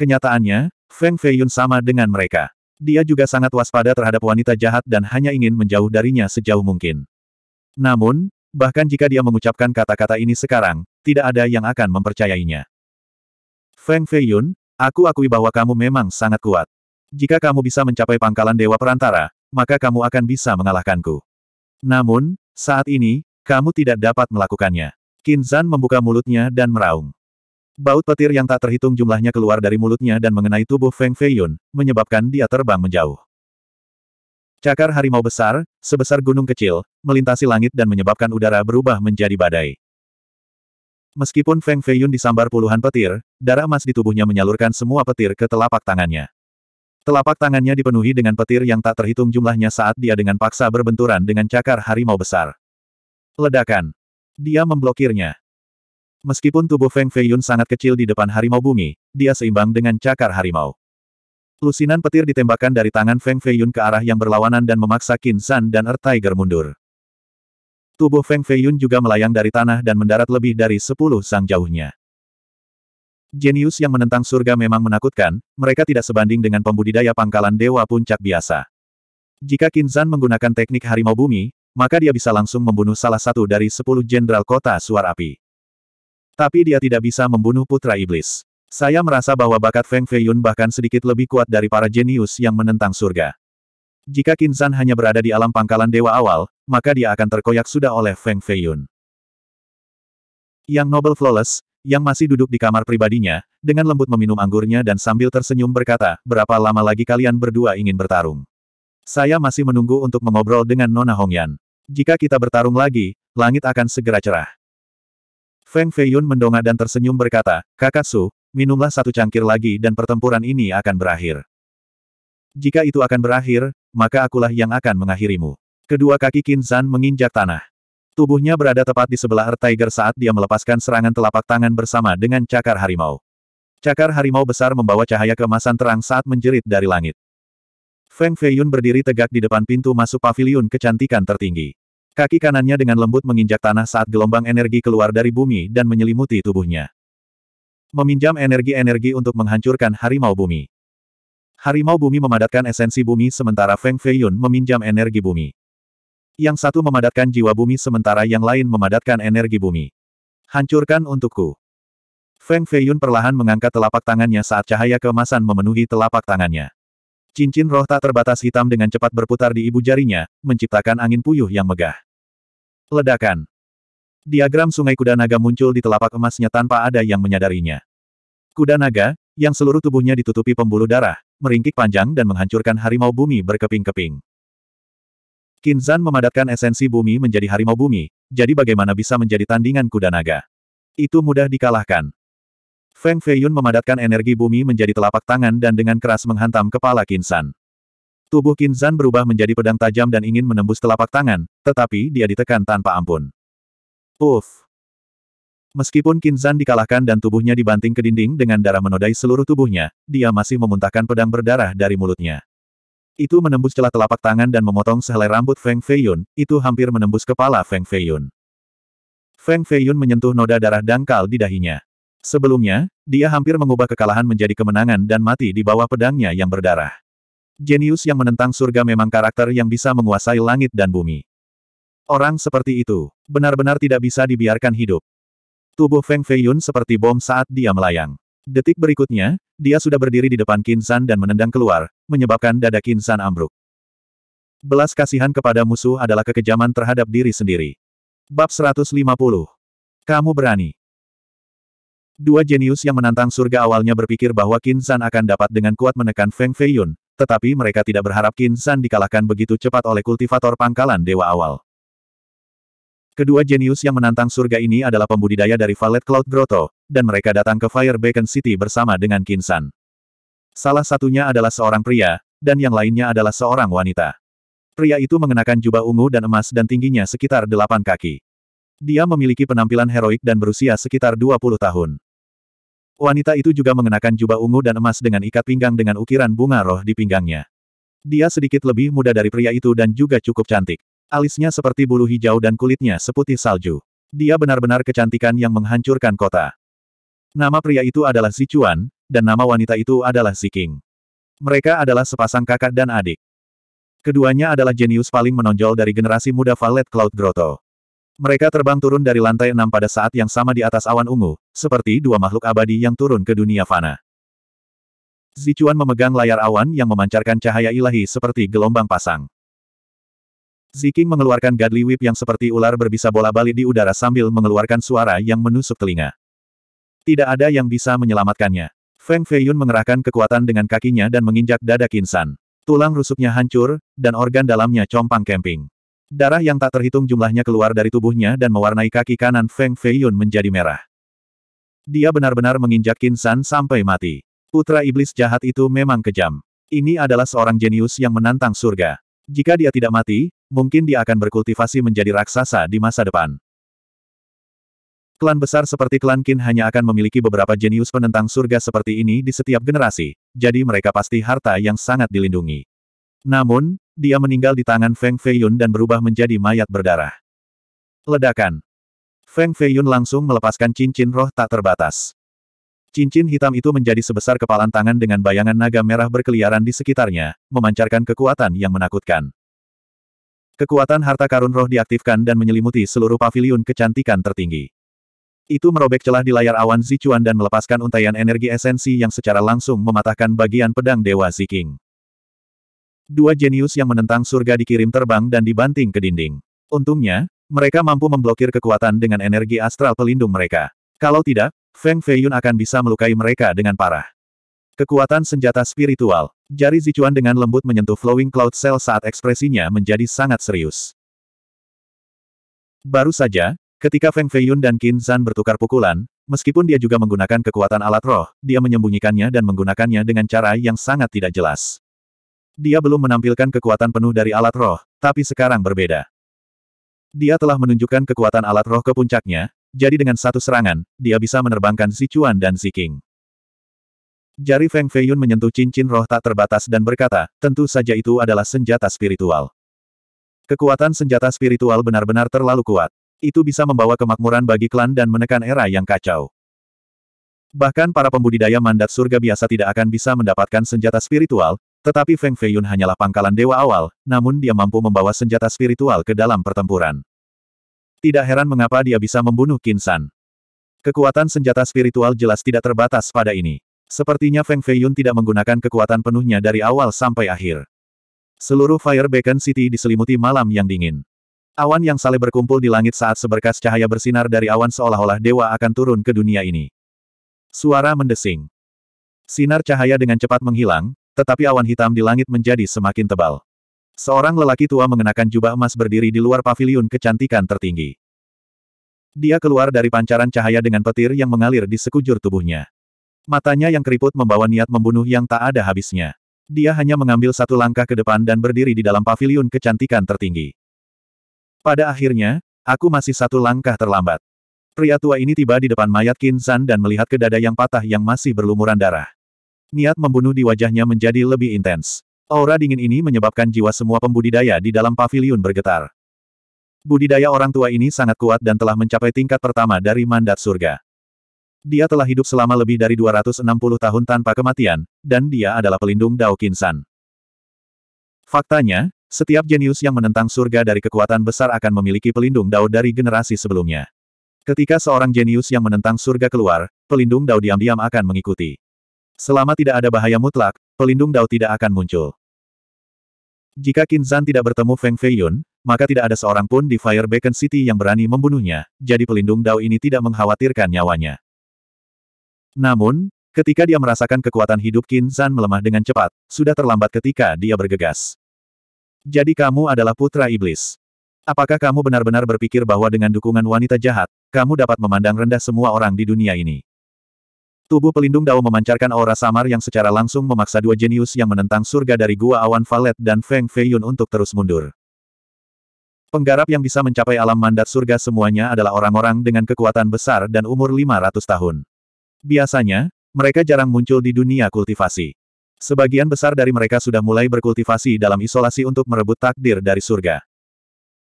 Kenyataannya, Feng Feiyun sama dengan mereka. Dia juga sangat waspada terhadap wanita jahat dan hanya ingin menjauh darinya sejauh mungkin. Namun, bahkan jika dia mengucapkan kata-kata ini sekarang, tidak ada yang akan mempercayainya. Feng Feiyun, aku akui bahwa kamu memang sangat kuat. Jika kamu bisa mencapai pangkalan Dewa Perantara, maka kamu akan bisa mengalahkanku. Namun, saat ini, kamu tidak dapat melakukannya. Kinzan membuka mulutnya dan meraung. Baut petir yang tak terhitung jumlahnya keluar dari mulutnya dan mengenai tubuh Feng Feiyun, menyebabkan dia terbang menjauh. Cakar harimau besar, sebesar gunung kecil, melintasi langit dan menyebabkan udara berubah menjadi badai. Meskipun Feng Feiyun disambar puluhan petir, darah emas di tubuhnya menyalurkan semua petir ke telapak tangannya. Telapak tangannya dipenuhi dengan petir yang tak terhitung jumlahnya saat dia dengan paksa berbenturan dengan cakar harimau besar. Ledakan. Dia memblokirnya. Meskipun tubuh Feng Feiyun sangat kecil di depan harimau bumi, dia seimbang dengan cakar harimau. Lusinan petir ditembakkan dari tangan Feng Feiyun ke arah yang berlawanan dan memaksa Qin San dan Er Tiger mundur. Tubuh Feng Feiyun juga melayang dari tanah dan mendarat lebih dari sepuluh sang jauhnya. Jenius yang menentang surga memang menakutkan, mereka tidak sebanding dengan pembudidaya pangkalan dewa puncak biasa. Jika Kinzan menggunakan teknik harimau bumi, maka dia bisa langsung membunuh salah satu dari sepuluh jenderal kota suar api. Tapi dia tidak bisa membunuh putra iblis. Saya merasa bahwa bakat Feng Feiyun bahkan sedikit lebih kuat dari para jenius yang menentang surga. Jika Kinzan hanya berada di alam pangkalan dewa awal, maka dia akan terkoyak sudah oleh Feng Feiyun. Yang Noble Flawless, yang masih duduk di kamar pribadinya, dengan lembut meminum anggurnya dan sambil tersenyum berkata, berapa lama lagi kalian berdua ingin bertarung? Saya masih menunggu untuk mengobrol dengan Nona Hongyan. Jika kita bertarung lagi, langit akan segera cerah. Feng Feiyun mendongak dan tersenyum berkata, Kakak Su, minumlah satu cangkir lagi dan pertempuran ini akan berakhir. Jika itu akan berakhir, maka akulah yang akan mengakhirimu. Kedua kaki Zan menginjak tanah. Tubuhnya berada tepat di sebelah Earth Tiger saat dia melepaskan serangan telapak tangan bersama dengan cakar harimau. Cakar harimau besar membawa cahaya kemasan terang saat menjerit dari langit. Feng Feiyun berdiri tegak di depan pintu masuk paviliun kecantikan tertinggi. Kaki kanannya dengan lembut menginjak tanah saat gelombang energi keluar dari bumi dan menyelimuti tubuhnya. Meminjam energi-energi untuk menghancurkan harimau bumi. Harimau bumi memadatkan esensi bumi sementara Feng Feiyun meminjam energi bumi. Yang satu memadatkan jiwa bumi sementara yang lain memadatkan energi bumi. Hancurkan untukku. Feng Feiyun perlahan mengangkat telapak tangannya saat cahaya kemasan memenuhi telapak tangannya. Cincin roh tak terbatas hitam dengan cepat berputar di ibu jarinya, menciptakan angin puyuh yang megah. Ledakan. Diagram sungai kuda naga muncul di telapak emasnya tanpa ada yang menyadarinya. Kuda naga, yang seluruh tubuhnya ditutupi pembuluh darah, meringkik panjang dan menghancurkan harimau bumi berkeping-keping. Kinzan memadatkan esensi bumi menjadi harimau bumi, jadi bagaimana bisa menjadi tandingan kuda naga? Itu mudah dikalahkan. Feng Feiyun memadatkan energi bumi menjadi telapak tangan dan dengan keras menghantam kepala Kinzan. Tubuh Kinzan berubah menjadi pedang tajam dan ingin menembus telapak tangan, tetapi dia ditekan tanpa ampun. Puff! Meskipun Kinzan dikalahkan dan tubuhnya dibanting ke dinding dengan darah menodai seluruh tubuhnya, dia masih memuntahkan pedang berdarah dari mulutnya. Itu menembus celah telapak tangan dan memotong sehelai rambut Feng Feiyun, itu hampir menembus kepala Feng Feiyun. Feng Feiyun menyentuh noda darah dangkal di dahinya. Sebelumnya, dia hampir mengubah kekalahan menjadi kemenangan dan mati di bawah pedangnya yang berdarah. Jenius yang menentang surga memang karakter yang bisa menguasai langit dan bumi. Orang seperti itu, benar-benar tidak bisa dibiarkan hidup. Tubuh Feng Feiyun seperti bom saat dia melayang. Detik berikutnya, dia sudah berdiri di depan Kinsan dan menendang keluar, menyebabkan dada Kinsan ambruk. Belas kasihan kepada musuh adalah kekejaman terhadap diri sendiri. Bab 150. Kamu berani. Dua jenius yang menantang surga awalnya berpikir bahwa Kinsan akan dapat dengan kuat menekan Feng Feiyun, tetapi mereka tidak berharap Kinsan dikalahkan begitu cepat oleh kultivator pangkalan dewa awal. Kedua jenius yang menantang surga ini adalah pembudidaya dari Valet Cloud Grotto, dan mereka datang ke Fire Beacon City bersama dengan Kinsan. Salah satunya adalah seorang pria, dan yang lainnya adalah seorang wanita. Pria itu mengenakan jubah ungu dan emas dan tingginya sekitar delapan kaki. Dia memiliki penampilan heroik dan berusia sekitar 20 tahun. Wanita itu juga mengenakan jubah ungu dan emas dengan ikat pinggang dengan ukiran bunga roh di pinggangnya. Dia sedikit lebih muda dari pria itu dan juga cukup cantik. Alisnya seperti bulu hijau dan kulitnya seputih salju. Dia benar-benar kecantikan yang menghancurkan kota. Nama pria itu adalah Sichuan, dan nama wanita itu adalah King. Mereka adalah sepasang kakak dan adik. Keduanya adalah jenius paling menonjol dari generasi muda Valet Cloud Grotto. Mereka terbang turun dari lantai enam pada saat yang sama di atas awan ungu, seperti dua makhluk abadi yang turun ke dunia fana. Zicuan memegang layar awan yang memancarkan cahaya ilahi seperti gelombang pasang. Ziking mengeluarkan Godly Whip yang seperti ular berbisa bola balik di udara sambil mengeluarkan suara yang menusuk telinga. Tidak ada yang bisa menyelamatkannya. Feng Feiyun mengerahkan kekuatan dengan kakinya dan menginjak dada Kinsan. Tulang rusuknya hancur, dan organ dalamnya compang kemping. Darah yang tak terhitung jumlahnya keluar dari tubuhnya dan mewarnai kaki kanan Feng Feiyun menjadi merah. Dia benar-benar menginjak Kinsan sampai mati. Putra iblis jahat itu memang kejam. Ini adalah seorang jenius yang menantang surga. Jika dia tidak mati, mungkin dia akan berkultivasi menjadi raksasa di masa depan. Klan besar seperti klan Qin hanya akan memiliki beberapa jenius penentang surga seperti ini di setiap generasi, jadi mereka pasti harta yang sangat dilindungi. Namun, dia meninggal di tangan Feng Feiyun dan berubah menjadi mayat berdarah. Ledakan. Feng Feiyun langsung melepaskan cincin roh tak terbatas. Cincin hitam itu menjadi sebesar kepalan tangan dengan bayangan naga merah berkeliaran di sekitarnya, memancarkan kekuatan yang menakutkan. Kekuatan harta karun roh diaktifkan dan menyelimuti seluruh pavilion kecantikan tertinggi. Itu merobek celah di layar awan Zichuan dan melepaskan untaian energi esensi yang secara langsung mematahkan bagian pedang Dewa Ziking. Dua jenius yang menentang surga dikirim terbang dan dibanting ke dinding. Untungnya, mereka mampu memblokir kekuatan dengan energi astral pelindung mereka. Kalau tidak, Feng Feiyun akan bisa melukai mereka dengan parah. Kekuatan senjata spiritual. Jari Zichuan dengan lembut menyentuh Flowing Cloud Cell saat ekspresinya menjadi sangat serius. Baru saja, Ketika Feng Feiyun dan Qin Zan bertukar pukulan, meskipun dia juga menggunakan kekuatan alat roh, dia menyembunyikannya dan menggunakannya dengan cara yang sangat tidak jelas. Dia belum menampilkan kekuatan penuh dari alat roh, tapi sekarang berbeda. Dia telah menunjukkan kekuatan alat roh ke puncaknya, jadi dengan satu serangan, dia bisa menerbangkan Chuan dan Ziking. Jari Feng Feiyun menyentuh cincin roh tak terbatas dan berkata, tentu saja itu adalah senjata spiritual. Kekuatan senjata spiritual benar-benar terlalu kuat itu bisa membawa kemakmuran bagi klan dan menekan era yang kacau. Bahkan para pembudidaya mandat surga biasa tidak akan bisa mendapatkan senjata spiritual, tetapi Feng Feiyun hanyalah pangkalan dewa awal, namun dia mampu membawa senjata spiritual ke dalam pertempuran. Tidak heran mengapa dia bisa membunuh Kinsan. Kekuatan senjata spiritual jelas tidak terbatas pada ini. Sepertinya Feng Feiyun tidak menggunakan kekuatan penuhnya dari awal sampai akhir. Seluruh Fire Beacon City diselimuti malam yang dingin. Awan yang saleh berkumpul di langit saat seberkas cahaya bersinar dari awan seolah-olah dewa akan turun ke dunia ini. Suara mendesing. Sinar cahaya dengan cepat menghilang, tetapi awan hitam di langit menjadi semakin tebal. Seorang lelaki tua mengenakan jubah emas berdiri di luar paviliun kecantikan tertinggi. Dia keluar dari pancaran cahaya dengan petir yang mengalir di sekujur tubuhnya. Matanya yang keriput membawa niat membunuh yang tak ada habisnya. Dia hanya mengambil satu langkah ke depan dan berdiri di dalam paviliun kecantikan tertinggi. Pada akhirnya, aku masih satu langkah terlambat. Pria tua ini tiba di depan mayat Kinsan dan melihat ke dada yang patah yang masih berlumuran darah. Niat membunuh di wajahnya menjadi lebih intens. Aura dingin ini menyebabkan jiwa semua pembudidaya di dalam pavilion bergetar. Budidaya orang tua ini sangat kuat dan telah mencapai tingkat pertama dari mandat surga. Dia telah hidup selama lebih dari 260 tahun tanpa kematian, dan dia adalah pelindung Dao Kinsan. Faktanya, setiap jenius yang menentang surga dari kekuatan besar akan memiliki pelindung dao dari generasi sebelumnya. Ketika seorang jenius yang menentang surga keluar, pelindung dao diam-diam akan mengikuti. Selama tidak ada bahaya mutlak, pelindung dao tidak akan muncul. Jika Kinzan tidak bertemu Feng Feiyun, maka tidak ada seorang pun di Fire Beacon City yang berani membunuhnya, jadi pelindung dao ini tidak mengkhawatirkan nyawanya. Namun, ketika dia merasakan kekuatan hidup Kinzan melemah dengan cepat, sudah terlambat ketika dia bergegas. Jadi kamu adalah putra iblis. Apakah kamu benar-benar berpikir bahwa dengan dukungan wanita jahat, kamu dapat memandang rendah semua orang di dunia ini? Tubuh pelindung Dao memancarkan aura samar yang secara langsung memaksa dua jenius yang menentang surga dari Gua Awan Valet dan Feng Feiyun untuk terus mundur. Penggarap yang bisa mencapai alam mandat surga semuanya adalah orang-orang dengan kekuatan besar dan umur 500 tahun. Biasanya, mereka jarang muncul di dunia kultivasi. Sebagian besar dari mereka sudah mulai berkultivasi dalam isolasi untuk merebut takdir dari surga.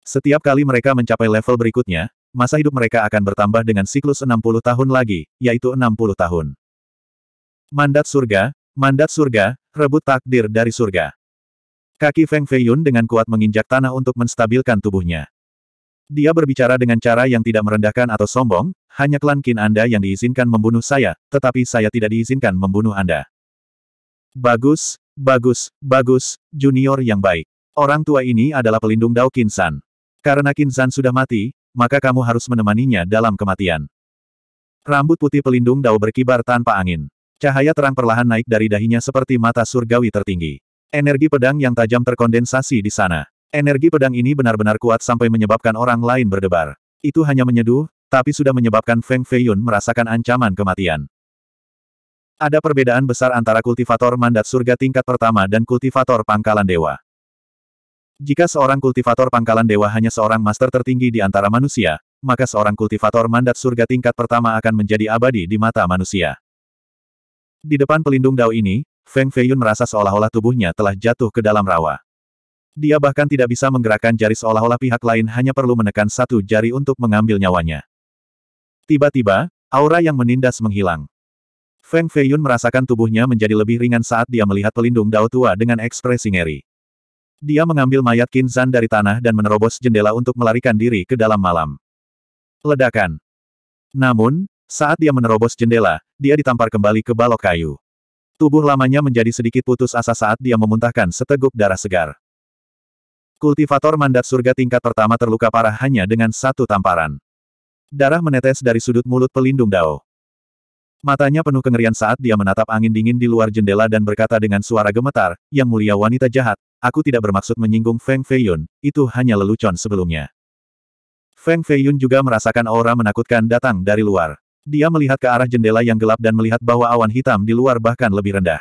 Setiap kali mereka mencapai level berikutnya, masa hidup mereka akan bertambah dengan siklus 60 tahun lagi, yaitu 60 tahun. Mandat surga, mandat surga, rebut takdir dari surga. Kaki Feng Feiyun dengan kuat menginjak tanah untuk menstabilkan tubuhnya. Dia berbicara dengan cara yang tidak merendahkan atau sombong, hanya klan Qin Anda yang diizinkan membunuh saya, tetapi saya tidak diizinkan membunuh Anda. Bagus, bagus, bagus, junior yang baik. Orang tua ini adalah pelindung Dao Kinsan. Karena Kinsan sudah mati, maka kamu harus menemaninya dalam kematian. Rambut putih pelindung Dao berkibar tanpa angin. Cahaya terang perlahan naik dari dahinya seperti mata surgawi tertinggi. Energi pedang yang tajam terkondensasi di sana. Energi pedang ini benar-benar kuat sampai menyebabkan orang lain berdebar. Itu hanya menyeduh, tapi sudah menyebabkan Feng Feiyun merasakan ancaman kematian. Ada perbedaan besar antara kultivator mandat surga tingkat pertama dan kultivator pangkalan dewa. Jika seorang kultivator pangkalan dewa hanya seorang master tertinggi di antara manusia, maka seorang kultivator mandat surga tingkat pertama akan menjadi abadi di mata manusia. Di depan pelindung dao ini, Feng Feiyun merasa seolah-olah tubuhnya telah jatuh ke dalam rawa. Dia bahkan tidak bisa menggerakkan jari seolah-olah pihak lain hanya perlu menekan satu jari untuk mengambil nyawanya. Tiba-tiba, aura yang menindas menghilang. Feng Feiyun merasakan tubuhnya menjadi lebih ringan saat dia melihat pelindung Dao tua dengan ekspresi ngeri. Dia mengambil mayat Qin Zan dari tanah dan menerobos jendela untuk melarikan diri ke dalam malam. Ledakan. Namun, saat dia menerobos jendela, dia ditampar kembali ke balok kayu. Tubuh lamanya menjadi sedikit putus asa saat dia memuntahkan seteguk darah segar. Kultivator mandat surga tingkat pertama terluka parah hanya dengan satu tamparan. Darah menetes dari sudut mulut pelindung Dao. Matanya penuh kengerian saat dia menatap angin dingin di luar jendela dan berkata dengan suara gemetar, Yang mulia wanita jahat, aku tidak bermaksud menyinggung Feng Feiyun, itu hanya lelucon sebelumnya. Feng Feiyun juga merasakan aura menakutkan datang dari luar. Dia melihat ke arah jendela yang gelap dan melihat bahwa awan hitam di luar bahkan lebih rendah.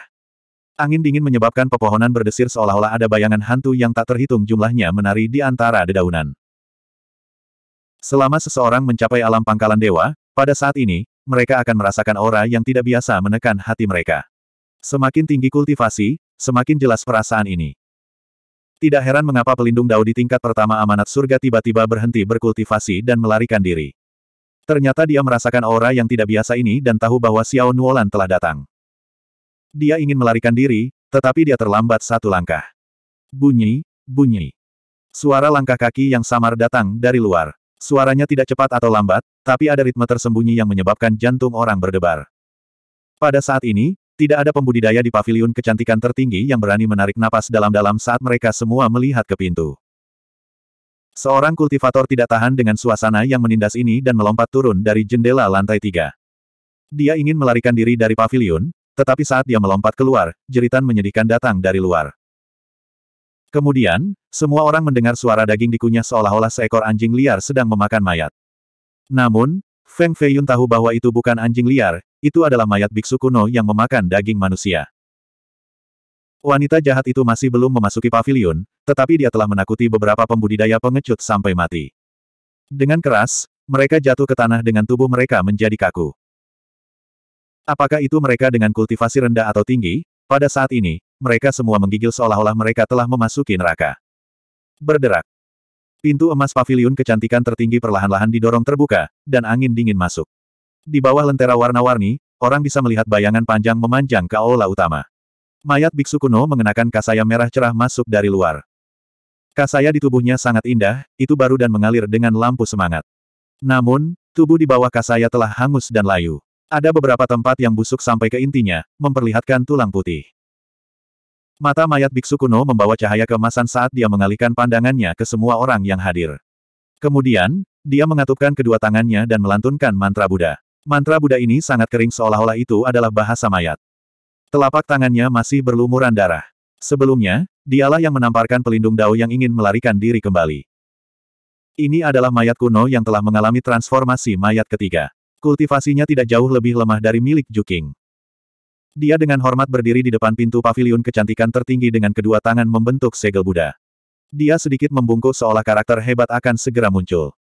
Angin dingin menyebabkan pepohonan berdesir seolah-olah ada bayangan hantu yang tak terhitung jumlahnya menari di antara dedaunan. Selama seseorang mencapai alam pangkalan dewa, pada saat ini, mereka akan merasakan aura yang tidak biasa menekan hati mereka. Semakin tinggi kultivasi, semakin jelas perasaan ini. Tidak heran mengapa pelindung dao di tingkat pertama amanat surga tiba-tiba berhenti berkultivasi dan melarikan diri. Ternyata dia merasakan aura yang tidak biasa ini dan tahu bahwa Xiao Nuolan telah datang. Dia ingin melarikan diri, tetapi dia terlambat satu langkah. Bunyi, bunyi. Suara langkah kaki yang samar datang dari luar. Suaranya tidak cepat atau lambat, tapi ada ritme tersembunyi yang menyebabkan jantung orang berdebar. Pada saat ini, tidak ada pembudidaya di pavilion kecantikan tertinggi yang berani menarik napas dalam-dalam saat mereka semua melihat ke pintu. Seorang kultivator tidak tahan dengan suasana yang menindas ini dan melompat turun dari jendela lantai tiga. Dia ingin melarikan diri dari pavilion, tetapi saat dia melompat keluar, jeritan menyedihkan datang dari luar. Kemudian, semua orang mendengar suara daging dikunyah seolah-olah seekor anjing liar sedang memakan mayat. Namun, Feng Feiyun tahu bahwa itu bukan anjing liar, itu adalah mayat biksu kuno yang memakan daging manusia. Wanita jahat itu masih belum memasuki pavilion, tetapi dia telah menakuti beberapa pembudidaya pengecut sampai mati. Dengan keras, mereka jatuh ke tanah dengan tubuh mereka menjadi kaku. Apakah itu mereka dengan kultivasi rendah atau tinggi? Pada saat ini, mereka semua menggigil seolah-olah mereka telah memasuki neraka. Berderak. Pintu emas pavilion kecantikan tertinggi perlahan-lahan didorong terbuka, dan angin dingin masuk. Di bawah lentera warna-warni, orang bisa melihat bayangan panjang memanjang ke aula utama. Mayat biksu kuno mengenakan kasaya merah cerah masuk dari luar. Kasaya di tubuhnya sangat indah, itu baru dan mengalir dengan lampu semangat. Namun, tubuh di bawah kasaya telah hangus dan layu. Ada beberapa tempat yang busuk sampai ke intinya, memperlihatkan tulang putih. Mata mayat biksu kuno membawa cahaya keemasan saat dia mengalihkan pandangannya ke semua orang yang hadir. Kemudian, dia mengatupkan kedua tangannya dan melantunkan mantra Buddha. Mantra Buddha ini sangat kering seolah-olah itu adalah bahasa mayat. Telapak tangannya masih berlumuran darah. Sebelumnya, dialah yang menamparkan pelindung dao yang ingin melarikan diri kembali. Ini adalah mayat kuno yang telah mengalami transformasi mayat ketiga. Kultivasinya tidak jauh lebih lemah dari milik Juking. Dia dengan hormat berdiri di depan pintu paviliun kecantikan tertinggi dengan kedua tangan membentuk segel Buddha. Dia sedikit membungkuk seolah karakter hebat akan segera muncul.